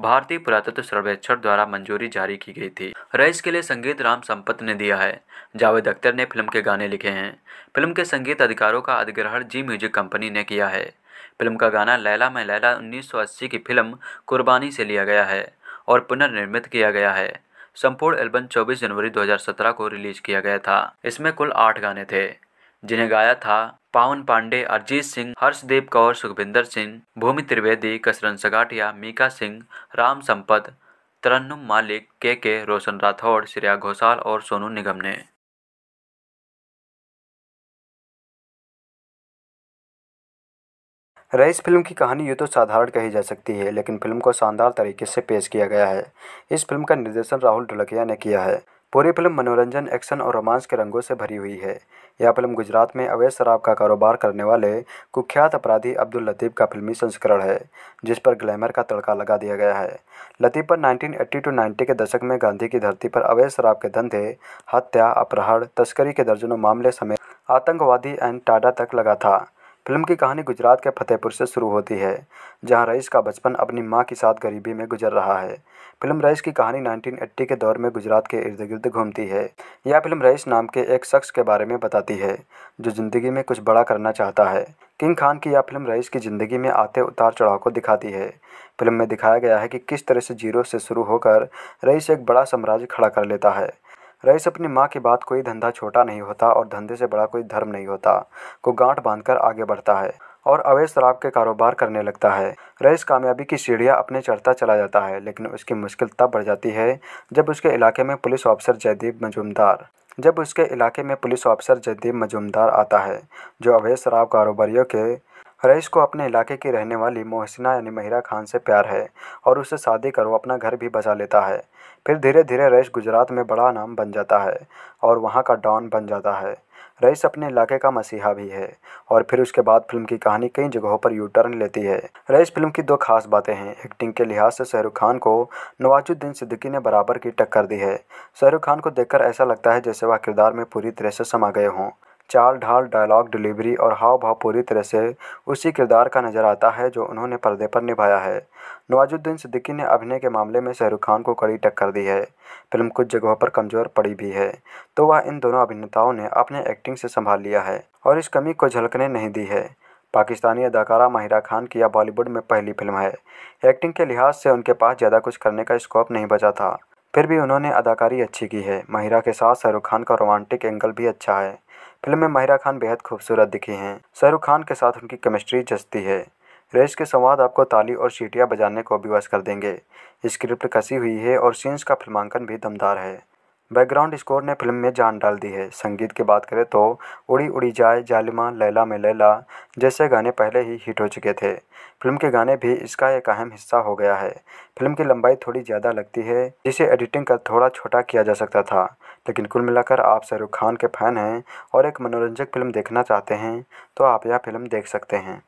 Speaker 3: भारतीय पुरातत्व सर्वेक्षण द्वारा मंजूरी जारी की गई थी रईस के लिए संगीत राम संपत ने दिया है जावेद अख्तर ने फिल्म के गाने लिखे हैं फिल्म के संगीत अधिकारों का अधिग्रहण जी म्यूजिक कंपनी ने किया है फिल्म का गाना लैला में लैला 1980 की फिल्म कुर्बानी से लिया गया है और पुनर्निर्मित किया गया है संपूर्ण एल्बम 24 जनवरी 2017 को रिलीज किया गया था इसमें कुल आठ गाने थे जिन्हें गाया था पावन पांडे अरजीत सिंह हर्षदेव कौर सुखविंदर सिंह भूमि त्रिवेदी कसरन सगाटिया मीका सिंह राम संपत तरन्नुम
Speaker 1: मालिक के के रोशन राठौड़ श्रेया घोषाल और सोनू निगम ने रईस फिल्म की कहानी यूँ तो साधारण कही जा सकती है लेकिन फिल्म को शानदार तरीके से पेश किया गया है इस
Speaker 2: फिल्म का निर्देशन राहुल ढुलकिया ने किया है पूरी फिल्म मनोरंजन एक्शन और रोमांस के रंगों से भरी हुई है यह फिल्म गुजरात में अवैध शराब का कारोबार करने वाले कुख्यात अपराधी अब्दुल लतीफ़ का फिल्मी संस्करण है जिस पर ग्लैमर का तड़का लगा दिया गया है लतीफ़ पर 1980 टू 90 के दशक में गांधी की धरती पर अवैध शराब के धंधे हत्या अपहरण तस्करी के दर्जनों मामले समेत आतंकवादी एंड टाडा तक लगा था फिल्म की कहानी गुजरात के फतेहपुर से शुरू होती है जहां रईस का बचपन अपनी मां के साथ गरीबी में गुजर रहा है फिल्म रईस की कहानी 1980 के दौर में गुजरात के इर्द गिर्द घूमती है यह फिल्म रईस नाम के एक शख्स के बारे में बताती है जो ज़िंदगी में कुछ बड़ा करना चाहता है किंग खान की यह फिल्म रईस की ज़िंदगी में आते उतार चढ़ाव को दिखाती है फिल्म में दिखाया गया है कि किस तरह से जीरो से शुरू होकर रईस एक बड़ा साम्राज्य खड़ा कर लेता है रईस अपनी माँ की बात कोई धंधा छोटा नहीं होता और धंधे से बड़ा कोई धर्म नहीं होता को गांठ बांधकर आगे बढ़ता है और अवैध शराब के कारोबार करने लगता है रईस कामयाबी की सीढ़ियाँ अपने चढ़ता चला जाता है लेकिन उसकी मुश्किल तब बढ़ जाती है जब उसके इलाके में पुलिस ऑफिसर जयदीप मजूमदार जब उसके इलाके में पुलिस ऑफिसर जयदीप मजूमदार आता है जो अवैध शराब कारोबारियों के रईस को अपने इलाके की रहने वाली मोहसिना यानी महिरा खान से प्यार है और उसे शादी करो अपना घर भी बचा लेता है फिर धीरे धीरे रईस गुजरात में बड़ा नाम बन जाता है और वहाँ का डॉन बन जाता है रईस अपने इलाके का मसीहा भी है और फिर उसके बाद फिल्म की कहानी कई जगहों पर यू टर्न लेती है रईस फिल्म की दो खास बातें हैं एक्टिंग के लिहाज से शाहरुख खान को नवाजुद्दीन सिद्दीकी ने बराबर की टक्कर दी है शाहरुख खान को देखकर ऐसा लगता है जैसे वह किरदार में पूरी तरह से समा गए हों चाल ढाल डायलॉग डिलीवरी और हाव भाव पूरी तरह से उसी किरदार का नज़र आता है जो उन्होंने पर्दे पर निभाया है नवाजुद्दीन सिद्दीकी ने अभिनय के मामले में शाहरुख खान को कड़ी टक्कर दी है फिल्म कुछ जगहों पर कमज़ोर पड़ी भी है तो वह इन दोनों अभिनेताओं ने अपने एक्टिंग से संभाल लिया है और इस कमी को झलकने नहीं दी है पाकिस्तानी अदाकारा माहिरा खान की यह बॉलीवुड में पहली फिल्म है एक्टिंग के लिहाज से उनके पास ज़्यादा कुछ करने का स्कोप नहीं बचा था फिर भी उन्होंने अदाकारी अच्छी की है माहिरा के साथ शाहरुख खान का रोमांटिक एंगल भी अच्छा है फिल्म में माहिरा खान बेहद खूबसूरत दिखी हैं शाहरुख खान के साथ उनकी केमिस्ट्री जचती है रेस के संवाद आपको ताली और सीटियाँ बजाने को विवश कर देंगे स्क्रिप्ट कसी हुई है और सीन्स का फिल्मांकन भी दमदार है बैकग्राउंड स्कोर ने फिल्म में जान डाल दी है संगीत की बात करें तो उड़ी उड़ी जाए जालिमा लैला में लैला जैसे गाने पहले ही हिट हो चुके थे फिल्म के गाने भी इसका एक अहम हिस्सा हो गया है फिल्म की लंबाई थोड़ी ज़्यादा लगती है जिसे एडिटिंग कर थोड़ा छोटा किया जा सकता था लेकिन कुल मिलाकर आप शाहरुख खान के फैन हैं और एक मनोरंजक फिल्म देखना चाहते हैं तो आप यह फिल्म देख सकते हैं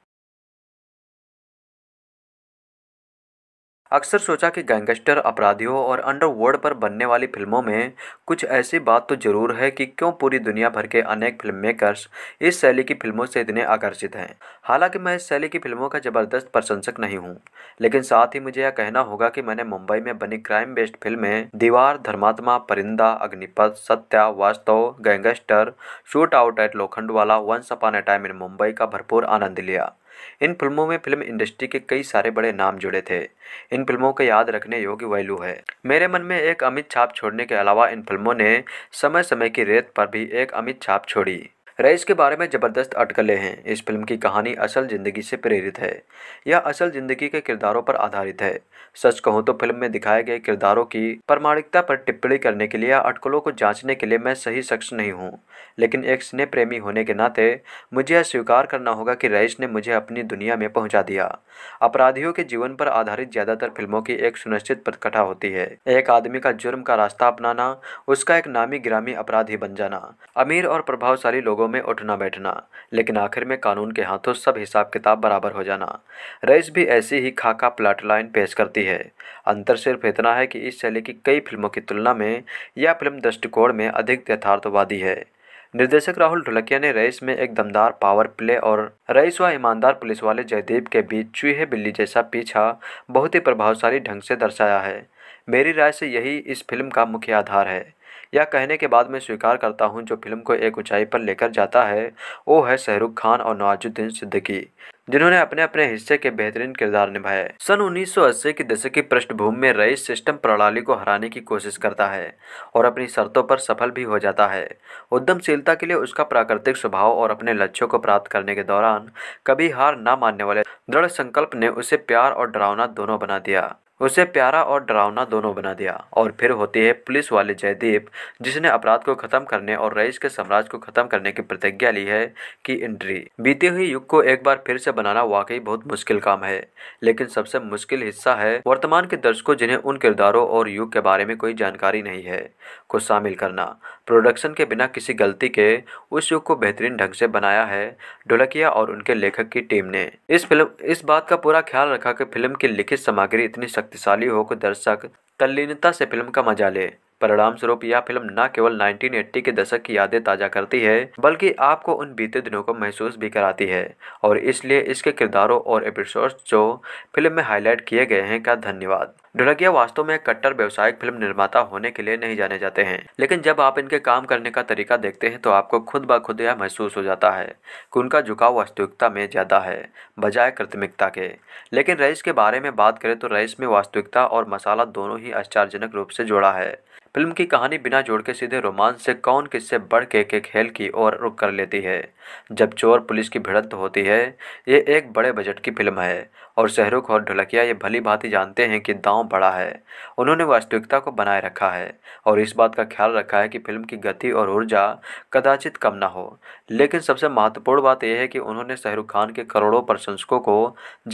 Speaker 4: अक्सर सोचा कि गैंगस्टर अपराधियों और
Speaker 3: अंडरवर्ल्ड पर बनने वाली फिल्मों में कुछ ऐसी बात तो ज़रूर है कि क्यों पूरी दुनिया भर के अनेक फिल्म मेकर्स इस शैली की फिल्मों से इतने आकर्षित हैं हालांकि मैं इस शैली की फिल्मों का ज़बरदस्त प्रशंसक नहीं हूं लेकिन साथ ही मुझे यह कहना होगा कि मैंने मुंबई में बनी क्राइम बेस्ड फिल्में दीवार धर्मात्मा परिंदा Agneepath Satya Vaastav Gangster Shootout at Lokhandwala Once Upon a Time in Mumbai का भरपूर आनंद लिया इन फिल्मों में फिल्म इंडस्ट्री के कई सारे बड़े नाम जुड़े थे इन फिल्मों के याद रखने योग्य वैल्यू है मेरे मन में एक अमित छाप छोड़ने के अलावा इन फिल्मों ने समय समय की रेत पर भी एक अमित छाप छोड़ी रईस के बारे में ज़बरदस्त अटकलें हैं इस फिल्म की कहानी असल ज़िंदगी से प्रेरित है यह असल ज़िंदगी के किरदारों पर आधारित है सच कहूँ तो फिल्म में दिखाए गए किरदारों की प्रमाणिकता पर टिप्पणी करने के लिए अटकलों को जांचने के लिए मैं सही शख्स नहीं हूँ लेकिन एक स्नेह प्रेमी होने के नाते मुझे यह स्वीकार करना होगा कि रईस ने मुझे अपनी दुनिया में पहुँचा दिया अपराधियों के जीवन पर आधारित ज़्यादातर फिल्मों की एक सुनिश्चित पटकथा होती है एक आदमी का जुर्म का रास्ता अपनाना उसका एक नामी गिरामी अपराधी बन जाना अमीर और प्रभावशाली लोगों जगहों में उठना बैठना लेकिन आखिर में कानून के हाथों सब हिसाब किताब बराबर हो जाना रईस भी ऐसी ही खाका प्लाट लाइन पेश करती है अंतर सिर्फ इतना है कि इस शैली की कई फिल्मों की तुलना में यह फिल्म दृष्टिकोण में अधिक यथार्थवादी है निर्देशक राहुल ढुलकिया ने रईस में एक दमदार पावर प्ले और रईस व ईमानदार पुलिस वाले जयदीप के बीच चूहे बिल्ली जैसा पीछा बहुत ही प्रभावशाली ढंग से दर्शाया है मेरी राय से यही इस फिल्म का मुख्य आधार है यह कहने के बाद मैं स्वीकार करता हूँ जो फिल्म को एक ऊंचाई पर लेकर जाता है वो है शाहरुख खान और नवाजुद्दीन सिद्दीकी जिन्होंने अपने अपने हिस्से के बेहतरीन किरदार निभाए सन 1980 के दशक की पृष्ठभूमि में रईस सिस्टम प्रणाली को हराने की कोशिश करता है और अपनी शर्तों पर सफल भी हो जाता है उद्यमशीलता के लिए उसका प्राकृतिक स्वभाव और अपने लक्ष्यों को प्राप्त करने के दौरान कभी हार न मानने वाले दृढ़ संकल्प ने उसे प्यार और डरावना दोनों बना दिया उसे प्यारा और डरावना दोनों बना दिया और फिर होते है पुलिस वाले जयदीप जिसने अपराध को खत्म करने और रईस के साम्राज्य को खत्म करने की प्रतिज्ञा ली है कि एंट्री बीते हुए युग को एक बार फिर से बनाना वाकई बहुत मुश्किल काम है लेकिन सबसे मुश्किल हिस्सा है वर्तमान के दर्शकों जिन्हें उन किरदारों और युग के बारे में कोई जानकारी नहीं है को शामिल करना प्रोडक्शन के बिना किसी गलती के उस युग को बेहतरीन ढंग से बनाया है ढोलकिया और उनके लेखक की टीम ने इस फिल्म इस बात का पूरा ख्याल रखा कि फिल्म की लिखित सामग्री इतनी शक्तिशाली हो कि दर्शक तल्लीनता से फिल्म का मजा ले परिणाम स्वरूप यह फिल्म न केवल 1980 के दशक की यादें ताजा करती है बल्कि आपको उन बीते दिनों को महसूस भी कराती है और इसलिए इसके किरदारों और एपिसोड जो फिल्म में हाईलाइट किए गए हैं का धन्यवाद ढोलकिया वास्तव में कट्टर व्यवसायिक फिल्म निर्माता होने के लिए नहीं जाने जाते हैं लेकिन जब आप इनके काम करने का तरीका देखते हैं तो आपको खुद ब खुद यह महसूस हो जाता है कि उनका झुकाव वास्तविकता में ज़्यादा है बजाय कृत्रिमिकता के लेकिन रईस के बारे में बात करें तो रईस में वास्तविकता और मसाला दोनों ही आश्चर्यजनक रूप से जोड़ा है फिल्म की कहानी बिना जोड़ के सीधे रोमांस से कौन किससे बढ़ के के खेल की ओर रुख कर लेती है जब चोर पुलिस की भिड़ंत होती है ये एक बड़े बजट की फिल्म है और शाहरुख और ढुलकिया ये भली भांति जानते हैं कि दांव बड़ा है उन्होंने वास्तविकता को बनाए रखा है और इस बात का ख्याल रखा है कि फिल्म की गति और ऊर्जा कदाचित कम ना हो लेकिन सबसे महत्वपूर्ण बात यह है कि उन्होंने शाहरुख खान के करोड़ों प्रशंसकों को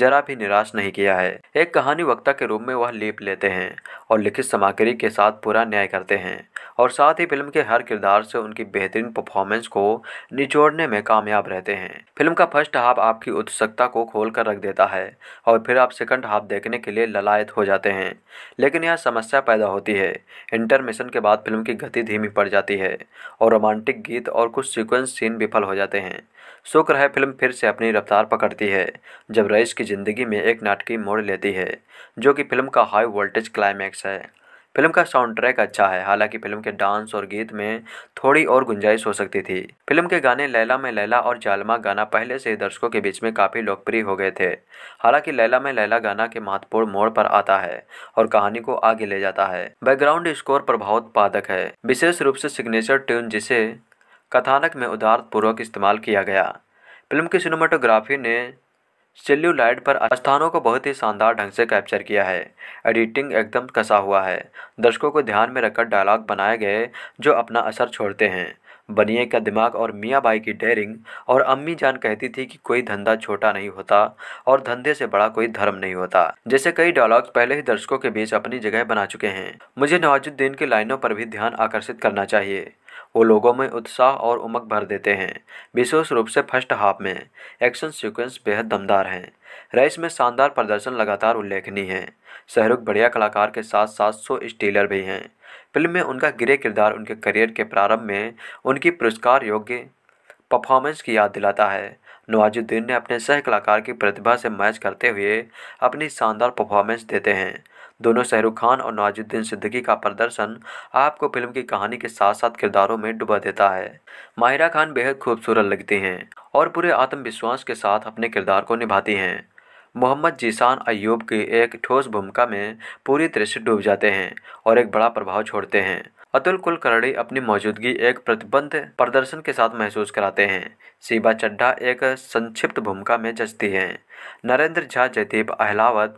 Speaker 3: जरा भी निराश नहीं किया है एक कहानी वक्ता के रूप में वह लेप लेते हैं और लिखित सामग्री के साथ पूरा न्याय करते हैं और साथ ही फिल्म के हर किरदार से उनकी बेहतरीन परफॉर्मेंस को निचोड़ने में कामयाब रहते हैं फिल्म का फर्स्ट हाफ आपकी उत्सुकता को खोल कर रख देता है और फिर आप सेकंड हाफ देखने के लिए ललायत हो जाते हैं लेकिन यह समस्या पैदा होती है इंटरमिशन के बाद फिल्म की गति धीमी पड़ जाती है और रोमांटिक गीत और कुछ सीक्वेंस सीन विफल हो जाते हैं शुक्र है फिल्म फिर से अपनी रफ्तार पकड़ती है जब रईस की ज़िंदगी में एक नाटकीय मोड़ लेती है जो कि फिल्म का हाई वोल्टेज क्लाइमैक्स है फिल्म का साउंड ट्रैक अच्छा है हालांकि फिल्म के डांस और गीत में थोड़ी और गुंजाइश हो सकती थी फिल्म के गाने लैला में लैला और जालमा गाना पहले से ही दर्शकों के बीच में काफ़ी लोकप्रिय हो गए थे हालांकि लैला में लैला गाना के महत्वपूर्ण मोड़ पर आता है और कहानी को आगे ले जाता है बैकग्राउंड स्कोर प्रभाव पादक है विशेष रूप से सिग्नेचर ट्यून जिसे कथानक में उदारपूर्वक इस्तेमाल किया गया फिल्म की सिनेमाटोग्राफी ने सेल्यूलाइट पर स्थानों को बहुत ही शानदार ढंग से कैप्चर किया है एडिटिंग एकदम कसा हुआ है दर्शकों को ध्यान में रखकर डायलॉग बनाए गए जो अपना असर छोड़ते हैं बनिए का दिमाग और मियाँ बाई की डेयरिंग और अम्मी जान कहती थी कि कोई धंधा छोटा नहीं होता और धंधे से बड़ा कोई धर्म नहीं होता जैसे कई डायलॉग्स पहले ही दर्शकों के बीच अपनी जगह बना चुके हैं मुझे नवाजुद्दीन की लाइनों पर भी ध्यान आकर्षित करना चाहिए वो लोगों में उत्साह और उमंग भर देते हैं विशेष रूप से फर्स्ट हाफ में एक्शन सीक्वेंस बेहद दमदार हैं रेस में शानदार प्रदर्शन लगातार उल्लेखनीय है शहरुख बढ़िया कलाकार के साथ साथ शो स्टीलर भी हैं फिल्म में उनका गिरे किरदार उनके करियर के प्रारंभ में उनकी पुरस्कार योग्य परफॉर्मेंस की याद दिलाता है नवाजुद्दीन ने अपने सह कलाकार की प्रतिभा से मैच करते हुए अपनी शानदार परफॉर्मेंस देते हैं दोनों शाहरुख खान और नवाजुद्दीन सिद्दीकी का प्रदर्शन आपको फिल्म की कहानी के साथ साथ किरदारों में डुबा देता है माहिरा खान बेहद खूबसूरत लगती हैं और पूरे आत्मविश्वास के साथ अपने किरदार को निभाती हैं मोहम्मद जीशान अयूब की एक ठोस भूमिका में पूरी तरह से डूब जाते हैं और एक बड़ा प्रभाव छोड़ते हैं अतुल कुलकर्णी अपनी मौजूदगी एक प्रतिबंध प्रदर्शन के साथ महसूस कराते हैं शिबा चड्ढा एक संक्षिप्त भूमिका में जचती हैं नरेंद्र झा जयदीप अहलावत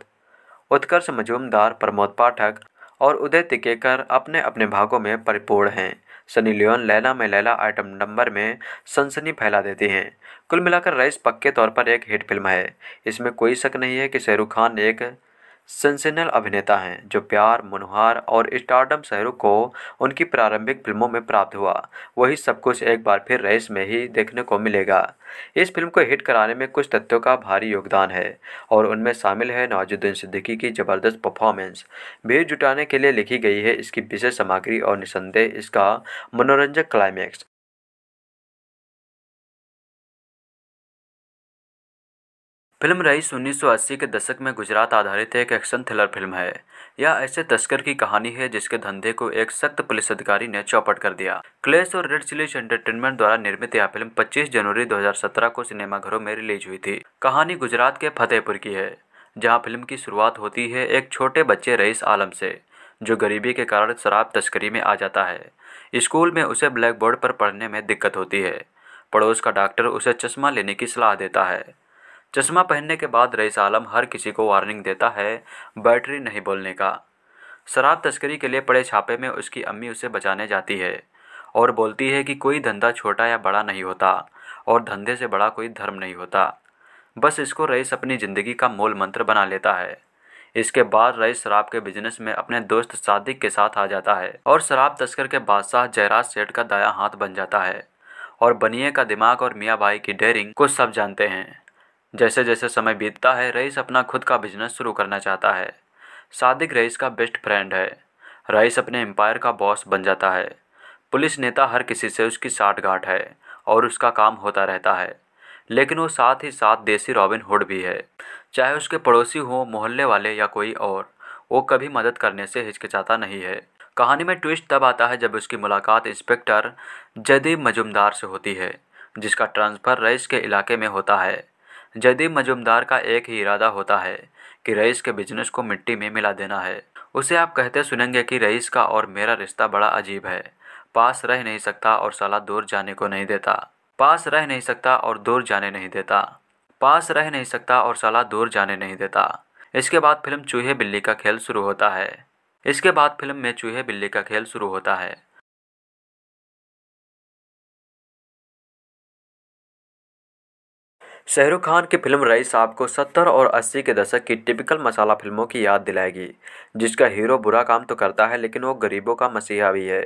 Speaker 3: उत्कर्ष मजूमदार प्रमोद पाठक और उदय तिकेकर अपने अपने भागों में परिपूर्ण हैं सनी लियोन लैला में लैला आइटम नंबर में सनसनी फैला देती हैं कुल मिलाकर रईस पक्के तौर पर एक हिट फिल्म है इसमें कोई शक नहीं है कि शाहरुख खान एक सेंसेनल अभिनेता हैं जो प्यार मनोहार और स्टारडम शहरों को उनकी प्रारंभिक फिल्मों में प्राप्त हुआ वही सब कुछ एक बार फिर रेस में ही देखने को मिलेगा इस फिल्म को हिट कराने में कुछ तत्वों का भारी योगदान है और उनमें शामिल है नवाजुद्दीन सिद्दीकी की ज़बरदस्त परफॉर्मेंस भीड़ जुटाने के लिए लिखी गई है
Speaker 1: इसकी विशेष सामग्री और निसंदेह इसका मनोरंजक क्लाइमैक्स फिल्म रईस 1980
Speaker 3: के दशक में गुजरात आधारित एक एक्शन थ्रिलर फिल्म है यह ऐसे तस्कर की कहानी है जिसके धंधे को एक सख्त पुलिस अधिकारी ने चौपट कर दिया क्लेश और रेड चिलीज एंटरटेनमेंट द्वारा निर्मित यह फिल्म 25 जनवरी 2017 को सिनेमाघरों में रिलीज हुई थी कहानी गुजरात के फतेहपुर की है जहाँ फिल्म की शुरुआत होती है एक छोटे बच्चे रईस आलम से जो गरीबी के कारण शराब तस्करी में आ जाता है स्कूल में उसे ब्लैक बोर्ड पर पढ़ने में दिक्कत होती है पड़ोस का डॉक्टर उसे चश्मा लेने की सलाह देता है चश्मा पहनने के बाद रईस आलम हर किसी को वार्निंग देता है बैटरी नहीं बोलने का शराब तस्करी के लिए पड़े छापे में उसकी अम्मी उसे बचाने जाती है और बोलती है कि कोई धंधा छोटा या बड़ा नहीं होता और धंधे से बड़ा कोई धर्म नहीं होता बस इसको रईस अपनी ज़िंदगी का मूल मंत्र बना लेता है इसके बाद रईस शराब के बिजनेस में अपने दोस्त सादिक के साथ आ जाता है और शराब तस्कर के बादशाह जयराज सेठ का दाया हाथ बन जाता है और बनिए का दिमाग और मियाँ भाई की डेयरिंग को सब जानते हैं जैसे जैसे समय बीतता है रईस अपना खुद का बिजनेस शुरू करना चाहता है सादिक रईस का बेस्ट फ्रेंड है रईस अपने एम्पायर का बॉस बन जाता है पुलिस नेता हर किसी से उसकी साठगांठ है और उसका काम होता रहता है लेकिन वो साथ ही साथ देसी रॉबिन हुड भी है चाहे उसके पड़ोसी हो मोहल्ले वाले या कोई और वो कभी मदद करने से हिचकिचाता नहीं है कहानी में ट्विस्ट तब आता है जब उसकी मुलाकात इंस्पेक्टर जदीब मजुमदार से होती है जिसका ट्रांसफ़र रईस के इलाके में होता है जदीब मजुमदार का एक ही इरादा होता है कि रईस के बिजनेस को मिट्टी में मिला देना है उसे आप कहते सुनेंगे कि रईस का और मेरा रिश्ता बड़ा अजीब है पास रह नहीं सकता और सलाह दूर जाने को नहीं देता पास रह नहीं सकता और दूर जाने नहीं देता पास रह नहीं सकता और सलाह दूर जाने नहीं देता इसके बाद फिल्म चूहे बिल्ली का खेल शुरू होता है इसके बाद फिल्म में चूहे
Speaker 1: बिल्ली का खेल शुरू होता है शाहरुख खान की फिल्म रईस आपको 70 और 80
Speaker 3: के दशक की टिपिकल मसाला फिल्मों की याद दिलाएगी जिसका हीरो बुरा काम तो करता है लेकिन वो गरीबों का मसीहा भी है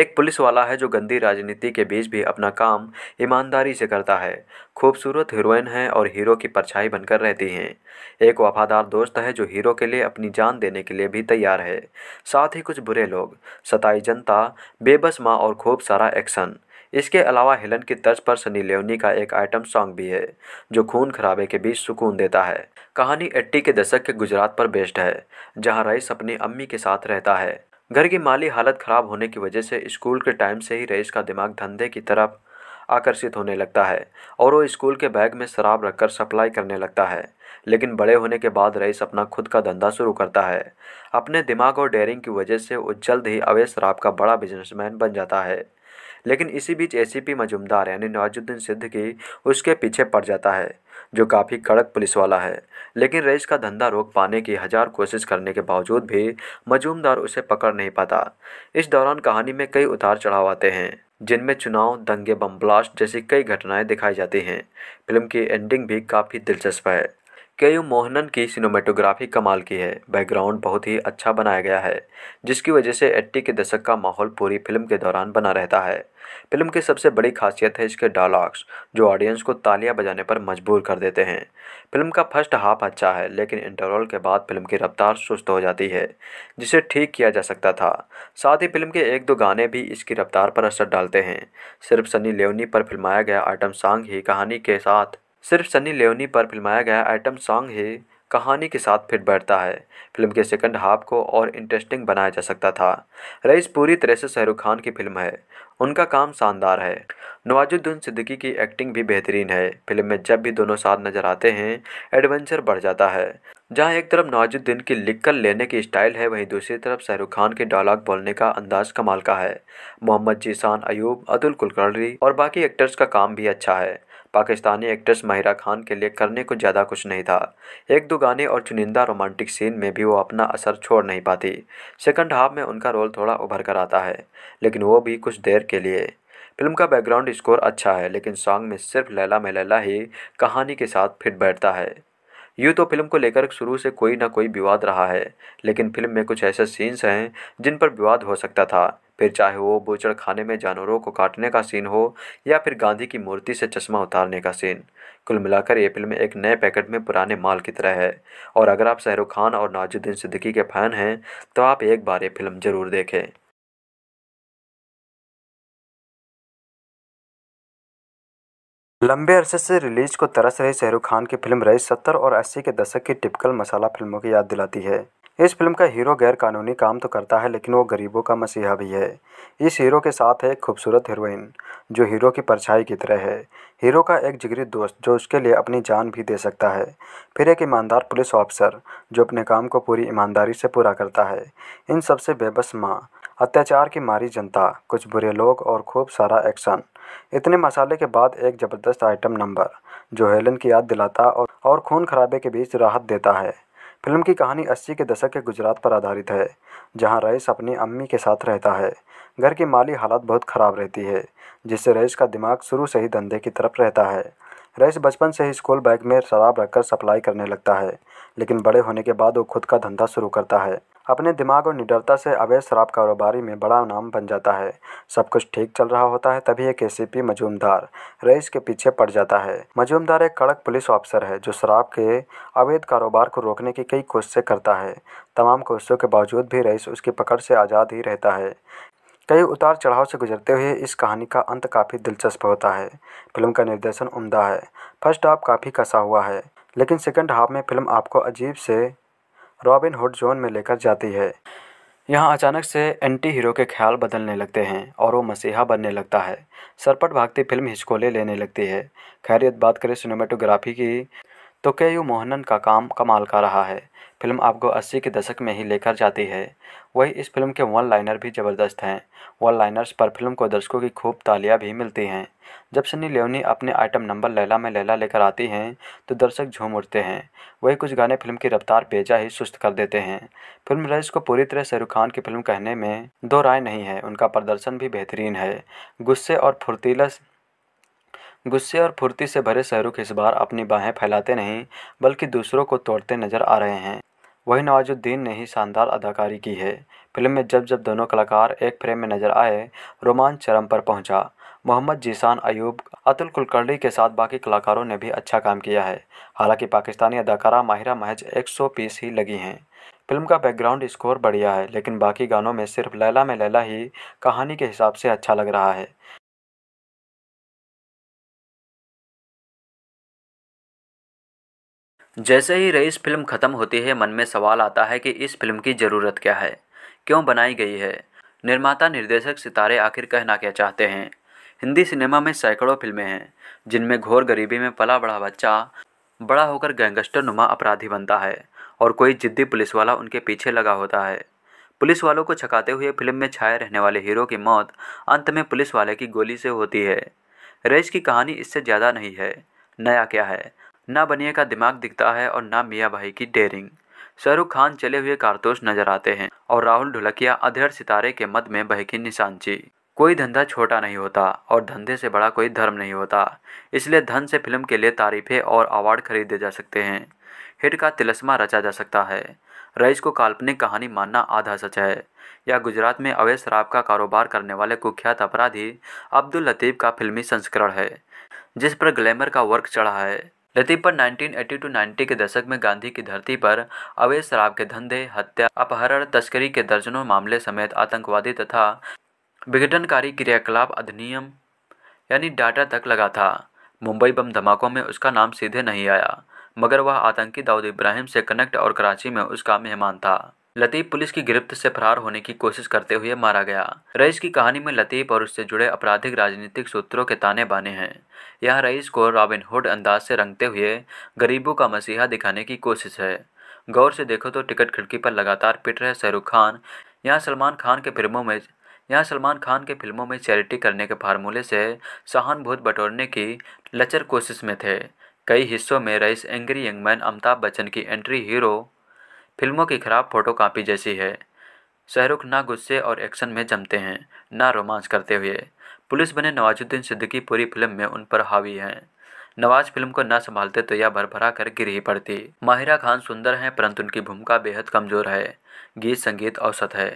Speaker 3: एक पुलिस वाला है जो गंदी राजनीति के बीच भी अपना काम ईमानदारी से करता है खूबसूरत हीरोइन है और हीरो की परछाई बनकर रहती हैं एक वफादार दोस्त है जो हीरो के लिए अपनी जान देने के लिए भी तैयार है साथ ही कुछ बुरे लोग सताई जनता बेबस माँ और खूब सारा एक्शन इसके अलावा हेलन की तर्ज पर सनी लेवनी का एक आइटम सॉन्ग भी है जो खून खराबे के बीच सुकून देता है कहानी एट्टी के दशक के गुजरात पर बेस्ड है जहाँ रईस अपनी अम्मी के साथ रहता है घर की माली हालत खराब होने की वजह से स्कूल के टाइम से ही रईस का दिमाग धंधे की तरफ आकर्षित होने लगता है और वो स्कूल के बैग में शराब रखकर सप्लाई करने लगता है लेकिन बड़े होने के बाद रईस अपना खुद का धंधा शुरू करता है अपने दिमाग और डेयरिंग की वजह से वो जल्द ही अवैध शराब का बड़ा बिजनेसमैन बन जाता है लेकिन इसी बीच एसीपी मजुमदार यानी नवाजुद्दीन सिद्दीकी उसके पीछे पड़ जाता है जो काफ़ी कड़क पुलिस वाला है लेकिन रईस का धंधा रोक पाने की हजार कोशिश करने के बावजूद भी मजूमदार उसे पकड़ नहीं पाता इस दौरान कहानी में कई उतार चढ़ाव आते हैं जिनमें चुनाव दंगे बम ब्लास्ट जैसी कई घटनाएं दिखाई जाती हैं फिल्म की एंडिंग भी काफ़ी दिलचस्प है के यू मोहनन की सिनेमेटोग्राफी कमाल की है बैकग्राउंड बहुत ही अच्छा बनाया गया है जिसकी वजह से एट्टी के दशक का माहौल पूरी फिल्म के दौरान बना रहता है फिल्म की सबसे बड़ी खासियत है इसके डायलॉग्स जो ऑडियंस को तालियां बजाने पर मजबूर कर देते हैं फिल्म का फर्स्ट हाफ अच्छा है लेकिन इंटरवल के बाद फिल्म की रफ्तार सुस्त हो जाती है जिसे ठीक किया जा सकता था साथ ही फिल्म के एक दो गाने भी इसकी रफ्तार पर असर डालते हैं सिर्फ सनी लेवनी पर फिल्माया गया आइटम सॉन्ग ही कहानी के साथ सिर्फ सनी लेवनी पर फिल्माया गया आइटम सॉन्ग ही कहानी के साथ फिट बैठता है फिल्म के सेकंड हाफ को और इंटरेस्टिंग बनाया जा सकता था रईस पूरी तरह से शाहरुख खान की फिल्म है उनका काम शानदार है नवाजुद्दीन सिद्दीकी की एक्टिंग भी बेहतरीन है फिल्म में जब भी दोनों साथ नजर आते हैं एडवेंचर बढ़ जाता है जहाँ एक तरफ नवाजुद्दीन की लिखकर लेने की स्टाइल है वहीं दूसरी तरफ शाहरुख खान के डायलॉग बोलने का अंदाज कमाल का है मोहम्मद जीसान अयूब अतुल कुलकर्णी और बाकी एक्टर्स का काम भी अच्छा है पाकिस्तानी एक्ट्रेस माहिरा खान के लिए करने को ज़्यादा कुछ नहीं था एक दो गाने और चुनिंदा रोमांटिक सीन में भी वो अपना असर छोड़ नहीं पाती सेकंड हाफ में उनका रोल थोड़ा उभर कर आता है लेकिन वो भी कुछ देर के लिए फिल्म का बैकग्राउंड स्कोर अच्छा है लेकिन सॉन्ग में सिर्फ लैला में लैला ही कहानी के साथ फिट बैठता है यूँ तो फिल्म को लेकर शुरू से कोई ना कोई विवाद रहा है लेकिन फिल्म में कुछ ऐसे सीन्स हैं जिन पर विवाद हो सकता था फिर चाहे वो खाने में जानवरों को काटने का सीन हो या फिर गांधी की मूर्ति से चश्मा उतारने का सीन कुल मिलाकर ये फिल्म एक नए पैकेट में पुराने माल की तरह है
Speaker 1: और अगर आप शाहरुख खान और नाजुद्दीन सिद्दीकी के फ़ैन हैं तो आप एक बार ये फिल्म ज़रूर देखें लंबे अरसे से रिलीज को तरस रही शाहरुख खान की फिल्म रईस सत्तर और अस्सी के दशक की
Speaker 2: टिपिकल मसाला फिल्मों की याद दिलाती है इस फिल्म का हीरो गैरकानूनी काम तो करता है लेकिन वो गरीबों का मसीहा भी है इस हीरो के साथ है एक खूबसूरत हीरोइन जो हीरो की परछाई की तरह है हीरो का एक जिगरी दोस्त जो उसके लिए अपनी जान भी दे सकता है फिर एक ईमानदार पुलिस ऑफिसर जो अपने काम को पूरी ईमानदारी से पूरा करता है इन सबसे बेबस माँ अत्याचार की मारी जनता कुछ बुरे लोग और खूब सारा एक्शन इतने मसाले के बाद एक ज़बरदस्त आइटम नंबर जो हेलन की याद दिलाता और खून खराबे के बीच राहत देता है फिल्म की कहानी अस्सी के दशक के गुजरात पर आधारित है जहाँ रईस अपनी अम्मी के साथ रहता है घर की माली हालत बहुत ख़राब रहती है जिससे रईस का दिमाग शुरू से ही धंधे की तरफ रहता है रईस बचपन से ही स्कूल बैग में शराब रखकर सप्लाई करने लगता है लेकिन बड़े होने के बाद वो खुद का धंधा शुरू करता है अपने दिमाग और निडरता से अवैध शराब कारोबारी में बड़ा नाम बन जाता है सब कुछ ठीक चल रहा होता है तभी एक एसीपी मजूमदार रईस के पीछे पड़ जाता है मजूमदार एक कड़क पुलिस ऑफिसर है जो शराब के अवैध कारोबार को रोकने की कई कोशिशें करता है तमाम कोशिशों के बावजूद भी रईस उसकी पकड़ से आज़ाद ही रहता है कई उतार चढ़ाव से गुजरते हुए इस कहानी का अंत काफ़ी दिलचस्प होता है फिल्म का निर्देशन उमदा है फर्स्ट हाफ काफ़ी कसा हुआ है लेकिन सेकंड हाफ में फिल्म आपको अजीब से रॉबिन हुड जोन में लेकर जाती है यहाँ अचानक से एंटी हीरो के ख्याल बदलने लगते हैं और वो मसीहा बनने लगता है सरपट भागती फिल्म हिचकोले लेने लगती है खैरियत बात करें सिनेमेटोग्राफी की तो के यू मोहनन का काम कमाल का रहा है फिल्म आपको अस्सी के दशक में ही लेकर जाती है वही इस फिल्म के वन लाइनर भी ज़बरदस्त हैं वन लाइनर्स पर फिल्म को दर्शकों की खूब तालियां भी मिलती हैं जब सनी लियोनी अपने आइटम नंबर लैला में लैला लेकर आती हैं तो दर्शक झूम उठते हैं वही कुछ गाने फिल्म की रफ्तार बेजा ही सुस्त कर देते हैं फिल्म रईस को पूरी तरह शाहरुख खान की फिल्म कहने में दो राय नहीं है उनका प्रदर्शन भी बेहतरीन है गुस्से और फुर्तीलस गुस्से और फुर्ती से भरे शाहरुख इस बार अपनी बाहें फैलाते नहीं बल्कि दूसरों को तोड़ते नजर आ रहे हैं वही नवाजुद्दीन ने ही शानदार अदाकारी की है फिल्म में जब जब दोनों कलाकार एक फ्रेम में नजर आए रोमांच चरम पर पहुंचा मोहम्मद जीसान अयूब अतुल कुलकर्णी के साथ बाकी कलाकारों ने भी अच्छा काम किया है हालांकि पाकिस्तानी अदाकारा माहिरा महज 100 पीस ही लगी हैं फिल्म का बैकग्राउंड स्कोर बढ़िया है लेकिन बाकी गानों में सिर्फ लैला
Speaker 1: में लैला ही कहानी के हिसाब से अच्छा लग रहा है जैसे ही रईस फिल्म
Speaker 3: ख़त्म होती है मन में सवाल आता है कि इस फिल्म की ज़रूरत क्या है क्यों बनाई गई है निर्माता निर्देशक सितारे आखिर कहना क्या चाहते हैं हिंदी सिनेमा में सैकड़ों फिल्में हैं जिनमें घोर गरीबी में पला बड़ा बच्चा बड़ा होकर गैंगस्टर नुमा अपराधी बनता है और कोई जिद्दी पुलिस वाला उनके पीछे लगा होता है पुलिस वालों को छकाते हुए फिल्म में छाए रहने वाले हीरो की मौत अंत में पुलिस वाले की गोली से होती है रईस की कहानी इससे ज़्यादा नहीं है नया क्या है ना बनिए का दिमाग दिखता है और ना मियाँ भाई की डेयरिंग शाहरुख खान चले हुए कारतूस नजर आते हैं और राहुल ढुलकिया अधेर सितारे के मध में बहकी निशानची कोई धंधा छोटा नहीं होता और धंधे से बड़ा कोई धर्म नहीं होता इसलिए धन से फिल्म के लिए तारीफें और अवार्ड खरीदे जा सकते हैं हिट का तिलस्मा रचा जा सकता है रईस को काल्पनिक कहानी मानना आधा सच है या गुजरात में अवैध शराब का कारोबार करने वाले कुख्यात अपराधी अब्दुल लतीफ़ का फिल्मी संस्करण है जिस पर ग्लैमर का वर्क चढ़ा है यदि पर 1980 टू 90 के दशक में गांधी की धरती पर अवैध शराब के धंधे हत्या अपहरण तस्करी के दर्जनों मामले समेत आतंकवादी तथा विघटनकारी क्रियाकलाप अधिनियम यानी डाटा तक लगा था मुंबई बम धमाकों में उसका नाम सीधे नहीं आया मगर वह आतंकी दाऊद इब्राहिम से कनेक्ट और कराची में उसका मेहमान था लतीफ़ पुलिस की गिरफ्त से फरार होने की कोशिश करते हुए मारा गया रईस की कहानी में लतीफ़ और उससे जुड़े आपराधिक राजनीतिक सूत्रों के ताने बाने हैं यह रईस को रॉबिनहुड अंदाज से रंगते हुए गरीबों का मसीहा दिखाने की कोशिश है गौर से देखो तो टिकट खिड़की पर लगातार पिट रहे शाहरुख खान यहाँ सलमान खान के फिल्मों में यहाँ सलमान खान के फिल्मों में चैरिटी करने के फार्मूले से सहानुभूत बटोरने की लचर कोशिश में थे कई हिस्सों में रईस एंग्री यंगमैन अमिताभ बच्चन की एंट्री हीरो फिल्मों की खराब फोटो कापी जैसी है शाहरुख ना गुस्से और एक्शन में जमते हैं ना रोमांस करते हुए पुलिस बने नवाजुद्दीन सिद्दीकी पूरी फिल्म में उन पर हावी हैं नवाज फिल्म को ना संभालते तो यह भरभरा कर गिर ही पड़ती माहिरा खान सुंदर हैं परंतु उनकी भूमिका बेहद कमजोर है गीत संगीत औसत है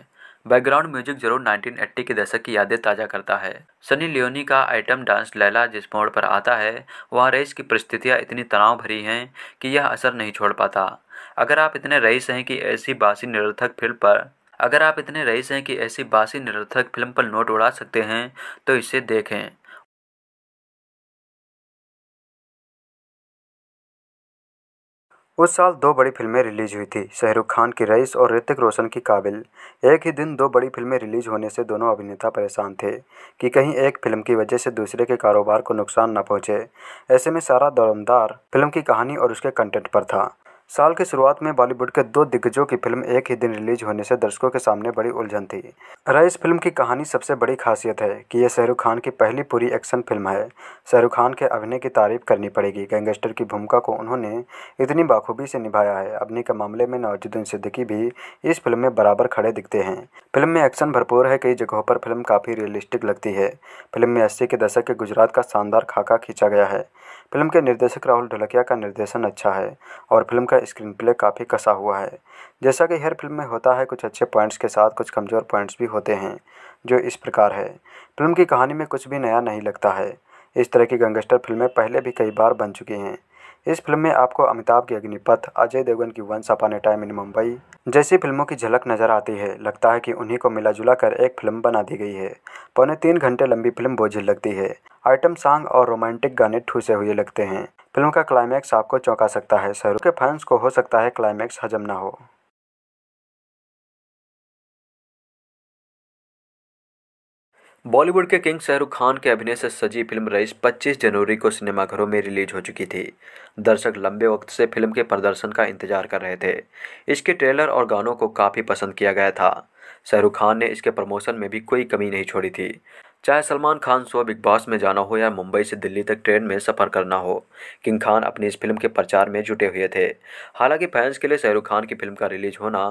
Speaker 3: बैकग्राउंड म्यूजिक जरूर 1980 के दशक की यादें ताज़ा करता है सनी लियोनी का आइटम डांस लैला जिस मोड़ पर आता है वहाँ रेस की परिस्थितियाँ इतनी तनाव भरी हैं कि यह असर नहीं छोड़ पाता अगर आप इतने रईस हैं कि ऐसी बासी निरर्थक फिल्म पर अगर आप इतने रईस हैं कि ऐसी बासी
Speaker 1: निरर्थक फिल्म पर नोट उड़ा सकते हैं तो इसे देखें उस साल दो बड़ी
Speaker 2: फिल्में रिलीज हुई थी शाहरुख खान की रईस और ऋतिक रोशन की काबिल एक ही दिन दो बड़ी फिल्में रिलीज होने से दोनों अभिनेता परेशान थे कि कहीं एक फिल्म की वजह से दूसरे के कारोबार को नुकसान न पहुंचे ऐसे में सारा दरमदार फिल्म की कहानी और उसके कंटेंट पर था साल की शुरुआत में बॉलीवुड के दो दिग्गजों की फिल्म एक ही दिन रिलीज होने से दर्शकों के सामने बड़ी उलझन थी रईस फिल्म की कहानी सबसे बड़ी खासियत है कि यह शाहरुख खान की पहली पूरी एक्शन फिल्म है शाहरुख खान के अभिनय की तारीफ करनी पड़ेगी गैंगस्टर की भूमिका को उन्होंने इतनी बाखूबी से निभाया है अभिनय के मामले में नवाजुद्दीन सिद्दीकी भी इस फिल्म में बराबर खड़े दिखते हैं फिल्म में एक्शन भरपूर है कई जगहों पर फिल्म काफ़ी रियलिस्टिक लगती है फिल्म में अस्सी के दशक के गुजरात का शानदार खाका खींचा गया है फिल्म के निर्देशक राहुल ढोलकिया का निर्देशन अच्छा है और फिल्म का स्क्रीन प्ले काफ़ी कसा हुआ है जैसा कि हर फिल्म में होता है कुछ अच्छे पॉइंट्स के साथ कुछ कमज़ोर पॉइंट्स भी होते हैं जो इस प्रकार है फिल्म की कहानी में कुछ भी नया नहीं लगता है इस तरह की गंगेस्टर फिल्में पहले भी कई बार बन चुकी हैं इस फिल्म में आपको अमिताभ की अग्निपथ अजय देवगन की वंश अपन ए टाइम इन मुंबई जैसी फिल्मों की झलक नजर आती है लगता है कि उन्हीं को मिला कर एक फिल्म बना दी गई है पौने तीन घंटे लंबी फिल्म बोझिल लगती है आइटम सॉन्ग और रोमांटिक गाने ठूसे हुए लगते हैं फिल्म का क्लाइमैक्स आपको चौंका सकता है शाहरुख के फैंस को हो सकता है
Speaker 1: क्लाइमैक्स हजम ना हो
Speaker 3: बॉलीवुड के किंग शाहरुख खान के अभिनय से सजी फिल्म रईस 25 जनवरी को सिनेमाघरों में रिलीज हो चुकी थी दर्शक लंबे वक्त से फिल्म के प्रदर्शन का इंतजार कर रहे थे इसके ट्रेलर और गानों को काफ़ी पसंद किया गया था शाहरुख खान ने इसके प्रमोशन में भी कोई कमी नहीं छोड़ी थी चाहे Salman Khan show Bigg Boss में जाना हो या मुंबई से दिल्ली तक ट्रेन में सफ़र करना हो किंग खान अपनी इस फिल्म के प्रचार में जुटे हुए थे हालांकि फैंस के लिए शाहरुख खान की फिल्म का रिलीज होना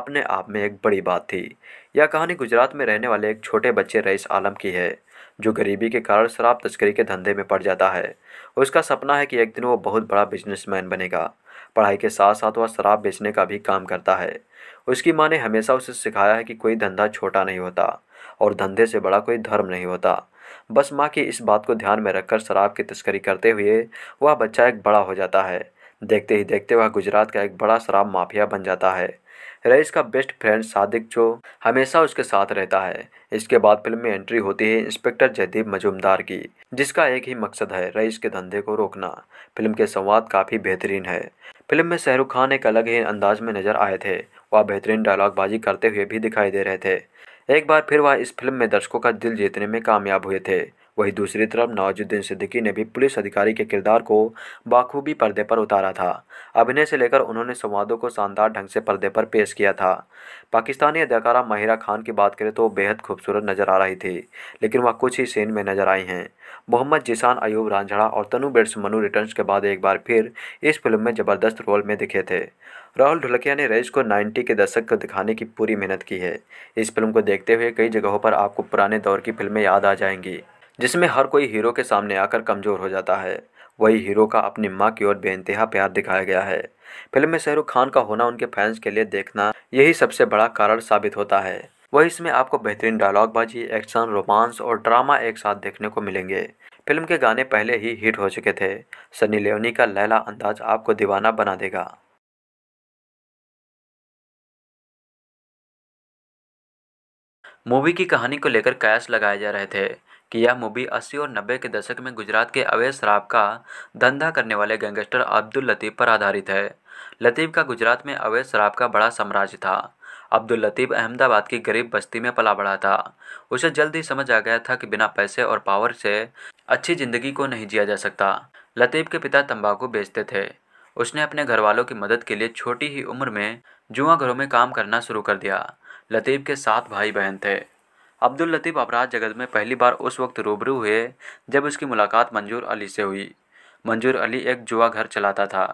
Speaker 3: अपने आप में एक बड़ी बात थी यह कहानी गुजरात में रहने वाले एक छोटे बच्चे रईस आलम की है जो गरीबी के कारण शराब तस्करी के धंधे में पड़ जाता है उसका सपना है कि एक दिन वो बहुत बड़ा बिजनेसमैन बनेगा पढ़ाई के साथ साथ वह शराब बेचने का भी काम करता है उसकी माँ ने हमेशा उसे सिखाया है कि कोई धंधा छोटा नहीं होता और धंधे से बड़ा कोई धर्म नहीं होता बस माँ की इस बात को ध्यान में रखकर शराब की तस्करी करते हुए वह बच्चा एक बड़ा हो जाता है देखते ही देखते वह गुजरात का एक बड़ा शराब माफिया बन जाता है रईस का बेस्ट फ्रेंड सादिक जो हमेशा उसके साथ रहता है इसके बाद फिल्म में एंट्री होती है इंस्पेक्टर जयदीप मजूमदार की जिसका एक ही मकसद है रईस के धंधे को रोकना फिल्म के संवाद काफ़ी बेहतरीन है फिल्म में शाहरुख खान एक अलग ही अंदाज में नजर आए थे वह बेहतरीन डायलॉगबाजी करते हुए भी दिखाई दे रहे थे एक बार फिर वह इस फिल्म में दर्शकों का दिल जीतने में कामयाब हुए थे वहीं दूसरी तरफ नवाजुद्दीन सिद्दीकी ने भी पुलिस अधिकारी के किरदार को बाखूबी पर्दे पर उतारा था अभिनय से लेकर उन्होंने संवादों को शानदार ढंग से पर्दे पर पेश किया था पाकिस्तानी अदाकारा माहिरा खान की बात करें तो बेहद खूबसूरत नजर आ रही थी लेकिन वह कुछ ही सीन में नजर आई हैं मोहम्मद जिसान अयूब रांझड़ा और तनु बेट्स मनु रिटर्न्स के बाद एक बार फिर इस फिल्म में ज़बरदस्त रोल में दिखे थे राहुल ढुलकिया ने रईस को 90 के दशक को दिखाने की पूरी मेहनत की है इस फिल्म को देखते हुए कई जगहों पर आपको पुराने दौर की फिल्में याद आ जाएंगी जिसमें हर कोई हीरो के सामने आकर कमज़ोर हो जाता है वही हीरो का अपनी माँ की ओर बेनतहा प्यार दिखाया गया है फिल्म में शाहरुख खान का होना उनके फैंस के लिए देखना यही सबसे बड़ा कारण साबित होता है वही इसमें आपको बेहतरीन डायलॉगबाजी एक्शन रोमांस और ड्रामा एक साथ देखने को मिलेंगे फिल्म के गाने पहले ही
Speaker 1: हिट हो चुके थे सनी लियोनी का लैला अंदाज आपको दीवाना बना देगा मूवी
Speaker 3: की कहानी को लेकर कयास लगाए जा रहे थे कि यह मूवी अस्सी और नब्बे के दशक में गुजरात के अवैध शराब का धंधा करने वाले गैंगस्टर अब्दुल लतीफ़ पर आधारित है लतीफ़ का गुजरात में अवैध शराब का बड़ा साम्राज्य था अब्दुल लतीफ़ अहमदाबाद की गरीब बस्ती में पला बढ़ा था उसे जल्द ही समझ आ गया था कि बिना पैसे और पावर से अच्छी ज़िंदगी को नहीं जिया जा सकता लतीफ़ के पिता तंबाकू बेचते थे उसने अपने घर वालों की मदद के लिए छोटी ही उम्र में जुआ घरों में काम करना शुरू कर दिया लतीफ़ के सात भाई बहन थे अब्दुल लतीफ़ अपराध जगत में पहली बार उस वक्त रूबरू हुए जब उसकी मुलाकात मंजूर अली से हुई मंजूर अली एक जुआ घर चलाता था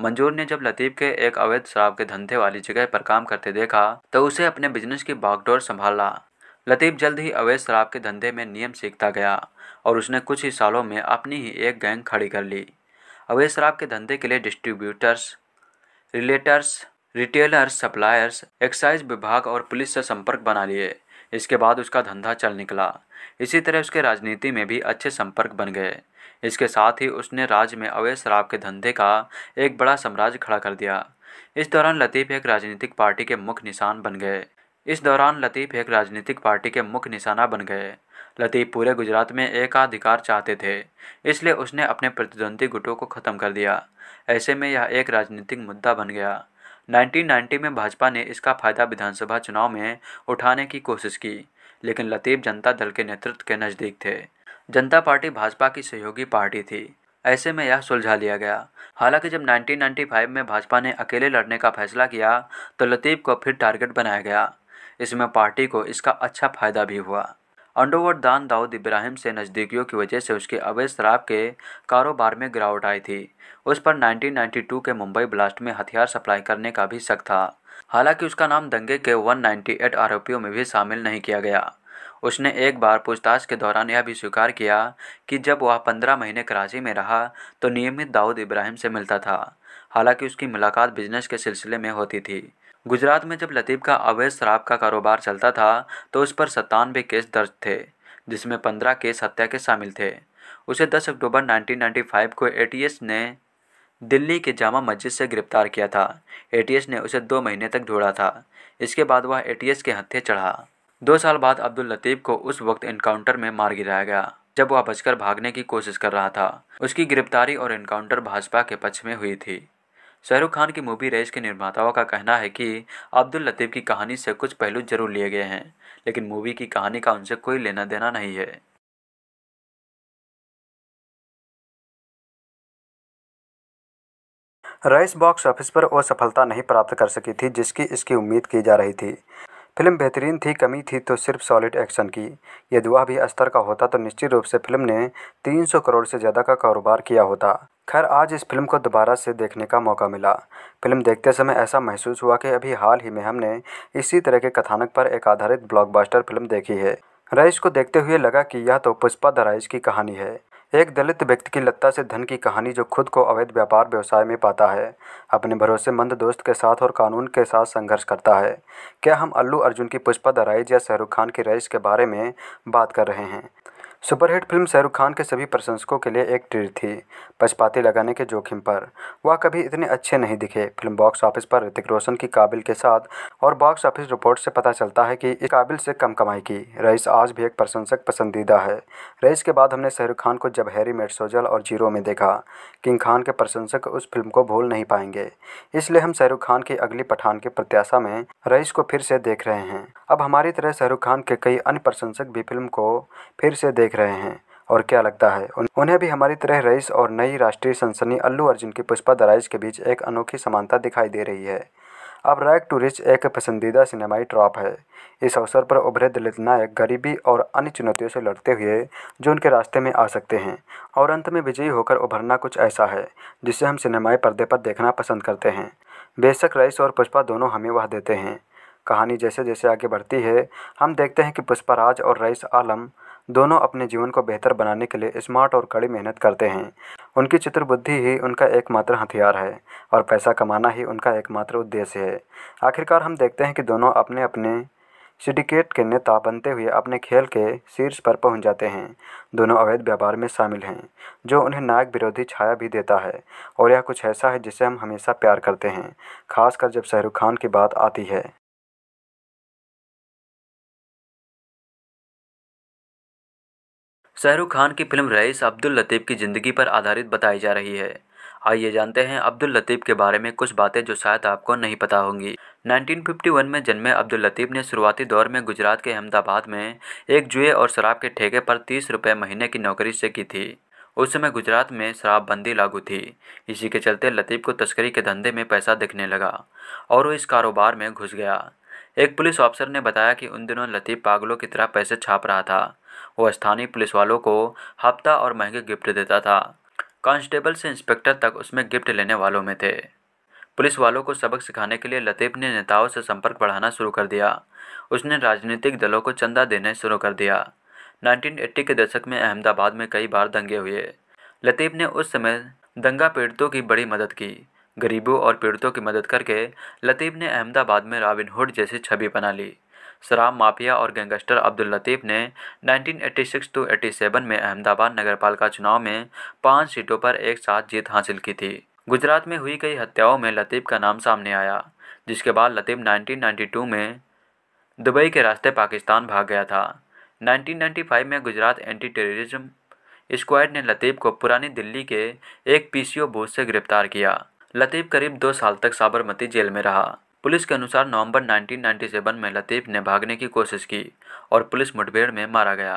Speaker 3: मंजूर ने जब लतीफ़ के एक अवैध शराब के धंधे वाली जगह पर काम करते देखा तो उसे अपने बिजनेस की बागडोर संभाला लतीफ़ जल्द ही अवैध शराब के धंधे में नियम सीखता गया और उसने कुछ ही सालों में अपनी ही एक गैंग खड़ी कर ली अवैध शराब के धंधे के लिए distributors realtors retailers suppliers excise विभाग और पुलिस से संपर्क बना लिए इसके बाद उसका धंधा चल निकला इसी तरह उसके राजनीति में भी अच्छे संपर्क बन गए इसके साथ ही उसने राज्य में अवैध शराब के धंधे का एक बड़ा साम्राज्य खड़ा कर दिया इस दौरान लतीफ़ एक राजनीतिक पार्टी के मुख्य निशान बन गए इस दौरान लतीफ़ एक राजनीतिक पार्टी के मुख्य निशाना बन गए लतीफ़ पूरे गुजरात में एकाधिकार चाहते थे इसलिए उसने अपने प्रतिद्वंदी गुटों को ख़त्म कर दिया ऐसे में यह एक राजनीतिक मुद्दा बन गया 1990 में भाजपा ने इसका फायदा विधानसभा चुनाव में उठाने की कोशिश की लेकिन लतीफ़ जनता दल के नेतृत्व के नज़दीक थे जनता पार्टी भाजपा की सहयोगी पार्टी थी ऐसे में यह सुलझा लिया गया हालांकि जब 1995 में भाजपा ने अकेले लड़ने का फैसला किया तो लतीफ़ को फिर टारगेट बनाया गया इसमें पार्टी को इसका अच्छा फायदा भी हुआ दान दाऊद इब्राहिम से नज़दीकियों की वजह से उसके अवैध शराब के कारोबार में गिरावट आई थी उस पर 1992 के मुंबई ब्लास्ट में हथियार सप्लाई करने का भी शक था हालांकि उसका नाम दंगे के 198 आरोपियों में भी शामिल नहीं किया गया उसने एक बार पूछताछ के दौरान यह भी स्वीकार किया कि जब वह पंद्रह महीने कराची में रहा तो नियमित दाऊद इब्राहिम से मिलता था हालांकि उसकी मुलाकात बिजनेस के सिलसिले में होती थी गुजरात में जब लतीफ़ का अवैध शराब का कारोबार चलता था तो उस पर सत्तानवे केस दर्ज थे जिसमें पंद्रह केस हत्या के शामिल थे उसे 10 अक्टूबर 1995 को एटीएस ने दिल्ली के जामा मस्जिद से गिरफ्तार किया था एटीएस ने उसे दो महीने तक ढूंढा था इसके बाद वह एटीएस के हत्थे चढ़ा दो साल बाद अब्दुल लतीफ़ को उस वक्त इनकाउंटर में मार गिराया गया जब वह बचकर भागने की कोशिश कर रहा था उसकी गिरफ्तारी और इनकाउंटर भाजपा के पक्ष में हुई थी शाहरुख खान की मूवी रेस के निर्माताओं का कहना है कि अब्दुल लतीफ़ की कहानी से कुछ पहलू जरूर लिए गए हैं लेकिन मूवी की
Speaker 1: कहानी का उनसे कोई लेना देना नहीं है रईस बॉक्स ऑफिस पर वह सफलता नहीं
Speaker 2: प्राप्त कर सकी थी जिसकी इसकी उम्मीद की जा रही थी फिल्म बेहतरीन थी कमी थी तो सिर्फ सॉलिड एक्शन की यदि वह भी स्तर का होता तो निश्चित रूप से फिल्म ने 300 करोड़ से ज़्यादा का कारोबार किया होता खैर आज इस फ़िल्म को दोबारा से देखने का मौका मिला फ़िल्म देखते समय ऐसा महसूस हुआ कि अभी हाल ही में हमने इसी तरह के कथानक पर एक आधारित ब्लॉकबस्टर फिल्म देखी है रईस को देखते हुए लगा कि यह तो पुष्पा द रईस की कहानी है एक दलित व्यक्ति की लत्ता से धन की कहानी जो खुद को अवैध व्यापार व्यवसाय में पाता है अपने भरोसेमंद दोस्त के साथ और कानून के साथ संघर्ष करता है क्या हम अल्लू अर्जुन की पुष्पा द राइज या शाहरुख खान की रईस के बारे में बात कर रहे हैं सुपरहिट फिल्म शाहरुख खान के सभी प्रशंसकों के लिए एक ट्रीट थी पचपाती लगाने के जोखिम पर वह कभी इतने अच्छे नहीं दिखे फिल्म बॉक्स ऑफिस पर ऋतिक रोशन की काबिल के साथ और बॉक्स ऑफिस रिपोर्ट से पता चलता है कि इस काबिल से कम कमाई की रईस आज भी एक प्रशंसक पसंदीदा है रईस के बाद हमने शाहरुख खान को जब हैरी मेट सोजल और जीरो में देखा किंग खान के प्रशंसक उस फिल्म को भूल नहीं पाएंगे इसलिए हम शाहरुख खान की अगली पठान की प्रत्याशा में रईस को फिर से देख रहे हैं अब हमारी तरह शाहरुख खान के कई अन्य प्रशंसक भी फिल्म को फिर से देख देख रहे हैं और क्या लगता है उन्हें भी हमारी तरह रईस और नई राष्ट्रीय सनसनी अल्लू अर्जुन की पुष्पा दराइज के बीच एक अनोखी समानता दिखाई दे रही है अब रैक टू रिच एक पसंदीदा सिनेमाई ट्रॉप है इस अवसर पर उभरे दलित नायक गरीबी और अन्य चुनौतियों से लड़ते हुए जो उनके रास्ते में आ सकते हैं और अंत में विजयी होकर उभरना कुछ ऐसा है जिसे हम सिनेमाई पर्दे पर देखना पसंद करते हैं बेशक रईस और पुष्पा दोनों हमें वह देते हैं कहानी जैसे जैसे आगे बढ़ती है हम देखते हैं कि पुष्पा राज और रईस आलम दोनों अपने जीवन को बेहतर बनाने के लिए स्मार्ट और कड़ी मेहनत करते हैं उनकी चित्र बुद्धि ही उनका एकमात्र हथियार है और पैसा कमाना ही उनका एकमात्र उद्देश्य है आखिरकार हम देखते हैं कि दोनों अपने अपने सिंडिकेट के नेता बनते हुए अपने खेल के शीर्ष पर पहुंच जाते हैं दोनों अवैध व्यापार में शामिल हैं जो उन्हें नायक विरोधी छाया भी देता है और यह कुछ ऐसा है जिसे हम हमेशा प्यार करते हैं खासकर
Speaker 1: जब शाहरुख खान की बात आती है शाहरुख खान की फिल्म रईस अब्दुल लतीफ़ की ज़िंदगी पर
Speaker 3: आधारित बताई जा रही है आइए जानते हैं अब्दुल लतीफ़ के बारे में कुछ बातें जो शायद आपको नहीं पता होंगी 1951 में जन्मे अब्दुल लतीफ़ ने शुरुआती दौर में गुजरात के अहमदाबाद में एक जुए और शराब के ठेके पर तीस रुपये महीने की नौकरी से की थी उस समय गुजरात में शराबबंदी लागू थी इसी के चलते लतीफ़ को तस्करी के धंधे में पैसा दिखने लगा और वो इस कारोबार में घुस गया एक पुलिस ऑफिसर ने बताया कि उन दिनों लतीफ़ पागलों की तरह पैसे छाप रहा था वो स्थानीय पुलिस वालों को हफ्ता और महंगे गिफ्ट देता था कांस्टेबल से इंस्पेक्टर तक उसमें गिफ्ट लेने वालों में थे पुलिस वालों को सबक सिखाने के लिए लतीफ़ ने नेताओं से संपर्क बढ़ाना शुरू कर दिया उसने राजनीतिक दलों को चंदा देने शुरू कर दिया 1980 के दशक में अहमदाबाद में कई बार दंगे हुए लतीफ़ ने उस समय दंगा पीड़ितों की बड़ी मदद की गरीबों और पीड़ितों की मदद करके लतीफ़ ने अहमदाबाद में रॉबिनहुड जैसी छवि बना ली शराब माफिया और गैंगस्टर अब्दुल लतीफ़ ने 1986 टू 87 में अहमदाबाद नगरपालिका चुनाव में पाँच सीटों पर एक साथ जीत हासिल की थी गुजरात में हुई कई हत्याओं में लतीफ़ का नाम सामने आया जिसके बाद लतीफ़ 1992 में दुबई के रास्ते पाकिस्तान भाग गया था 1995 में गुजरात एंटी टेररिज्म स्क्वाड ने लतीफ़ को पुरानी दिल्ली के एक पीसीओ बूथ से गिरफ्तार किया लतीफ़ करीब दो साल तक साबरमती जेल में रहा पुलिस के अनुसार नवंबर 1997 में लतीफ़ ने भागने की कोशिश की और पुलिस
Speaker 1: मुठभेड़ में मारा गया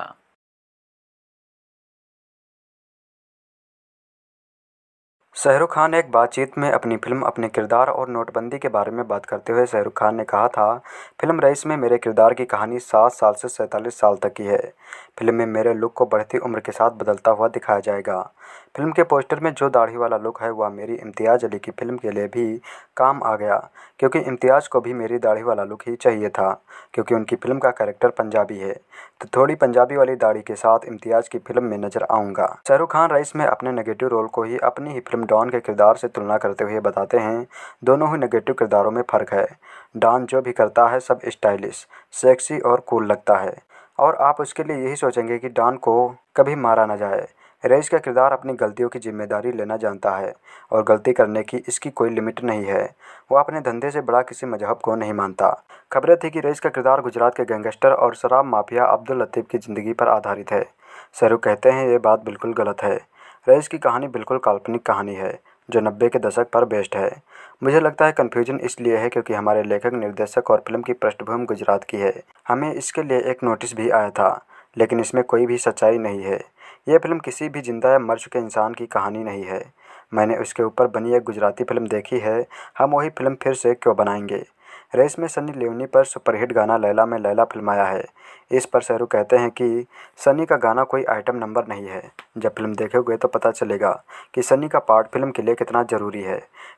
Speaker 1: शाहरुख खान एक बातचीत में अपनी फिल्म अपने किरदार और नोटबंदी के बारे
Speaker 2: में बात करते हुए शाहरुख खान ने कहा था फिल्म रईस में मेरे किरदार की कहानी सात साल से सैंतालीस साल तक की है फिल्म में मेरे लुक को बढ़ती उम्र के साथ बदलता हुआ दिखाया जाएगा फिल्म के पोस्टर में जो दाढ़ी वाला लुक है वह मेरी इम्तियाज़ अली की फिल्म के लिए भी काम आ गया क्योंकि इम्तियाज़ को भी मेरी दाढ़ी वाला लुक ही चाहिए था क्योंकि उनकी फिल्म का कैरेक्टर पंजाबी है तो थोड़ी पंजाबी वाली दाढ़ी के साथ इम्तियाज़ की फिल्म में नजर आऊँगा शाहरुख खान रईस में अपने नेगेटिव रोल को ही अपनी ही फिल्म डॉन के किरदार से तुलना करते हुए बताते हैं दोनों ही नेगेटिव किरदारों में फ़र्क है डॉन जो भी करता है सब स्टाइलिश सेक्सी और कूल लगता है और आप उसके लिए यही सोचेंगे कि डॉन को कभी मारा ना जाए रईस का किरदार अपनी गलतियों की जिम्मेदारी लेना जानता है और गलती करने की इसकी कोई लिमिट नहीं है वो अपने धंधे से बड़ा किसी मजहब को नहीं मानता खबरें थी कि रईस का किरदार गुजरात के गैंगस्टर और शराब माफिया अब्दुल लतीफ़ की ज़िंदगी पर आधारित है शहरुख कहते हैं ये बात बिल्कुल गलत है रईस की कहानी बिल्कुल काल्पनिक कहानी है जो नब्बे के दशक पर बेस्ड है मुझे लगता है कन्फ्यूजन इसलिए है क्योंकि हमारे लेखक निर्देशक और फिल्म की पृष्ठभूमि गुजरात की है हमें इसके लिए एक नोटिस भी आया था लेकिन इसमें कोई भी सच्चाई नहीं है यह फिल्म किसी भी जिंदा या मर चुके इंसान की कहानी नहीं है मैंने उसके ऊपर बनी एक गुजराती फिल्म देखी है हम वही फिल्म फिर से क्यों बनाएंगे रेस में सनी लियोनी पर सुपरहिट गाना लैला में लैला फिल्माया है इस पर शहरू कहते हैं कि सनी का गाना कोई आइटम नंबर नहीं है जब फिल्म देखोगे तो पता चलेगा कि सनी का पार्ट फिल्म के लिए कितना ज़रूरी है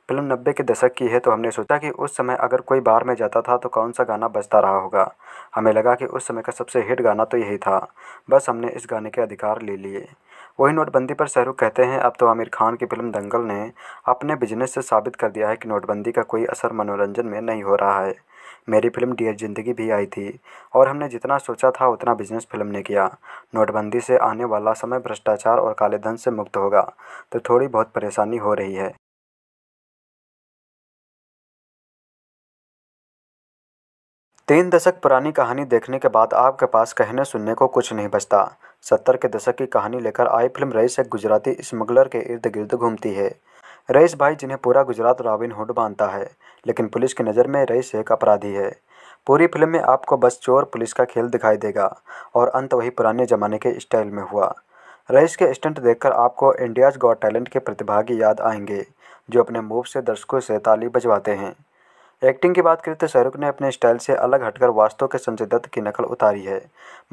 Speaker 2: फिल्म नब्बे के दशक की है तो हमने सोचा कि उस समय अगर कोई बार में जाता था तो कौन सा गाना बजता रहा होगा हमें लगा कि उस समय का सबसे हिट गाना तो यही था बस हमने इस गाने के अधिकार ले लिए वही नोटबंदी पर शहरुख कहते हैं अब तो आमिर खान की फिल्म दंगल ने अपने बिजनेस से साबित कर दिया है कि नोटबंदी का कोई असर मनोरंजन में नहीं हो रहा है मेरी फिल्म डियर ज़िंदगी भी आई थी और हमने जितना सोचा था उतना बिजनेस फिल्म ने किया नोटबंदी से आने वाला समय भ्रष्टाचार और काले धन से मुक्त होगा
Speaker 1: तो थोड़ी बहुत परेशानी हो रही है तीन दशक पुरानी कहानी देखने के बाद आपके पास कहने
Speaker 2: सुनने को कुछ नहीं बचता सत्तर के दशक की कहानी लेकर आई फिल्म रईस एक गुजराती स्मगलर के इर्द गिर्द घूमती है रईस भाई जिन्हें पूरा गुजरात रॉबिन हुड मानता है लेकिन पुलिस की नज़र में रईस एक अपराधी है पूरी फिल्म में आपको बस चोर पुलिस का खेल दिखाई देगा और अंत वही पुराने ज़माने के स्टाइल में हुआ रईस के स्टंट देखकर आपको इंडियाज गॉड टैलेंट के प्रतिभागी याद आएंगे जो अपने मूव से दर्शकों से ताली बजवाते हैं एक्टिंग की बात करें तो शाहरुख ने अपने स्टाइल से अलग हटकर वास्तव के संजय दत्त की नकल उतारी है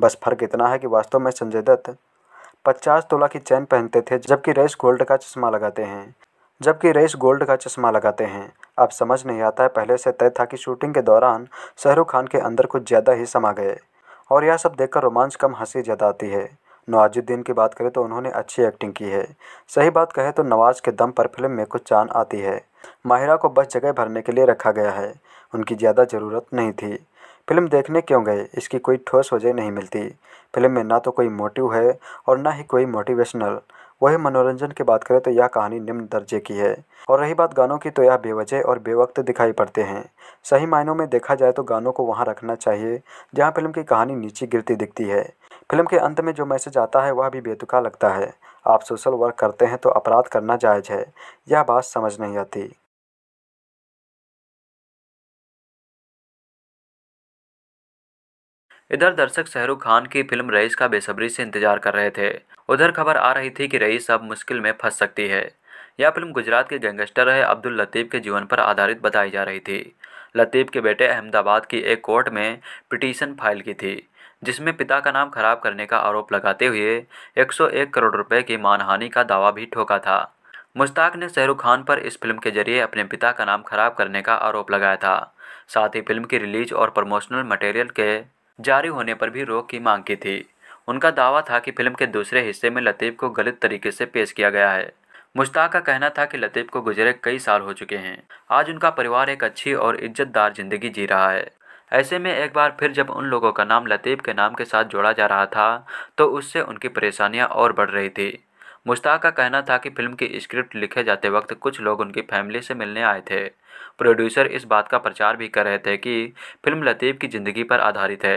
Speaker 2: बस फर्क इतना है कि वास्तव में संजय दत्त पचास तोला की चैन पहनते थे जबकि रईस गोल्ड का चश्मा लगाते हैं जबकि रईस गोल्ड का चश्मा लगाते हैं अब समझ नहीं आता है पहले से तय था कि शूटिंग के दौरान शाहरुख खान के अंदर कुछ ज़्यादा ही समा गए और यह सब देखकर रोमांच कम हंसी ज़्यादा आती है नवाजुद्दीन की बात करें तो उन्होंने अच्छी एक्टिंग की है सही बात कहें तो नवाज के दम पर फिल्म में कुछ चांद आती है माहिरा को बस जगह भरने के लिए रखा गया है उनकी ज़्यादा ज़रूरत नहीं थी फिल्म देखने क्यों गए इसकी कोई ठोस वजह नहीं मिलती फिल्म में ना तो कोई मोटिव है और ना ही कोई मोटिवेशनल वहीं मनोरंजन की बात करें तो यह कहानी निम्न दर्जे की है और रही बात गानों की तो यह बेवजह और बेवक्त दिखाई पड़ते हैं सही मायनों में देखा जाए तो गानों को वहाँ रखना चाहिए जहाँ फिल्म की कहानी नीचे गिरती दिखती है फिल्म के अंत में जो मैसेज आता है वह भी बेतुका लगता है आप सोशल वर्क करते हैं तो
Speaker 1: अपराध करना जायज़ है यह बात समझ नहीं आती इधर दर्शक शाहरुख खान
Speaker 3: की फिल्म रईस का बेसब्री से इंतजार कर रहे थे उधर खबर आ रही थी कि रईस अब मुश्किल में फंस सकती है यह फिल्म गुजरात के गैंगस्टर है अब्दुल लतीफ़ के जीवन पर आधारित बताई जा रही थी लतीफ़ के बेटे अहमदाबाद की एक कोर्ट में पिटीशन फाइल की थी जिसमें पिता का नाम खराब करने का आरोप लगाते हुए 101 करोड़ रुपए की मानहानि का दावा भी ठोका था मुश्ताक ने शाहरुख खान पर इस फिल्म के जरिए अपने पिता का नाम खराब करने का आरोप लगाया था साथ ही फिल्म की रिलीज और प्रमोशनल मटेरियल के जारी होने पर भी रोक की मांग की थी उनका दावा था कि फिल्म के दूसरे हिस्से में लतीफ़ को गलत तरीके से पेश किया गया है मुश्ताक का कहना था कि लतीफ़ को गुजरे कई साल हो चुके हैं आज उनका परिवार एक अच्छी और इज्जतदार ज़िंदगी जी रहा है ऐसे में एक बार फिर जब उन लोगों का नाम लतीफ़ के नाम के साथ जोड़ा जा रहा था तो उससे उनकी परेशानियां और बढ़ रही थी मुश्ताक का कहना था कि फिल्म की स्क्रिप्ट लिखे जाते वक्त कुछ लोग उनकी फैमिली से मिलने आए थे प्रोड्यूसर इस बात का प्रचार भी कर रहे थे कि फिल्म लतीफ़ की ज़िंदगी पर आधारित है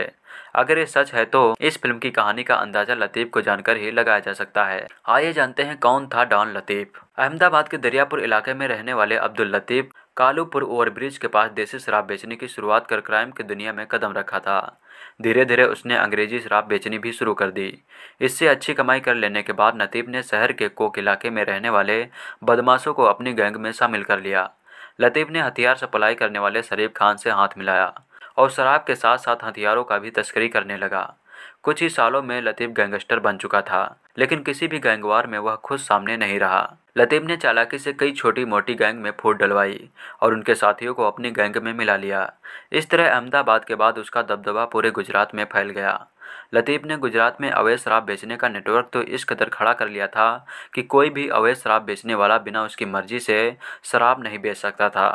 Speaker 3: अगर ये सच है तो इस फिल्म की कहानी का अंदाजा लतीफ़ को जानकर ही लगाया जा सकता है आइए जानते हैं कौन था डॉन लतीफ़ अहमदाबाद के दरियापुर इलाके में रहने वाले अब्दुल लतीफ़ कालूपुर ओवरब्रिज के पास देसी शराब बेचने की शुरुआत कर क्राइम की दुनिया में कदम रखा था धीरे धीरे उसने अंग्रेजी शराब बेचनी भी शुरू कर दी इससे अच्छी कमाई कर लेने के बाद लतीफ़ ने शहर के कोक इलाके में रहने वाले बदमाशों को अपनी गैंग में शामिल कर लिया लतीफ़ ने हथियार सप्लाई करने वाले शरीफ खान से हाथ मिलाया और शराब के साथ साथ हथियारों का भी तस्करी करने लगा कुछ ही सालों में लतीफ़ गैंगस्टर बन चुका था लेकिन किसी भी गैंगवार में वह खुद सामने नहीं रहा लतीफ़ ने चालाकी से कई छोटी मोटी गैंग में फूट डलवाई और उनके साथियों को अपनी गैंग में मिला लिया इस तरह अहमदाबाद के बाद उसका दबदबा पूरे गुजरात में फैल गया लतीफ़ ने गुजरात में अवैध शराब बेचने का नेटवर्क तो इस कदर खड़ा कर लिया था कि कोई भी अवैध शराब बेचने वाला बिना उसकी मर्जी से शराब नहीं बेच सकता था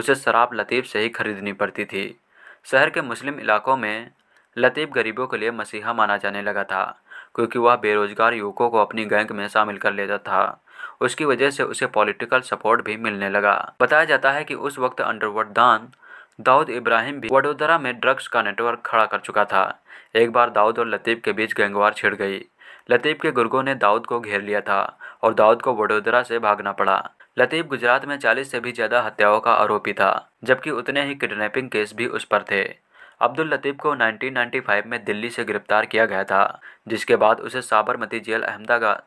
Speaker 3: उसे शराब लतीफ़ से ही खरीदनी पड़ती थी शहर के मुस्लिम इलाकों में लतीफ़ गरीबों के लिए मसीहा माना जाने लगा था क्योंकि वह बेरोजगार युवकों को अपनी गैंग में शामिल कर लेता था उसकी वजह से उसे पॉलिटिकल सपोर्ट भी मिलने लगा बताया जाता है कि उस वक्त अंडरवर्ड दान दाऊद इब्राहिम भी वडोदरा में ड्रग्स का नेटवर्क खड़ा कर चुका था एक बार दाऊद और लतीफ़ के बीच गैंगवार छिड़ गई लतीफ़ के गुर्गों ने दाऊद को घेर लिया था और दाऊद को वडोदरा से भागना पड़ा लतीफ़ गुजरात में 40 से भी ज़्यादा हत्याओं का आरोपी था जबकि उतने ही किडनैपिंग केस भी उस पर थे अब्दुल लतीफ़ को 1995 में दिल्ली से गिरफ्तार किया गया था जिसके बाद उसे साबरमती जेल अहमदाबाद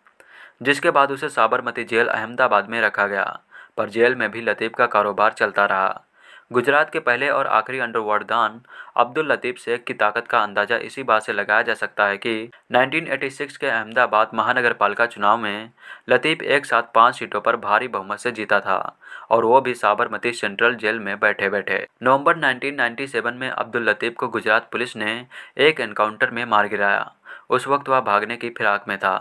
Speaker 3: जिसके बाद उसे साबरमती जेल अहमदाबाद में रखा गया पर जेल में भी लतीफ़ का कारोबार चलता रहा गुजरात के पहले और आखिरी अंडरवर्ल्ड अब्दुल लतीफ़ शेख की ताकत का अंदाज़ा इसी बात से लगाया जा सकता है कि 1986 के अहमदाबाद महानगर पालिका चुनाव में लतीफ़ एक साथ पांच सीटों पर भारी बहुमत से जीता था और वो भी साबरमती सेंट्रल जेल में बैठे बैठे नवंबर 1997 में अब्दुल लतीफ़ को गुजरात पुलिस ने एक एनकाउंटर में मार गिराया उस वक्त वह भागने की फिराक में था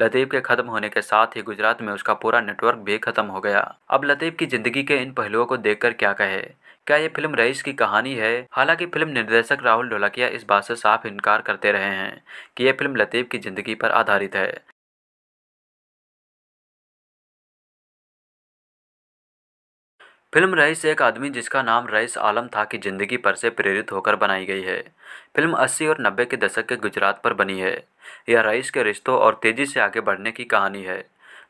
Speaker 3: लतीफ़ के ख़त्म होने के साथ ही गुजरात में उसका पूरा नेटवर्क भी ख़त्म हो गया अब लतीफ़ की ज़िंदगी के इन पहलुओं को देखकर क्या कहे क्या ये फिल्म रईस की कहानी है हालांकि फिल्म निर्देशक राहुल ढोलकिया इस बात से साफ इनकार करते रहे हैं कि यह फिल्म लतीफ़ की ज़िंदगी पर आधारित है
Speaker 4: फिल्म रईस एक आदमी जिसका नाम रईस
Speaker 3: आलम था की जिंदगी पर से प्रेरित होकर बनाई गई है फिल्म 80 और 90 के दशक के गुजरात पर बनी है यह रईस के रिश्तों और तेजी से आगे बढ़ने की कहानी है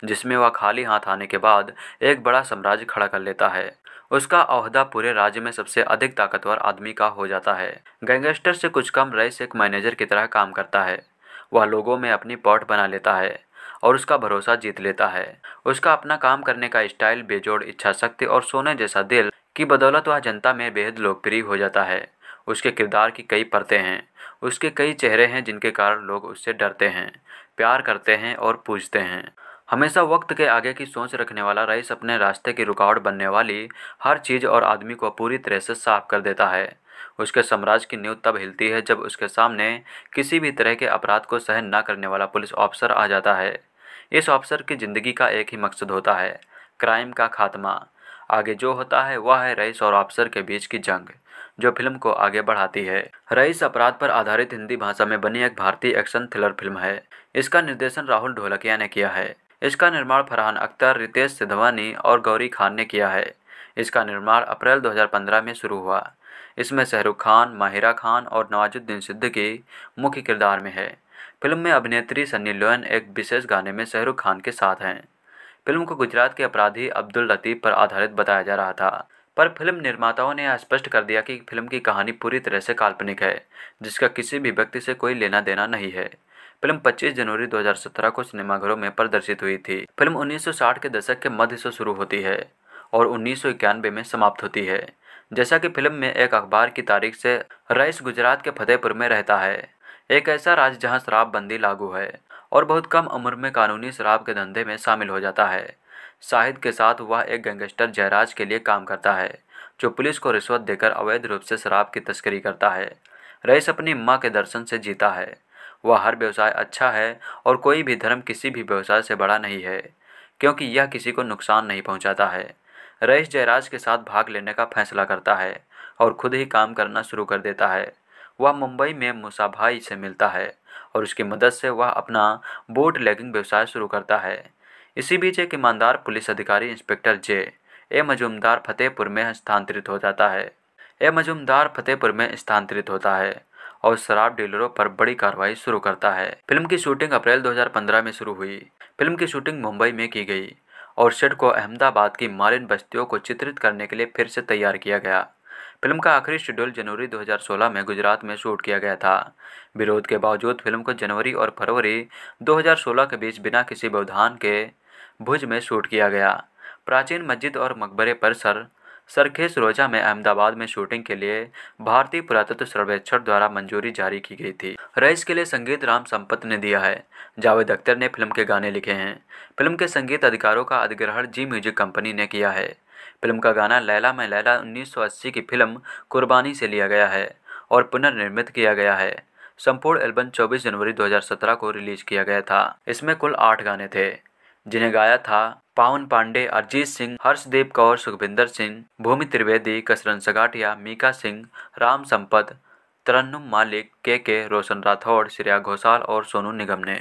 Speaker 3: जिसमें वह खाली हाथ आने के बाद एक बड़ा साम्राज्य खड़ा कर लेता है उसका अहदा पूरे राज्य में सबसे अधिक ताकतवर आदमी का हो जाता है गैंगस्टर से कुछ कम रईस एक मैनेजर की तरह काम करता है वह लोगों में अपनी पॉट बना लेता है और उसका भरोसा जीत लेता है उसका अपना काम करने का स्टाइल बेजोड़ इच्छा शक्ति और सोने जैसा दिल की बदौलत वह जनता में बेहद लोकप्रिय हो जाता है उसके किरदार की कई परतें हैं उसके कई चेहरे हैं जिनके कारण लोग उससे डरते हैं प्यार करते हैं और पूछते हैं हमेशा वक्त के आगे की सोच रखने वाला रईस अपने रास्ते की रुकावट बनने वाली हर चीज़ और आदमी को पूरी तरह से साफ कर देता है उसके साम्राज्य की नींव तब हिलती है जब उसके सामने किसी भी तरह के अपराध को सहन न करने वाला पुलिस ऑफिसर आ जाता है इस ऑफिसर की ज़िंदगी का एक ही मकसद होता है क्राइम का खात्मा आगे जो होता है वह है रईस और ऑफिसर के बीच की जंग जो फिल्म को आगे बढ़ाती है रईस अपराध पर आधारित हिंदी भाषा में बनी एक भारतीय एक्शन थ्रिलर फिल्म है इसका निर्देशन राहुल ढोलकिया ने किया है इसका निर्माण फरहान अख्तर रितेश सिधवानी और गौरी खान ने किया है इसका निर्माण अप्रैल 2015 में शुरू हुआ इसमें शाहरुख खान माहिरा खान और नवाजुद्दीन सिद्दीकी मुख्य किरदार में है फिल्म में अभिनेत्री सन्नी लोयन एक विशेष गाने में शाहरुख खान के साथ हैं फिल्म को गुजरात के अपराधी अब्दुल लतीफ़ पर आधारित बताया जा रहा था पर फिल्म निर्माताओं ने यह स्पष्ट कर दिया कि फिल्म की कहानी पूरी तरह से काल्पनिक है जिसका किसी भी व्यक्ति से कोई लेना देना नहीं है फिल्म 25 जनवरी 2017 को सिनेमाघरों में प्रदर्शित हुई थी फिल्म 1960 के दशक के मध्य से शुरू होती है और उन्नीस में समाप्त होती है जैसा कि फिल्म में एक अखबार की तारीख से रईस गुजरात के फतेहपुर में रहता है एक ऐसा राज्य जहां शराबबंदी लागू है और बहुत कम उम्र में कानूनी शराब के धंधे में शामिल हो जाता है शाहिद के साथ वह एक गैंगस्टर जयराज के लिए काम करता है जो पुलिस को रिश्वत देकर अवैध रूप से शराब की तस्करी करता है रईस अपनी माँ के दर्शन से जीता है वह हर व्यवसाय अच्छा है और कोई भी धर्म किसी भी व्यवसाय से बड़ा नहीं है क्योंकि यह किसी को नुकसान नहीं पहुंचाता है रईस जयराज के साथ भाग लेने का फैसला करता है और खुद ही काम करना शुरू कर देता है वह मुंबई में भाई से मिलता है और उसकी मदद से वह अपना बोट लेगिंग व्यवसाय शुरू करता है इसी बीच एक ईमानदार पुलिस अधिकारी inspector J A Majumdar Fatehpur में स्थानांतरित हो जाता है ए मजूमदार फतेहपुर में स्थानांतरित होता है और शराब डीलरों पर बड़ी कार्रवाई शुरू करता है फिल्म की शूटिंग अप्रैल 2015 में शुरू हुई फिल्म की शूटिंग मुंबई में की गई और सेट को अहमदाबाद की मालिन बस्तियों को चित्रित करने के लिए फिर से तैयार किया गया फिल्म का आखिरी शेड्यूल जनवरी 2016 में गुजरात में शूट किया गया था विरोध के बावजूद फिल्म को जनवरी और फरवरी 2016 के बीच बिना किसी व्यवधान के भुज में शूट किया गया प्राचीन मस्जिद और मकबरे पर सर सरखेज रोजा में अहमदाबाद में शूटिंग के लिए भारतीय पुरातत्व सर्वेक्षण द्वारा मंजूरी जारी की गई थी रईस के लिए संगीत राम संपत ने दिया है जावेद अख्तर ने फिल्म के गाने लिखे हैं फिल्म के संगीत अधिकारों का अधिग्रहण जी म्यूजिक कंपनी ने किया है फिल्म का गाना लैला में लैला 1980 की फिल्म कुर्बानी से लिया गया है और पुनर्निर्मित किया गया है संपूर्ण एल्बम 24 जनवरी 2017 को रिलीज किया गया था इसमें कुल आठ गाने थे जिन्हें गाया था पावन पांडे अरजीत सिंह हर्षदेव कौर सुखविंदर सिंह भूमि त्रिवेदी कसरन सगाटिया मीका सिंह राम संपत तरन्नुम मालिक के के रोशन राठौड़ श्रेया
Speaker 1: घोषाल और सोनू निगम ने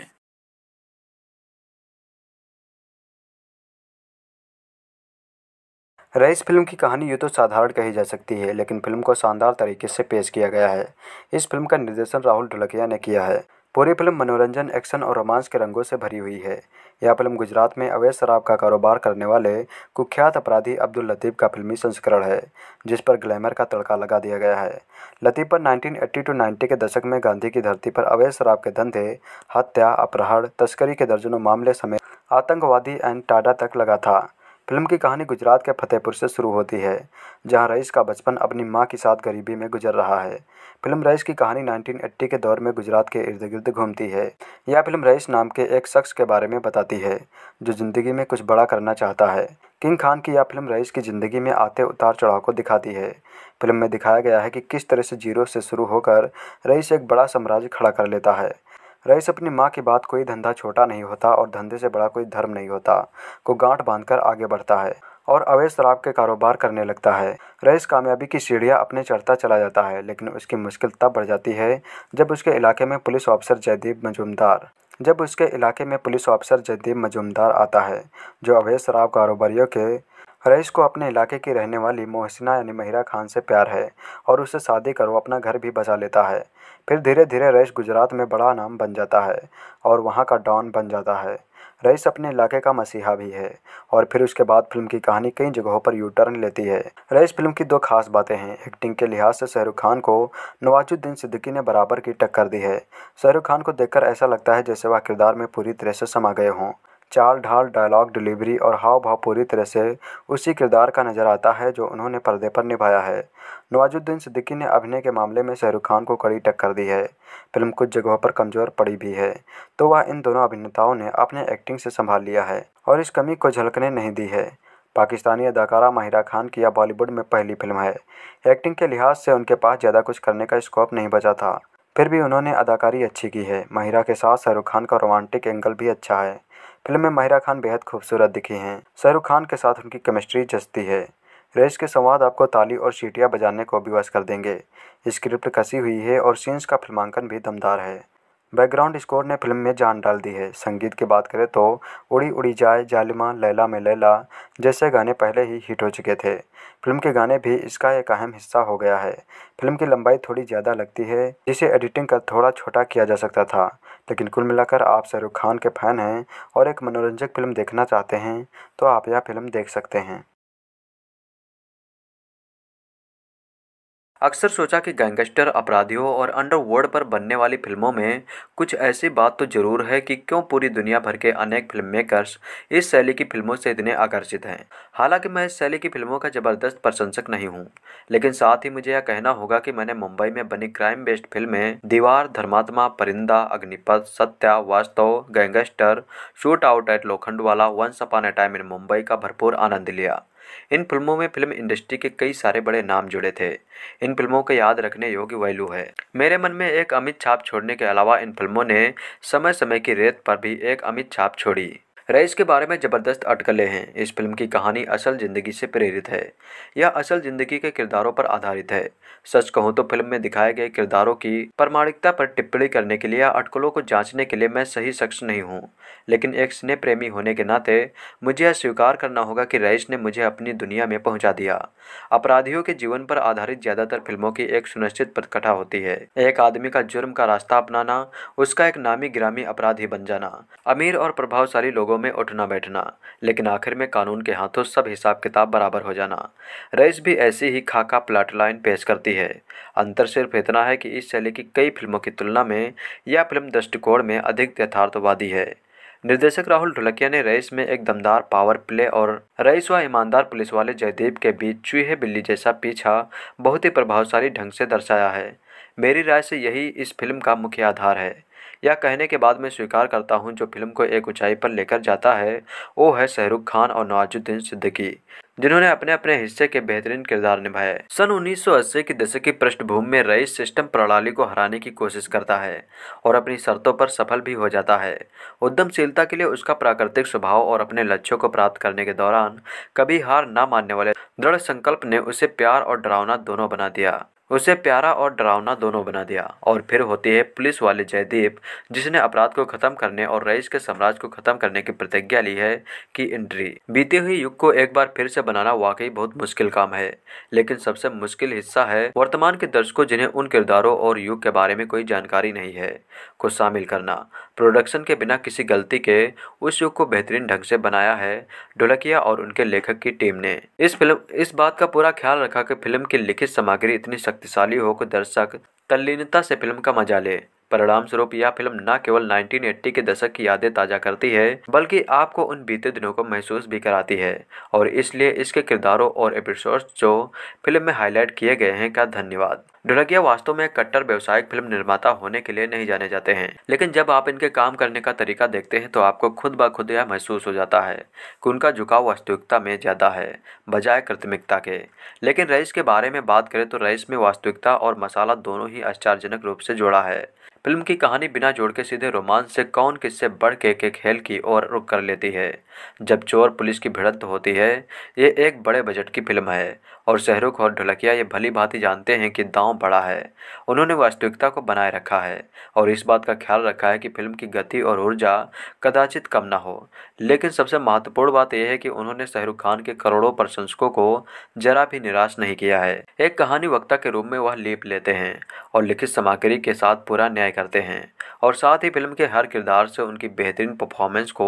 Speaker 1: रईस फिल्म की कहानी यूँ तो साधारण कही जा सकती है
Speaker 2: लेकिन फिल्म को शानदार तरीके से पेश किया गया है इस फिल्म का निर्देशन राहुल ढुलकिया ने किया है पूरी फिल्म मनोरंजन एक्शन और रोमांस के रंगों से भरी हुई है यह फिल्म गुजरात में अवैध शराब का कारोबार करने वाले कुख्यात अपराधी अब्दुल लतीफ़ का फिल्मी संस्करण है जिस पर ग्लैमर का तड़का लगा दिया गया है लतीफ़ पर 1980 टू 90 के दशक में गांधी की धरती पर अवैध शराब के धंधे हत्या अपहरण तस्करी के दर्जनों मामले समेत आतंकवादी एंड टाडा तक लगा था फिल्म की कहानी गुजरात के फतेहपुर से शुरू होती है जहां रईस का बचपन अपनी मां के साथ गरीबी में गुजर रहा है फिल्म रईस की कहानी 1980 के दौर में गुजरात के इर्द गिर्द घूमती है यह फिल्म रईस नाम के एक शख्स के बारे में बताती है जो ज़िंदगी में कुछ बड़ा करना चाहता है किंग खान की यह फिल्म रईस की ज़िंदगी में आते उतार चढ़ाव को दिखाती है फिल्म में दिखाया गया है कि किस तरह से जीरो से शुरू होकर रईस एक बड़ा साम्राज्य खड़ा कर लेता है रईस अपनी माँ की बात कोई धंधा छोटा नहीं होता और धंधे से बड़ा कोई धर्म नहीं होता को गांठ बांधकर आगे बढ़ता है और अवैध शराब के कारोबार करने लगता है रईस कामयाबी की सीढ़ियाँ अपने चढ़ता चला जाता है लेकिन उसकी मुश्किल तब बढ़ जाती है जब उसके इलाके में पुलिस ऑफिसर जयदीप मजूमदार जब उसके इलाके में पुलिस ऑफिसर जयदीप मजूमदार आता है जो अवैध शराब कारोबारियों के रईस को अपने इलाके की रहने वाली मोहसिना यानी महिरा खान से प्यार है और उसे शादी करो अपना घर भी बसा लेता है फिर धीरे धीरे रईस गुजरात में बड़ा नाम बन जाता है और वहाँ का डॉन बन जाता है रईस अपने इलाके का मसीहा भी है और फिर उसके बाद फिल्म की कहानी कई जगहों पर यू टर्न लेती है रईस फिल्म की दो खास बातें हैं एक्टिंग के लिहाज से शाहरुख खान को नवाजुद्दीन सिद्दीकी ने बराबर की टक्कर दी है शाहरुख खान को देखकर ऐसा लगता है जैसे वह किरदार में पूरी तरह से समा गए हों चाल ढाल डायलॉग डिलीवरी और हाव भाव पूरी तरह से उसी किरदार का नज़र आता है जो उन्होंने पर्दे पर निभाया है नवाजुद्दीन सिद्दीकी ने अभिनय के मामले में शाहरुख खान को कड़ी टक्कर दी है फिल्म कुछ जगहों पर कमज़ोर पड़ी भी है तो वह इन दोनों अभिनेताओं ने अपने एक्टिंग से संभाल लिया है और इस कमी को झलकने नहीं दी है पाकिस्तानी अदाकारा माहिरा खान की यह बॉलीवुड में पहली फिल्म है एक्टिंग के लिहाज से उनके पास ज़्यादा कुछ करने का स्कोप नहीं बचा था फिर भी उन्होंने अदाकारी अच्छी की है माहिरा के साथ शाहरुख खान का रोमांटिक एंगल भी अच्छा है फिल्म में माहिरा खान बेहद खूबसूरत दिखी हैं शाहरुख खान के साथ उनकी केमिस्ट्री जचती है रेस के संवाद आपको ताली और सीटियाँ बजाने को विवश कर देंगे स्क्रिप्ट कसी हुई है और सीन्स का फिल्मांकन भी दमदार है बैकग्राउंड स्कोर ने फिल्म में जान डाल दी है संगीत की बात करें तो उड़ी उड़ी जाए जालिमा लैला में लैला जैसे गाने पहले ही हिट हो चुके थे फिल्म के गाने भी इसका एक अहम हिस्सा हो गया है फिल्म की लंबाई थोड़ी ज़्यादा लगती है जिसे एडिटिंग कर थोड़ा छोटा किया जा सकता था लेकिन कुल मिलाकर आप शाहरुख खान के फैन हैं और एक मनोरंजक फिल्म देखना चाहते हैं तो आप यह फिल्म देख सकते हैं
Speaker 3: अक्सर सोचा कि गैंगस्टर अपराधियों और अंडरवर्ल्ड पर बनने वाली फिल्मों में कुछ ऐसी बात तो ज़रूर है कि क्यों पूरी दुनिया भर के अनेक फिल्म मेकर्स इस शैली की फिल्मों से इतने आकर्षित हैं हालांकि मैं इस शैली की फिल्मों का ज़बरदस्त प्रशंसक नहीं हूं लेकिन साथ ही मुझे यह कहना होगा कि मैंने मुंबई में बनी क्राइम बेस्ड फिल्में दीवार धर्मात्मा परिंदा Agneepath Satya Vaastav Gangster Shootout at Lokhandwala Once Upon a Time in Mumbai का भरपूर आनंद लिया इन फिल्मों में फिल्म इंडस्ट्री के कई सारे बड़े नाम जुड़े थे इन फिल्मों के याद रखने योग्य वैल्यू है मेरे मन में एक अमित छाप छोड़ने के अलावा इन फिल्मों ने समय समय की रेत पर भी एक अमित छाप छोड़ी रईस के बारे में ज़बरदस्त अटकलें हैं इस फिल्म की कहानी असल ज़िंदगी से प्रेरित है यह असल ज़िंदगी के किरदारों पर आधारित है सच कहूँ तो फिल्म में दिखाए गए किरदारों की प्रामाणिकता पर टिप्पणी करने के लिए या अटकलों को जांचने के लिए मैं सही शख्स नहीं हूँ लेकिन एक स्नेह प्रेमी होने के नाते मुझे यह स्वीकार करना होगा कि रईस ने मुझे अपनी दुनिया में पहुंचा दिया अपराधियों के जीवन पर आधारित ज़्यादातर फिल्मों की एक सुनिश्चित पटकथा होती है एक आदमी का जुर्म का रास्ता अपनाना उसका एक नामी गिरामी अपराधी बन जाना अमीर और प्रभावशाली लोगों में उठना बैठना लेकिन आखिर में कानून के हाथों सब हिसाब किताब बराबर हो जाना रईस भी ऐसी ही खाका प्लाट लाइन पेश करती है अंतर सिर्फ इतना है कि इस शैली की कई फिल्मों की तुलना में यह फिल्म दृष्टिकोण में अधिक यथार्थवादी है निर्देशक राहुल ढुलकिया ने रईस में एक दमदार पावर प्ले और रईस व ईमानदार पुलिस वाले जयदीप के बीच चूहे बिल्ली जैसा पीछा बहुत ही प्रभावशाली ढंग से दर्शाया है मेरी राय से यही इस फिल्म का मुख्य आधार है यह कहने के बाद मैं स्वीकार करता हूँ जो फिल्म को एक ऊंचाई पर लेकर जाता है वो है शाहरुख खान और नवाजुद्दीन सिद्दीकी जिन्होंने अपने अपने हिस्से के बेहतरीन किरदार निभाए सन 1980 के दशक की पृष्ठभूमि में रईस सिस्टम प्रणाली को हराने की कोशिश करता है और अपनी शर्तों पर सफल भी हो जाता है उद्यमशीलता के लिए उसका प्राकृतिक स्वभाव और अपने लक्ष्यों को प्राप्त करने के दौरान कभी हार न मानने वाले दृढ़ संकल्प ने उसे प्यार और डरावना दोनों बना दिया उसे प्यारा और डरावना दोनों बना दिया और फिर होते है पुलिस वाले जयदीप जिसने अपराध को खत्म करने और रईस के साम्राज्य को खत्म करने की प्रतिज्ञा ली है कि एंट्री बीते हुए युग को एक बार फिर से बनाना वाकई बहुत मुश्किल काम है लेकिन सबसे मुश्किल हिस्सा है वर्तमान के दर्शकों जिन्हें उन किरदारों और युग के बारे में कोई जानकारी नहीं है को शामिल करना प्रोडक्शन के बिना किसी गलती के उस युग को बेहतरीन ढंग से बनाया है ढोलकिया और उनके लेखक की टीम ने इस फिल्म इस बात का पूरा ख्याल रखा कि फिल्म की लिखित सामग्री इतनी शक्तिशाली हो कि दर्शक तल्लीनता से फिल्म का मजा ले परिणाम स्वरूप यह फिल्म न केवल 1980 के दशक की यादें ताजा करती है बल्कि आपको उन बीते दिनों को महसूस भी कराती है और इसलिए इसके किरदारों और एपिसोड जो फिल्म में हाईलाइट किए गए हैं का धन्यवाद ढोलकिया वास्तव में कट्टर व्यवसायिक फिल्म निर्माता होने के लिए नहीं जाने जाते हैं लेकिन जब आप इनके काम करने का तरीका देखते हैं तो आपको खुद ब खुद यह महसूस हो जाता है कि उनका झुकाव वास्तविकता में ज़्यादा है बजाय कृत्रिमिकता के लेकिन रईस के बारे में बात करें तो रईस में वास्तविकता और मसाला दोनों ही आश्चर्यजनक रूप से जोड़ा है फिल्म की कहानी बिना जोड़ के सीधे रोमांस से कौन किससे बढ़ के के खेल की ओर रुख कर लेती है जब चोर पुलिस की भिड़ंत होती है ये एक बड़े बजट की फिल्म है और शहरों और ढुलकिया ये भली भांति जानते हैं कि दांव बड़ा है उन्होंने वास्तविकता को बनाए रखा है और इस बात का ख्याल रखा है कि फिल्म की गति और ऊर्जा कदाचित कम ना हो लेकिन सबसे महत्वपूर्ण बात यह है कि उन्होंने शाहरुख खान के करोड़ों प्रशंसकों को जरा भी निराश नहीं किया है एक कहानी वक्ता के रूप में वह लीप लेते हैं और लिखित सामग्री के साथ पूरा न्याय करते हैं और साथ ही फिल्म के हर किरदार से उनकी बेहतरीन परफॉर्मेंस को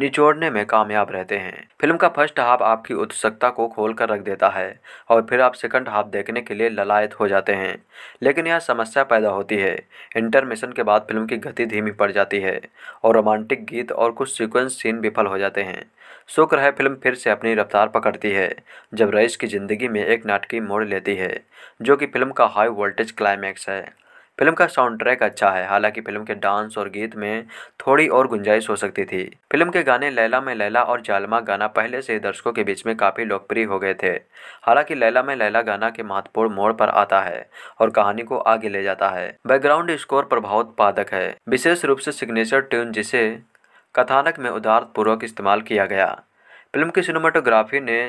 Speaker 3: निचोड़ने में कामयाब रहते हैं फिल्म का फर्स्ट हाफ आपकी उत्सुकता को खोल कर रख देता है और फिर आप सेकंड हाफ देखने के लिए ललायत हो जाते हैं लेकिन यह समस्या पैदा होती है इंटरमिशन के बाद फिल्म की गति धीमी पड़ जाती है और रोमांटिक गीत और कुछ सीक्वेंस सीन विफल हो जाते हैं शुक्र है फिल्म फिर से अपनी रफ्तार पकड़ती है जब रईस की ज़िंदगी में एक नाटकीय मोड़ लेती है जो कि फिल्म का हाई वोल्टेज क्लाइमैक्स है फिल्म का साउंड ट्रैक अच्छा है हालांकि फिल्म के डांस और गीत में थोड़ी और गुंजाइश हो सकती थी फिल्म के गाने लैला में लैला और जालमा गाना पहले से दर्शकों के बीच में काफ़ी लोकप्रिय हो गए थे हालांकि लैला में लैला गाना के महत्वपूर्ण मोड़ पर आता है और कहानी को आगे ले जाता है बैकग्राउंड स्कोर उत्पादक है विशेष रूप से सिग्नेचर ट्यून जिसे कथानक में उदारपूर्वक इस्तेमाल किया गया फिल्म की सिनेमाटोग्राफी ने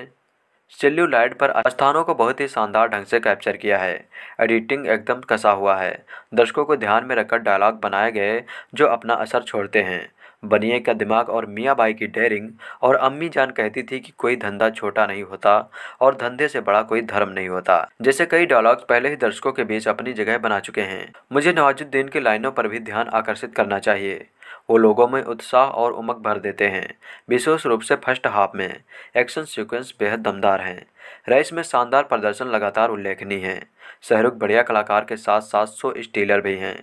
Speaker 3: सेल्यूलाइट पर स्थानों को बहुत ही शानदार ढंग से कैप्चर किया है एडिटिंग एकदम कसा हुआ है दर्शकों को ध्यान में रखकर डायलॉग बनाए गए जो अपना असर छोड़ते हैं बनिए का दिमाग और मियाँ बाई की डेयरिंग और अम्मी जान कहती थी कि कोई धंधा छोटा नहीं होता और धंधे से बड़ा कोई धर्म नहीं होता जैसे कई डायलॉग्स पहले ही दर्शकों के बीच अपनी जगह बना चुके हैं मुझे नवाजुद्दीन की लाइनों पर भी ध्यान आकर्षित करना चाहिए वो लोगों में उत्साह और उमंग भर देते हैं विशेष रूप से फर्स्ट हाफ में एक्शन सीक्वेंस बेहद दमदार हैं रेस में शानदार प्रदर्शन लगातार उल्लेखनीय है शहरुख बढ़िया कलाकार के साथ साथ शो स्टीलर भी हैं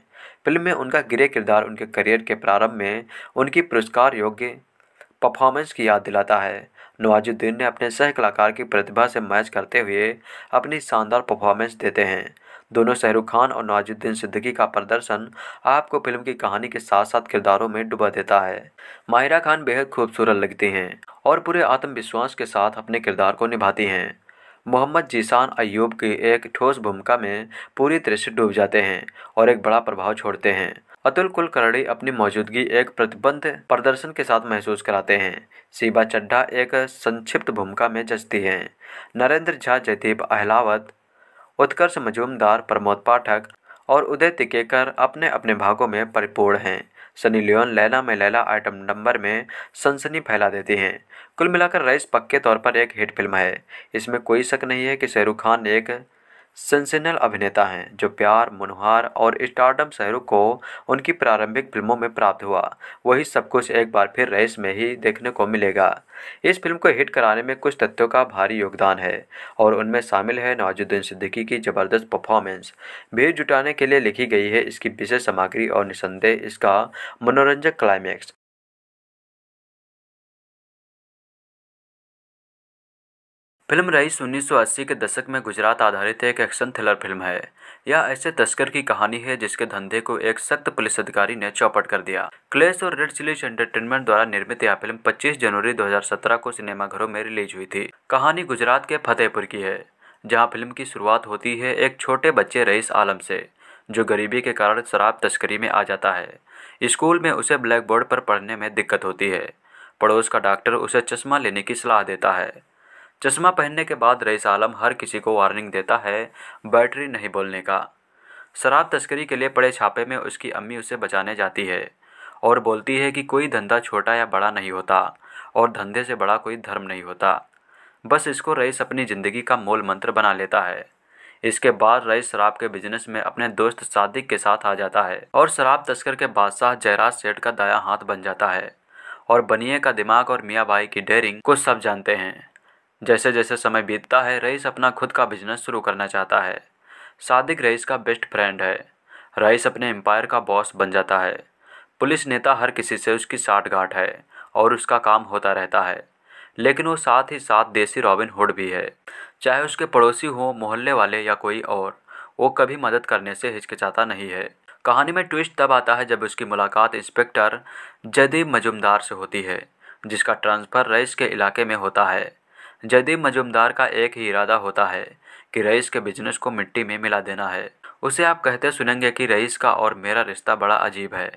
Speaker 3: फिल्म में उनका गिरे किरदार उनके करियर के प्रारंभ में उनकी पुरस्कार योग्य परफॉर्मेंस की याद दिलाता है नवाजुद्दीन ने अपने सह कलाकार की प्रतिभा से मैच करते हुए अपनी शानदार परफॉर्मेंस देते हैं दोनों शाहरुख खान और नवाजुद्दीन सिद्दीकी का प्रदर्शन आपको फिल्म की कहानी के साथ साथ किरदारों में डुबा देता है माहिरा खान बेहद खूबसूरत लगती हैं और पूरे आत्मविश्वास के साथ अपने किरदार को निभाती हैं मोहम्मद जीशान अयूब की एक ठोस भूमिका में पूरी तरह से डूब जाते हैं और एक बड़ा प्रभाव छोड़ते हैं अतुल कुलकर्णी अपनी मौजूदगी एक प्रतिबंध प्रदर्शन के साथ महसूस कराते हैं शिबा चड्ढा एक संक्षिप्त भूमिका में जचती हैं नरेंद्र झा जयदीप अहलावत उत्कर्ष मजूमदार प्रमोद पाठक और उदय तिकेकर अपने अपने भागों में परिपूर्ण हैं सनी लियोन लैला में लैला आइटम नंबर में सनसनी फैला देती हैं कुल मिलाकर रईस पक्के तौर पर एक हिट फिल्म है इसमें कोई शक नहीं है कि शाहरुख खान एक सेंसेनल अभिनेता हैं जो प्यार मनोहार और स्टारडम शहरों को उनकी प्रारंभिक फिल्मों में प्राप्त हुआ वही सब कुछ एक बार फिर रेस में ही देखने को मिलेगा इस फिल्म को हिट कराने में कुछ तत्वों का भारी योगदान है और उनमें शामिल है नवाजुद्दीन सिद्दीकी की ज़बरदस्त परफॉर्मेंस भीड़ जुटाने के लिए लिखी गई है इसकी विशेष सामग्री और निसंदेह इसका
Speaker 1: मनोरंजक क्लाइमैक्स फिल्म रईस 1980 के दशक में गुजरात आधारित एक एक्शन थ्रिलर
Speaker 3: फिल्म है यह ऐसे तस्कर की कहानी है जिसके धंधे को एक सख्त पुलिस अधिकारी ने चौपट कर दिया क्लेश और रेड चिलीज एंटरटेनमेंट द्वारा निर्मित यह फिल्म 25 जनवरी 2017 को सिनेमाघरों में रिलीज हुई थी कहानी गुजरात के फतेहपुर की है जहाँ फिल्म की शुरुआत होती है एक छोटे बच्चे रईस आलम से जो गरीबी के कारण शराब तस्करी में आ जाता है स्कूल में उसे ब्लैक बोर्ड पर पढ़ने में दिक्कत होती है पड़ोस का डॉक्टर उसे चश्मा लेने की सलाह देता है चश्मा पहनने के बाद रईस आलम हर किसी को वार्निंग देता है बैटरी नहीं बोलने का शराब तस्करी के लिए पड़े छापे में उसकी अम्मी उसे बचाने जाती है और बोलती है कि कोई धंधा छोटा या बड़ा नहीं होता और धंधे से बड़ा कोई धर्म नहीं होता बस इसको रईस अपनी ज़िंदगी का मूल मंत्र बना लेता है इसके बाद रईस शराब के बिजनेस में अपने दोस्त सादिक के साथ आ जाता है और शराब तस्कर के बादशाह जयराज सेठ का दाया हाथ बन जाता है और बनिए का दिमाग और मियाँ भाई की डेयरिंग को सब जानते हैं जैसे जैसे समय बीतता है रईस अपना खुद का बिजनेस शुरू करना चाहता है सादिक रईस का बेस्ट फ्रेंड है रईस अपने एम्पायर का बॉस बन जाता है पुलिस नेता हर किसी से उसकी साठगांठ है और उसका काम होता रहता है लेकिन वो साथ ही साथ देसी रॉबिन हुड भी है चाहे उसके पड़ोसी हो मोहल्ले वाले या कोई और वो कभी मदद करने से हिचकिचाता नहीं है कहानी में ट्विस्ट तब आता है जब उसकी मुलाकात इंस्पेक्टर जदीब मजुमदार से होती है जिसका ट्रांसफ़र रईस के इलाके में होता है जदीब मजुमदार का एक ही इरादा होता है कि रईस के बिजनेस को मिट्टी में मिला देना है उसे आप कहते सुनेंगे कि रईस का और मेरा रिश्ता बड़ा अजीब है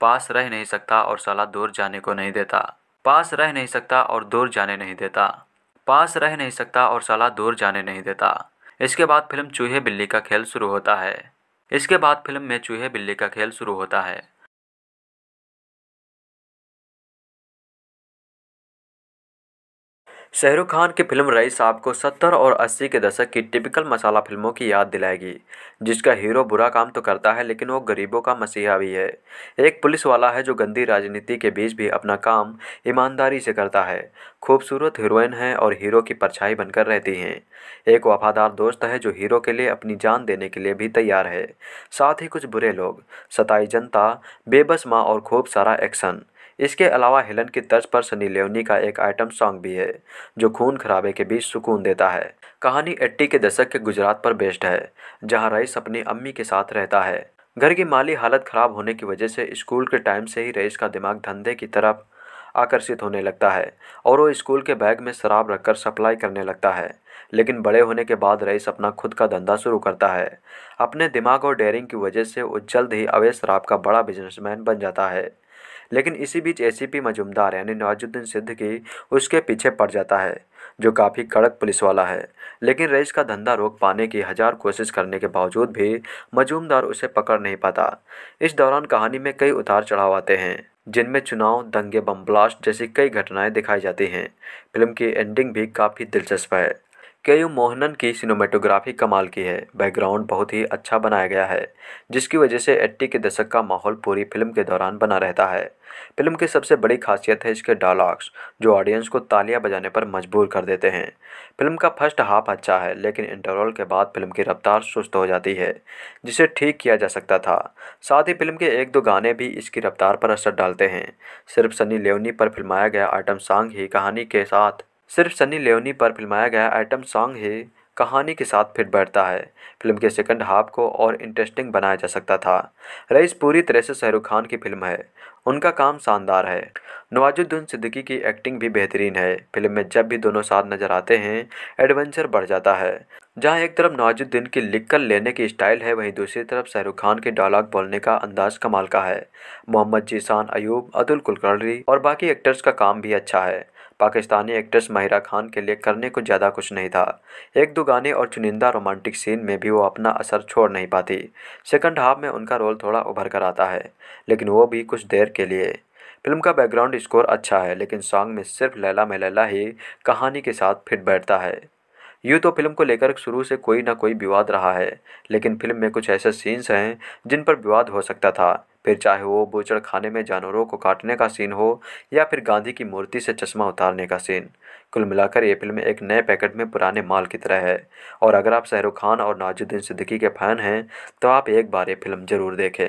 Speaker 3: पास रह नहीं सकता और सलाह दूर जाने को नहीं देता पास रह नहीं सकता और दूर जाने नहीं देता पास रह नहीं सकता और सलाह दूर जाने नहीं देता इसके बाद फिल्म चूहे बिल्ली
Speaker 1: का खेल शुरू होता है इसके बाद फिल्म में चूहे बिल्ली का खेल शुरू होता है
Speaker 3: शाहरुख खान की फिल्म रईस आपको 70 और 80 के दशक की टिपिकल मसाला फिल्मों की याद दिलाएगी जिसका हीरो बुरा काम तो करता है लेकिन वो गरीबों का मसीहा भी है एक पुलिस वाला है जो गंदी राजनीति के बीच भी अपना काम ईमानदारी से करता है खूबसूरत हीरोइन है और हीरो की परछाई बनकर रहती हैं एक वफादार दोस्त है जो हीरो के लिए अपनी जान देने के लिए भी तैयार है साथ ही कुछ बुरे लोग सताई जनता बेबस माँ और खूब सारा एक्शन इसके अलावा हेलन की तर्ज पर सनी लेवनी का एक आइटम सॉन्ग भी है जो खून खराबे के बीच सुकून देता है कहानी एट्टी के दशक के गुजरात पर बेस्ड है जहाँ रईस अपनी अम्मी के साथ रहता है घर की माली हालत खराब होने की वजह से स्कूल के टाइम से ही रईस का दिमाग धंधे की तरफ आकर्षित होने लगता है और वो स्कूल के बैग में शराब रखकर सप्लाई करने लगता है लेकिन बड़े होने के बाद रईस अपना खुद का धंधा शुरू करता है अपने दिमाग और डेयरिंग की वजह से वो जल्द ही अवैध शराब का बड़ा बिजनेसमैन बन जाता है लेकिन इसी बीच एसीपी मजुमदार यानी नवाजुद्दीन सिद्दीकी उसके पीछे पड़ जाता है जो काफ़ी कड़क पुलिस वाला है लेकिन रईस का धंधा रोक पाने की हजार कोशिश करने के बावजूद भी मजूमदार उसे पकड़ नहीं पाता इस दौरान कहानी में कई उतार चढ़ाव आते हैं जिनमें चुनाव दंगे बम ब्लास्ट जैसी कई घटनाएं दिखाई जाती हैं फिल्म की एंडिंग भी काफ़ी दिलचस्प है के यू मोहनन की सिनेमेटोग्राफी कमाल की है बैकग्राउंड बहुत ही अच्छा बनाया गया है जिसकी वजह से एट्टी के दशक का माहौल पूरी फिल्म के दौरान बना रहता है फिल्म की सबसे बड़ी खासियत है इसके डायलॉग्स जो ऑडियंस को तालियां बजाने पर मजबूर कर देते हैं फिल्म का फर्स्ट हाफ अच्छा है लेकिन इंटरवल के बाद फिल्म की रफ्तार सुस्त हो जाती है जिसे ठीक किया जा सकता था साथ ही फिल्म के एक दो गाने भी इसकी रफ्तार पर असर डालते हैं सिर्फ सनी लेवनी पर फिल्माया गया आइटम सॉन्ग ही कहानी के साथ सिर्फ सनी लियोनी पर फिल्माया गया आइटम सॉन्ग ही कहानी के साथ फिट बैठता है फिल्म के सेकंड हाफ को और इंटरेस्टिंग बनाया जा सकता था रईस पूरी तरह से शाहरुख खान की फिल्म है उनका काम शानदार है नवाजुद्दीन सिद्दीकी की एक्टिंग भी बेहतरीन है फिल्म में जब भी दोनों साथ नजर आते हैं एडवेंचर बढ़ जाता है जहाँ एक तरफ नवाजुद्दीन की लिखकर लेने की स्टाइल है वहीं दूसरी तरफ शाहरुख खान के डायलॉग बोलने का अंदाज कमाल का है मोहम्मद जीसान अयूब अतुल कुलकर्णी और बाकी एक्टर्स का काम भी अच्छा है पाकिस्तानी एक्ट्रेस माहिरा खान के लिए करने को ज़्यादा कुछ नहीं था एक दो गाने और चुनिंदा रोमांटिक सीन में भी वो अपना असर छोड़ नहीं पाती सेकंड हाफ में उनका रोल थोड़ा उभर कर आता है लेकिन वो भी कुछ देर के लिए फिल्म का बैकग्राउंड स्कोर अच्छा है लेकिन सॉन्ग में सिर्फ लैला में लैला ही कहानी के साथ फिट बैठता है यूँ तो फिल्म को लेकर शुरू से कोई ना कोई विवाद रहा है लेकिन फिल्म में कुछ ऐसे सीन्स हैं जिन पर विवाद हो सकता था फिर चाहे वो बूचड़खाने में जानवरों को काटने का सीन हो या फिर गांधी की मूर्ति से चश्मा उतारने का सीन कुल मिलाकर ये फिल्म एक नए पैकेट में पुराने माल की तरह है और अगर आप शाहरुख खान और नाजुद्दीन सिद्दीकी
Speaker 1: के फ़ैन हैं तो आप एक बार ये फिल्म ज़रूर देखें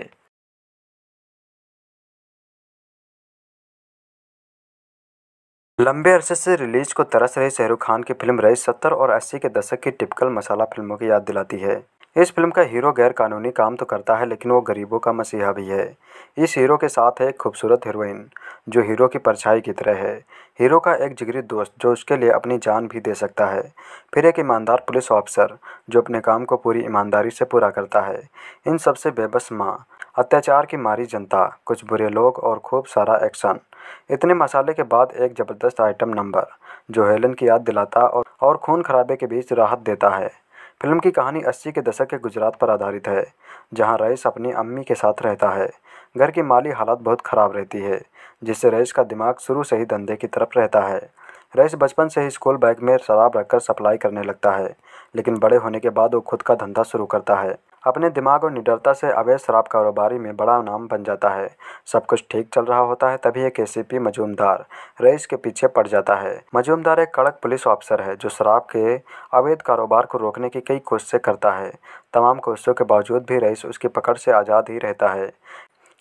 Speaker 1: लंबे अरसे से रिलीज को
Speaker 2: तरस रही शाहरुख खान की फिल्म रईस सत्तर और अस्सी के दशक की टिपिकल मसाला फिल्मों की याद दिलाती है इस फिल्म का हीरो गैरकानूनी काम तो करता है लेकिन वो गरीबों का मसीहा भी है इस हीरो के साथ है एक खूबसूरत हीरोइन जो हीरो की परछाई की तरह है हीरो का एक जिगरी दोस्त जो उसके लिए अपनी जान भी दे सकता है फिर एक ईमानदार पुलिस ऑफिसर जो अपने काम को पूरी ईमानदारी से पूरा करता है इन सबसे बेबस माँ अत्याचार की मारी जनता कुछ बुरे लोग और खूब सारा एक्शन इतने मसाले के बाद एक ज़बरदस्त आइटम नंबर जो हेलन की याद दिलाता और खून खराबे के बीच राहत देता है फिल्म की कहानी अस्सी के दशक के गुजरात पर आधारित है जहाँ रईस अपनी अम्मी के साथ रहता है घर की माली हालत बहुत ख़राब रहती है जिससे रईस का दिमाग शुरू से ही धंधे की तरफ रहता है रईस बचपन से ही स्कूल बैग में शराब रखकर सप्लाई करने लगता है लेकिन बड़े होने के बाद वो खुद का धंधा शुरू करता है अपने दिमाग और निडरता से अवैध शराब कारोबारी में बड़ा नाम बन जाता है सब कुछ ठीक चल रहा होता है तभी एक एसीपी मजूमदार रईस के पीछे पड़ जाता है मजूमदार एक कड़क पुलिस ऑफिसर है जो शराब के अवैध कारोबार को रोकने की कई कोशिशें करता है तमाम कोशिशों के बावजूद भी रईस उसकी पकड़ से आज़ाद ही रहता है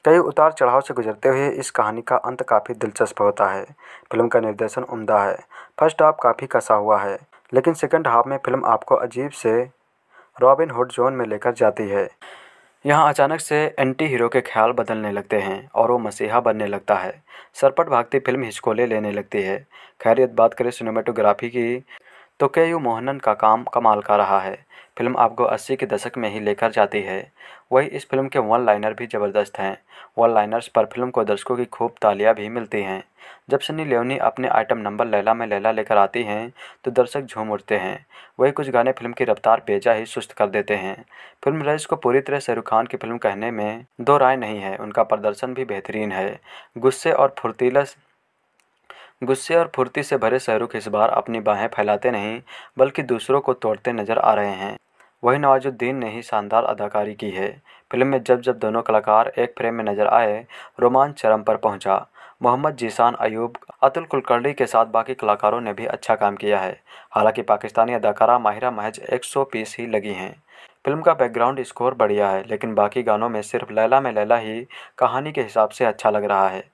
Speaker 2: कई उतार चढ़ाव से गुजरते हुए इस कहानी का अंत काफ़ी दिलचस्प होता है फिल्म का निर्देशन उमदा है फर्स्ट हाफ काफ़ी कसा हुआ है लेकिन सेकंड हाफ में फिल्म आपको अजीब से रॉबिन हुड जोन में लेकर जाती है यहाँ अचानक से एंटी हीरो के ख्याल बदलने लगते हैं और वो मसीहा बनने लगता है सरपट भागती फिल्म हिचकोले लेने लगती है खैरियत बात करें सिनेमाटोग्राफी की तो के यू मोहनन का काम कमाल का रहा है फिल्म आपको 80 के दशक में ही लेकर जाती है वही इस फिल्म के वन लाइनर भी ज़बरदस्त हैं वन लाइनर्स पर फिल्म को दर्शकों की खूब तालियां भी मिलती हैं जब सनी लियोनी अपने आइटम नंबर लैला में लैला लेकर आती हैं तो दर्शक झूम उठते हैं वही कुछ गाने फिल्म की रफ्तार बेजा ही सुस्त कर देते हैं फिल्म रईस को पूरी तरह शाहरुख खान की फिल्म कहने में दो राय नहीं है उनका प्रदर्शन भी बेहतरीन है गुस्से और फुर्तीलस गुस्से और फुर्ती से भरे शाहरुख इस बार अपनी बाहें फैलाते नहीं बल्कि दूसरों को तोड़ते नजर आ रहे हैं वही नवाजुद्दीन ने ही शानदार अदाकारी की है फिल्म में जब जब दोनों कलाकार एक फ्रेम में नजर आए रोमांच चरम पर पहुंचा मोहम्मद जीशान अयूब अतुल कुलकर्णी के साथ बाकी कलाकारों ने भी अच्छा काम किया है हालांकि पाकिस्तानी अदाकारा माहिरा महज 100 पीस ही लगी हैं फिल्म का बैकग्राउंड स्कोर बढ़िया है लेकिन बाकी गानों में सिर्फ लैला में लैला ही कहानी के हिसाब से अच्छा
Speaker 4: लग
Speaker 1: रहा है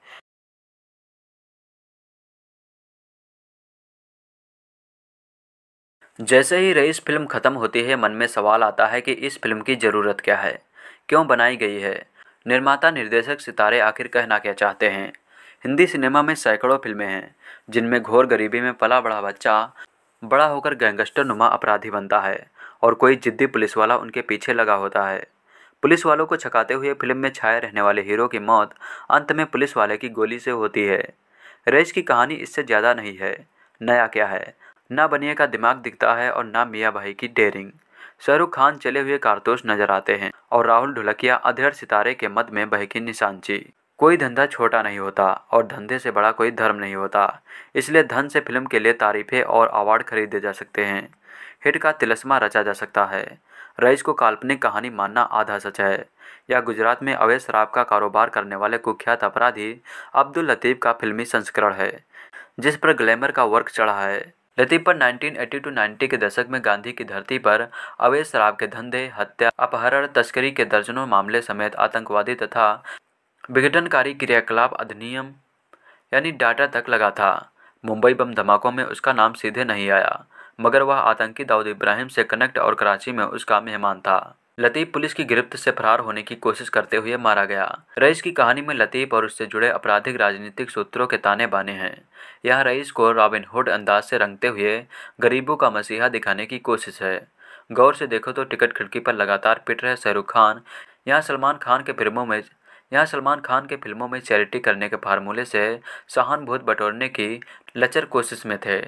Speaker 1: जैसे ही रईस फिल्म ख़त्म होती है मन में सवाल आता है कि इस
Speaker 3: फिल्म की ज़रूरत क्या है क्यों बनाई गई है निर्माता निर्देशक सितारे आखिर कहना क्या चाहते हैं हिंदी सिनेमा में सैकड़ों फिल्में हैं जिनमें घोर गरीबी में पला बड़ा बच्चा बड़ा होकर गैंगस्टर नुमा अपराधी बनता है और कोई जिद्दी पुलिस वाला उनके पीछे लगा होता है पुलिस वालों को छकाते हुए फिल्म में छाए रहने वाले हीरो की मौत अंत में पुलिस वाले की गोली से होती है रईस की कहानी इससे ज़्यादा नहीं है नया क्या है ना बनिए का दिमाग दिखता है और ना मियाँ भाई की डेयरिंग शाहरुख खान चले हुए कारतूस नजर आते हैं और राहुल ढुलकिया अधेर सितारे के मध में बहकी निशानची कोई धंधा छोटा नहीं होता और धंधे से बड़ा कोई धर्म नहीं होता इसलिए धन से फिल्म के लिए तारीफें और अवार्ड खरीदे जा सकते हैं हिट का तिलस्मा रचा जा सकता है रईस को काल्पनिक कहानी मानना आधा सच है या गुजरात में अवैध शराब का कारोबार करने वाले कुख्यात अपराधी अब्दुल लतीफ़ का फिल्मी संस्करण है जिस पर ग्लैमर का वर्क चढ़ा है यदि पर 1980 टू 90 के दशक में गांधी की धरती पर अवैध शराब के धंधे हत्या अपहरण तस्करी के दर्जनों मामले समेत आतंकवादी तथा विघटनकारी क्रियाकलाप अधिनियम यानी डाटा तक लगा था मुंबई बम धमाकों में उसका नाम सीधे नहीं आया मगर वह आतंकी दाऊद इब्राहिम से कनेक्ट और कराची में उसका मेहमान था लतीफ़ पुलिस की गिरफ्त से फरार होने की कोशिश करते हुए मारा गया रईस की कहानी में लतीफ़ और उससे जुड़े आपराधिक राजनीतिक सूत्रों के ताने बाने हैं यह रईस को रॉबिनहुड अंदाज से रंगते हुए गरीबों का मसीहा दिखाने की कोशिश है गौर से देखो तो टिकट खिड़की पर लगातार पिट रहे शाहरुख खान यहाँ सलमान खान के फिल्मों में यहाँ सलमान खान के फिल्मों में चैरिटी करने के फार्मूले से सहानुभूत बटोरने की लचर कोशिश में थे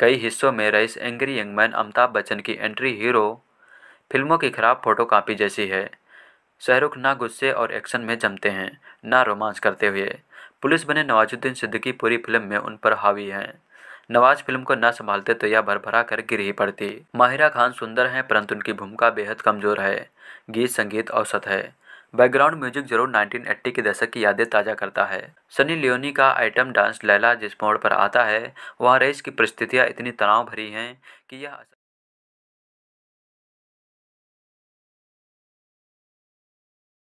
Speaker 3: कई हिस्सों में रईस एंग्री यंगमैन अमिताभ बच्चन की एंट्री हीरो फिल्मों की खराब फोटोकॉपी जैसी है शाहरुख ना गुस्से और एक्शन में जमते हैं ना रोमांस करते हुए पुलिस बने नवाजुद्दीन सिद्दीकी पूरी फिल्म में उन पर हावी हैं नवाज फिल्म को ना संभालते तो यह भरभरा कर गिर ही पड़ती माहिरा खान सुंदर हैं परंतु उनकी भूमिका बेहद कमजोर है गीत संगीत औसत है बैकग्राउंड म्यूजिक जरूर 1980 के दशक की यादें ताज़ा करता है सनी लियोनी का आइटम डांस लैला जिस मोड़ पर आता है वहाँ रेस की परिस्थितियाँ इतनी
Speaker 1: तनाव भरी हैं कि यह